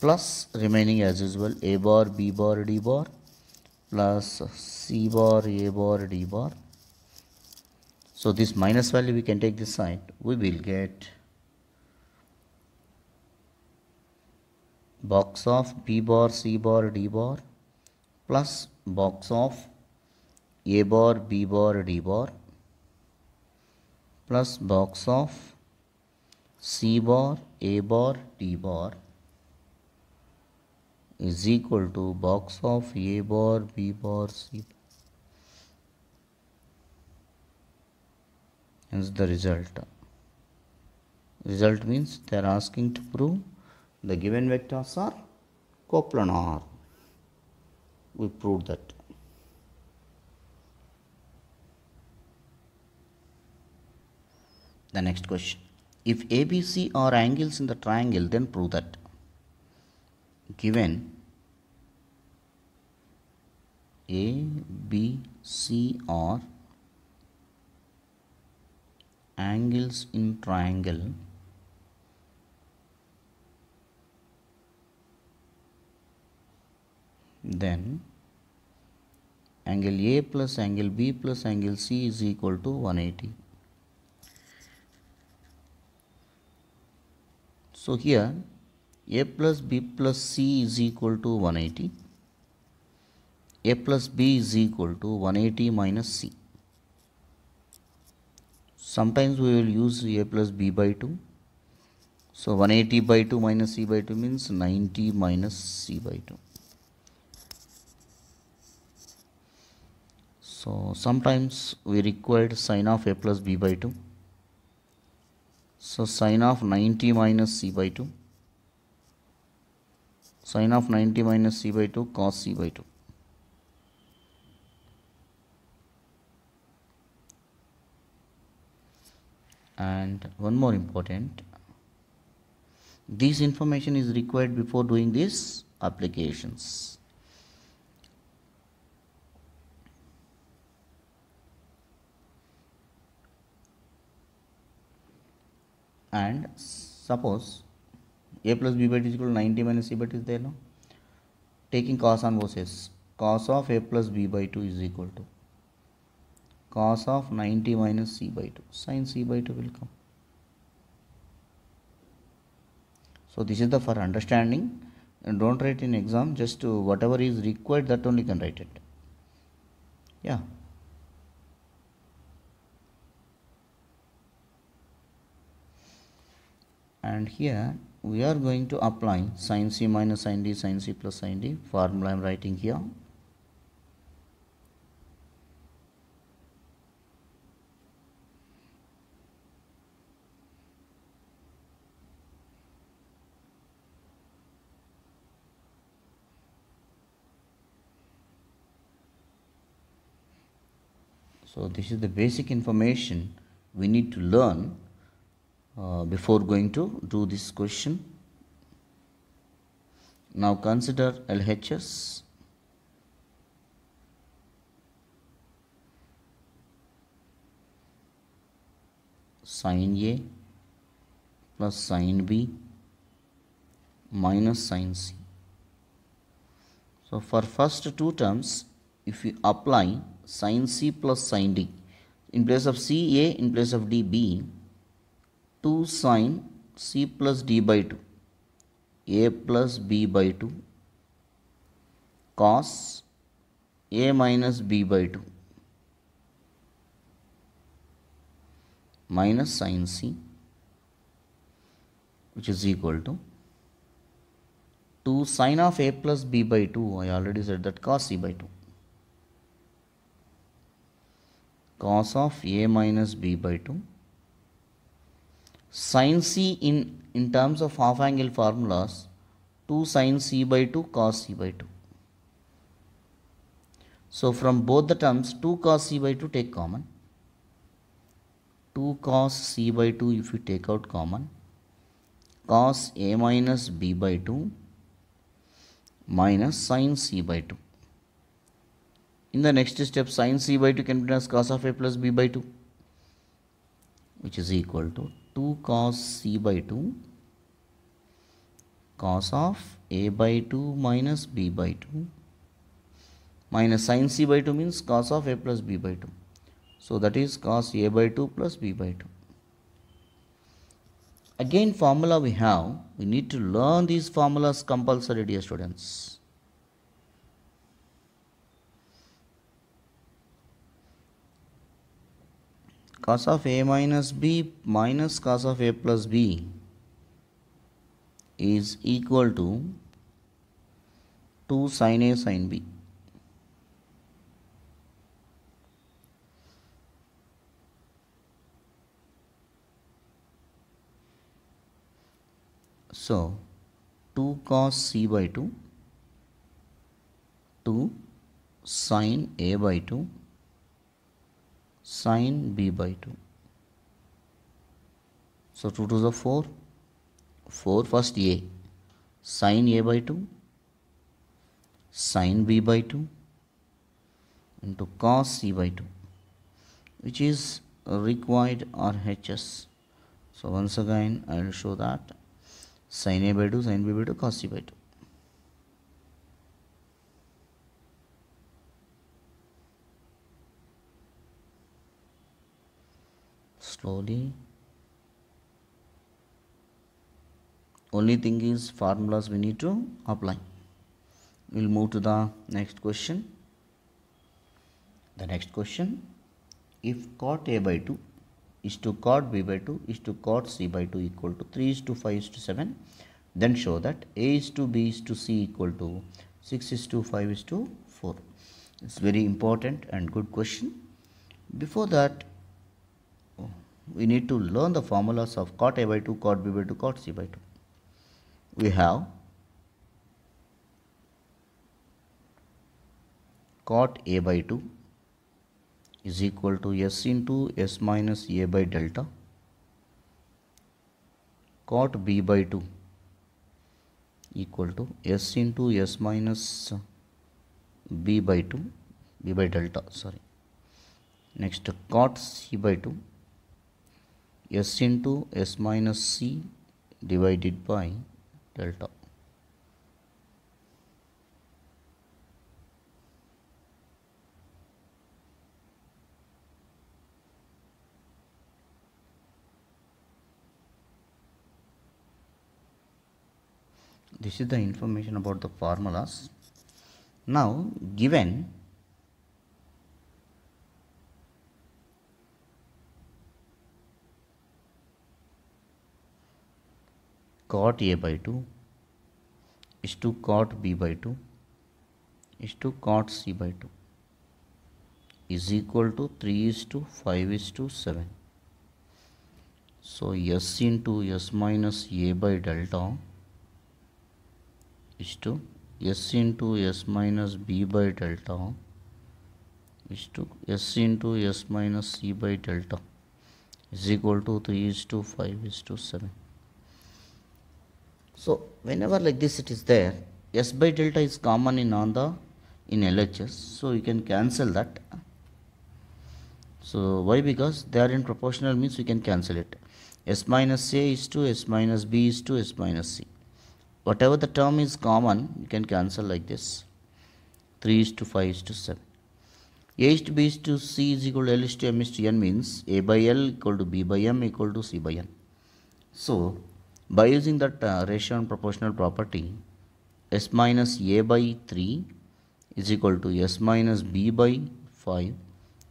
[SPEAKER 1] plus remaining as usual A bar, B bar, D bar plus C bar, A bar, D bar so this minus value we can take this side we will get box of B bar C bar D bar plus box of A bar B bar D bar plus box of C bar A bar D bar is equal to box of A bar B bar C bar hence the result result means they are asking to prove the given vectors are coplanar we proved that the next question if abc are angles in the triangle then prove that given a b c are angles in triangle then angle A plus angle B plus angle C is equal to 180. So here A plus B plus C is equal to 180. A plus B is equal to 180 minus C sometimes we will use a plus b by 2 so 180 by 2 minus c by 2 means 90 minus c by 2 so sometimes we required sine of a plus b by 2 so sine of 90 minus c by 2 sine of 90 minus c by 2 cos c by 2 and one more important this information is required before doing these applications and suppose a plus b by t is equal to 90 minus c by t is there no taking cos on both sides cos of a plus b by 2 is equal to cos of 90 minus c by 2 sin c by 2 will come so this is the for understanding and don't write in exam just to whatever is required that only can write it yeah and here we are going to apply sin c minus sin d sin c plus sin d formula I am writing here So this is the basic information we need to learn uh, before going to do this question. Now consider LHS. sine A plus sine B minus sine C. So for first two terms, if we apply sin C plus sin D. In place of C A, in place of D B, 2 sin C plus D by 2, A plus B by 2, cos A minus B by 2, minus sin C, which is equal to 2 sine of A plus B by 2, I already said that cos C by 2. cos of a minus b by 2 sin c in in terms of half angle formulas 2 sin c by 2 cos c by 2 so from both the terms 2 cos c by 2 take common 2 cos c by 2 if you take out common cos a minus b by 2 minus sin c by 2 in the next step, sine c by 2 can be written as cos of a plus b by 2, which is equal to 2 cos c by 2 cos of a by 2 minus b by 2 minus sine c by 2 means cos of a plus b by 2. So that is cos a by 2 plus b by 2. Again formula we have, we need to learn these formulas compulsory dear students. cos of a minus b minus cos of a plus b is equal to 2 sin a sin b. So, 2 cos c by 2, 2 sin a by 2 sine b by 2 so 2 to the 4 4 first a sine a by 2 sine b by 2 into cos c by 2 which is required RHS so once again I will show that sine a by 2 sine b by 2 cos c by 2 slowly. Only thing is formulas we need to apply. We will move to the next question. The next question. If cot A by 2 is to cot B by 2 is to cot C by 2 equal to 3 is to 5 is to 7, then show that A is to B is to C equal to 6 is to 5 is to 4. It's very important and good question. Before that, we need to learn the formulas of cot A by 2, cot B by 2, cot C by 2. We have cot A by 2 is equal to S into S minus A by delta cot B by 2 equal to S into S minus B by 2 B by delta sorry next cot C by 2 s into s minus c divided by delta. This is the information about the formulas. Now given cot a by 2 is to cot b by 2 is to cot c by 2 is equal to 3 is to 5 is to 7 so s into s minus a by delta is to s into s minus b by delta is to s into s minus c by delta is equal to 3 is to 5 is to 7 So whenever like this it is there, S by delta is common in on the in LHS, so you can cancel that. So why? Because they are in proportional means we can cancel it. S minus A is to S minus B is to S minus C. Whatever the term is common, you can cancel like this. 3 is to 5 is to 7. A is to B is to C is equal to L is to M is to N means A by L equal to B by M equal to C by N. So by using that uh, ratio and proportional property, s minus a by 3 is equal to s minus b by 5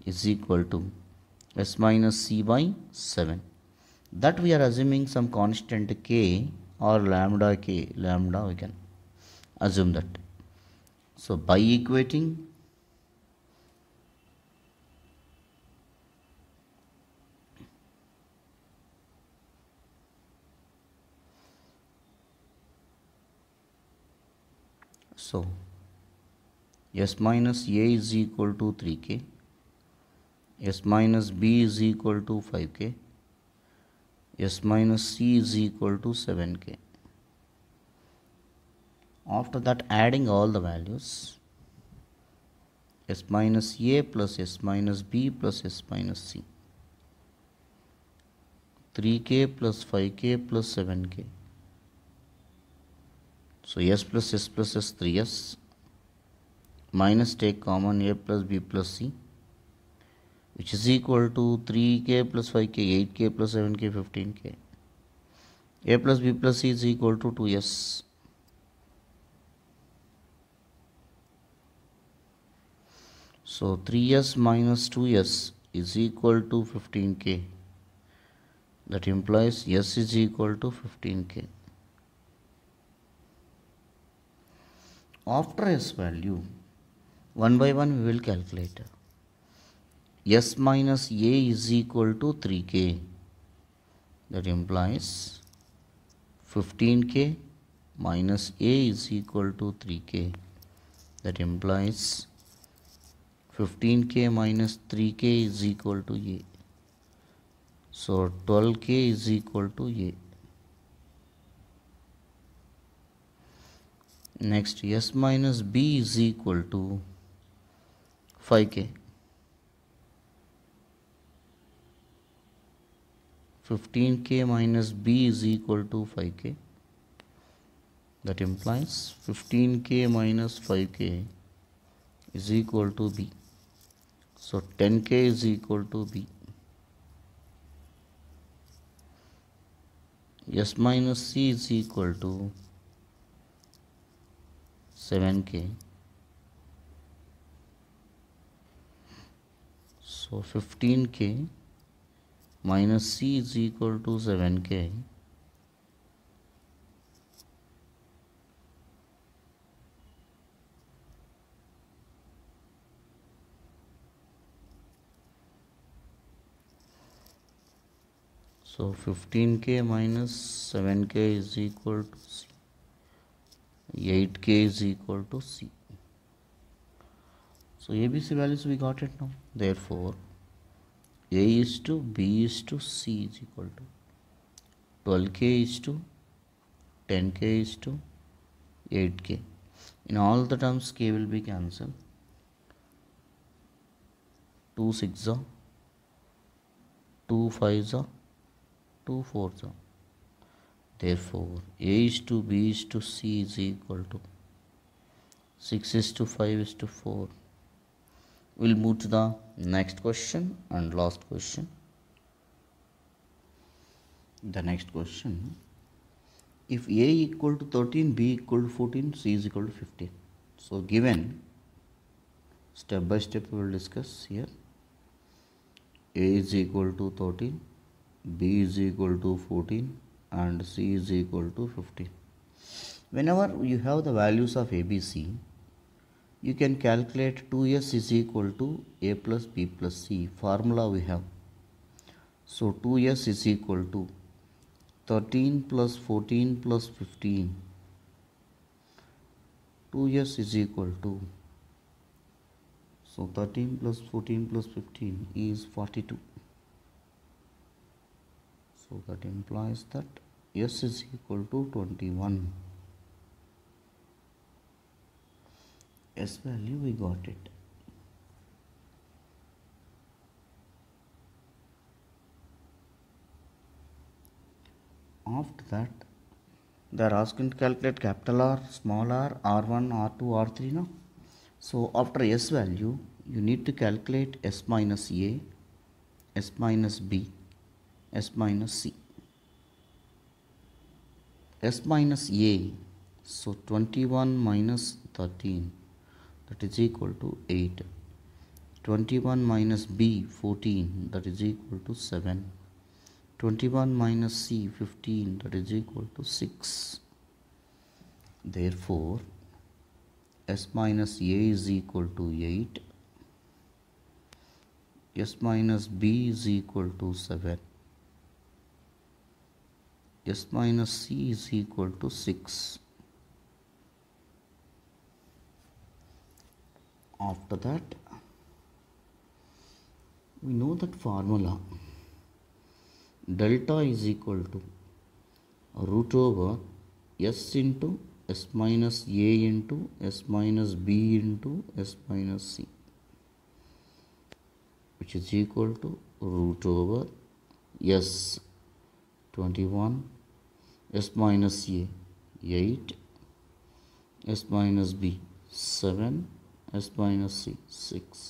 [SPEAKER 1] is equal to s minus c by 7. That we are assuming some constant k or lambda k, lambda we can assume that. So by equating So s minus a is equal to 3k, s minus b is equal to 5k, s minus c is equal to 7k. After that adding all the values s minus a plus s minus b plus s minus c 3k plus 5k plus 7k so s plus s plus s 3s minus take common a plus b plus c which is equal to 3k plus 5k 8k plus 7k 15k a plus b plus c is equal to 2s so 3s minus 2s is equal to 15k that implies s is equal to 15k after s value, one by one we will calculate. s minus a is equal to 3k. That implies 15k minus a is equal to 3k. That implies 15k minus 3k is equal to a. So 12k is equal to a. next s minus b is equal to 5k 15k minus b is equal to 5k that implies 15k minus 5k is equal to b so 10k is equal to b s minus c is equal to seven k so fifteen k minus c is equal to seven k so fifteen k minus seven k is equal to 8k is equal to c so abc values we got it now therefore a is to b is to c is equal to 12k is to 10k is to 8k in all the terms k will be cancelled 2 6 2 5 2 4 Therefore, A is to B is to C is equal to 6 is to 5 is to 4. We'll move to the next question and last question. The next question. If A equal to 13, B equal to 14, C is equal to 15. So given step by step we will discuss here. A is equal to 13, B is equal to 14, and c is equal to 15 whenever you have the values of abc you can calculate 2s is equal to a plus b plus c formula we have so 2s is equal to 13 plus 14 plus 15 2s is equal to so 13 plus 14 plus 15 is 42 so that implies that s is equal to 21 s value we got it after that they are asking to calculate capital R, small r, r1, r2, r3 now. So after s value you need to calculate s minus a, s minus b, s minus c s minus a so 21 minus 13 that is equal to 8 21 minus b 14 that is equal to 7 21 minus c 15 that is equal to 6 therefore s minus a is equal to 8 s minus b is equal to 7 s minus c is equal to 6 after that we know that formula delta is equal to root over s into s minus a into s minus b into s minus c which is equal to root over s 21 s minus a 8 s minus b 7 s minus c 6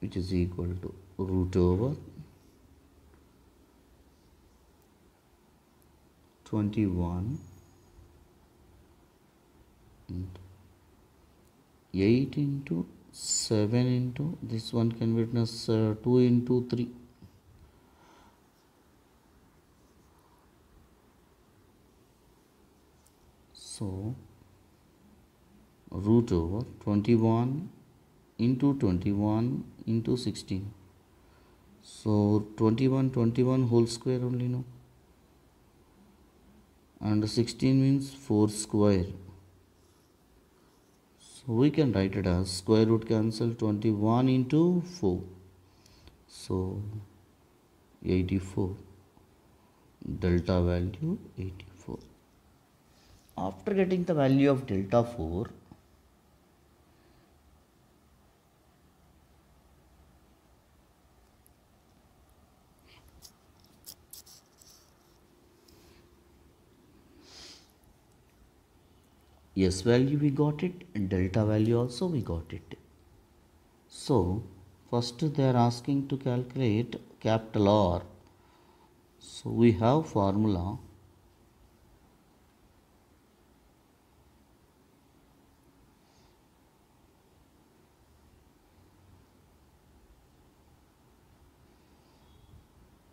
[SPEAKER 1] which is equal to root over 21 8 into 7 into this one can witness uh, 2 into 3 So root over 21 into 21 into 16. So 21 21 whole square only no. And 16 means 4 square. So we can write it as square root cancel 21 into 4. So 84 delta value 84 after getting the value of delta 4 s value we got it and delta value also we got it so first they are asking to calculate capital R so we have formula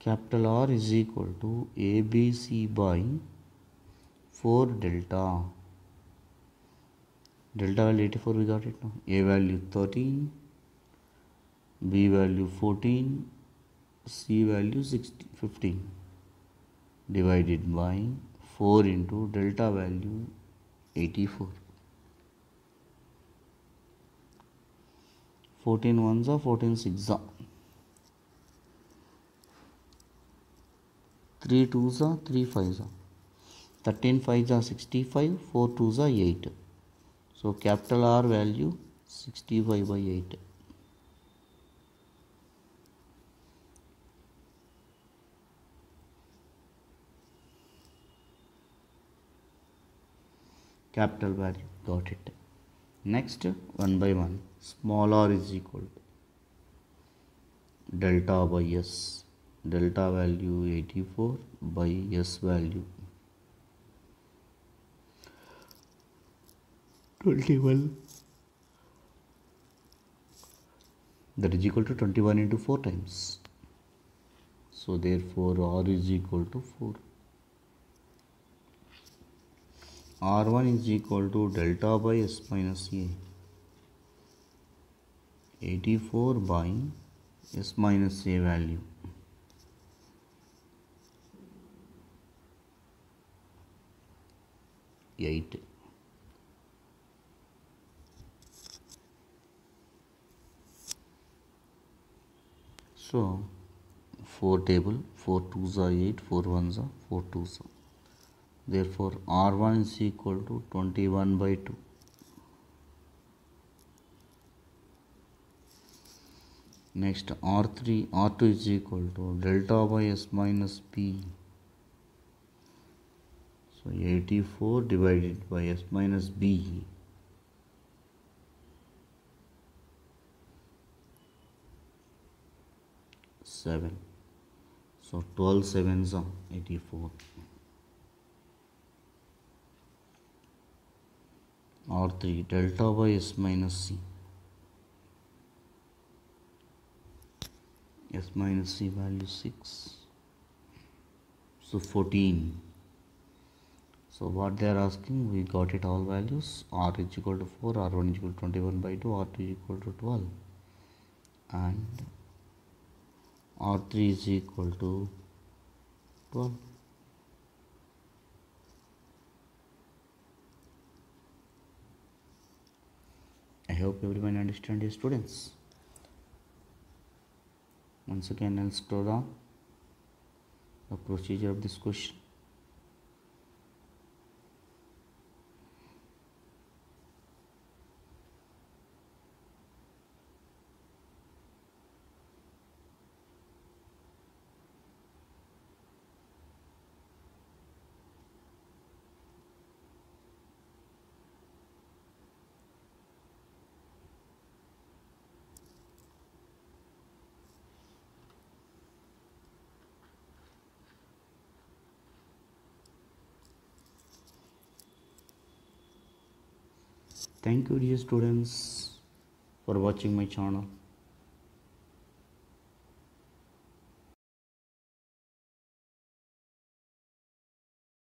[SPEAKER 1] capital R is equal to ABC by 4 delta. Delta value 84 we got it now. A value 13, B value 14, C value 16, 15 divided by 4 into delta value 84. 14 ones are 14 sixes are 3 2s are 3 5s are 13 5s are 65 4 2s are 8 so capital R value 65 by 8 capital value got it next one by one small r is equal to delta by s delta value 84 by s value 21 that is equal to 21 into 4 times so therefore r is equal to 4 r1 is equal to delta by s minus a 84 by s minus a value 8 so 4 table 4 2s are 8 4 1s are 4 2s are therefore r1 is equal to 21 by 2 next r3 r2 is equal to delta by s minus p so 84 divided by s minus b seven. So 12 are 84. R3 delta by S minus C. S minus C value 6. So 14 so what they are asking we got it all values r is equal to 4 r1 is equal to 21 by 2 r2 is equal to 12 and r3 is equal to 12 I hope everyone understand your students once again I'll scroll down the procedure of this question thank you dear students for watching my channel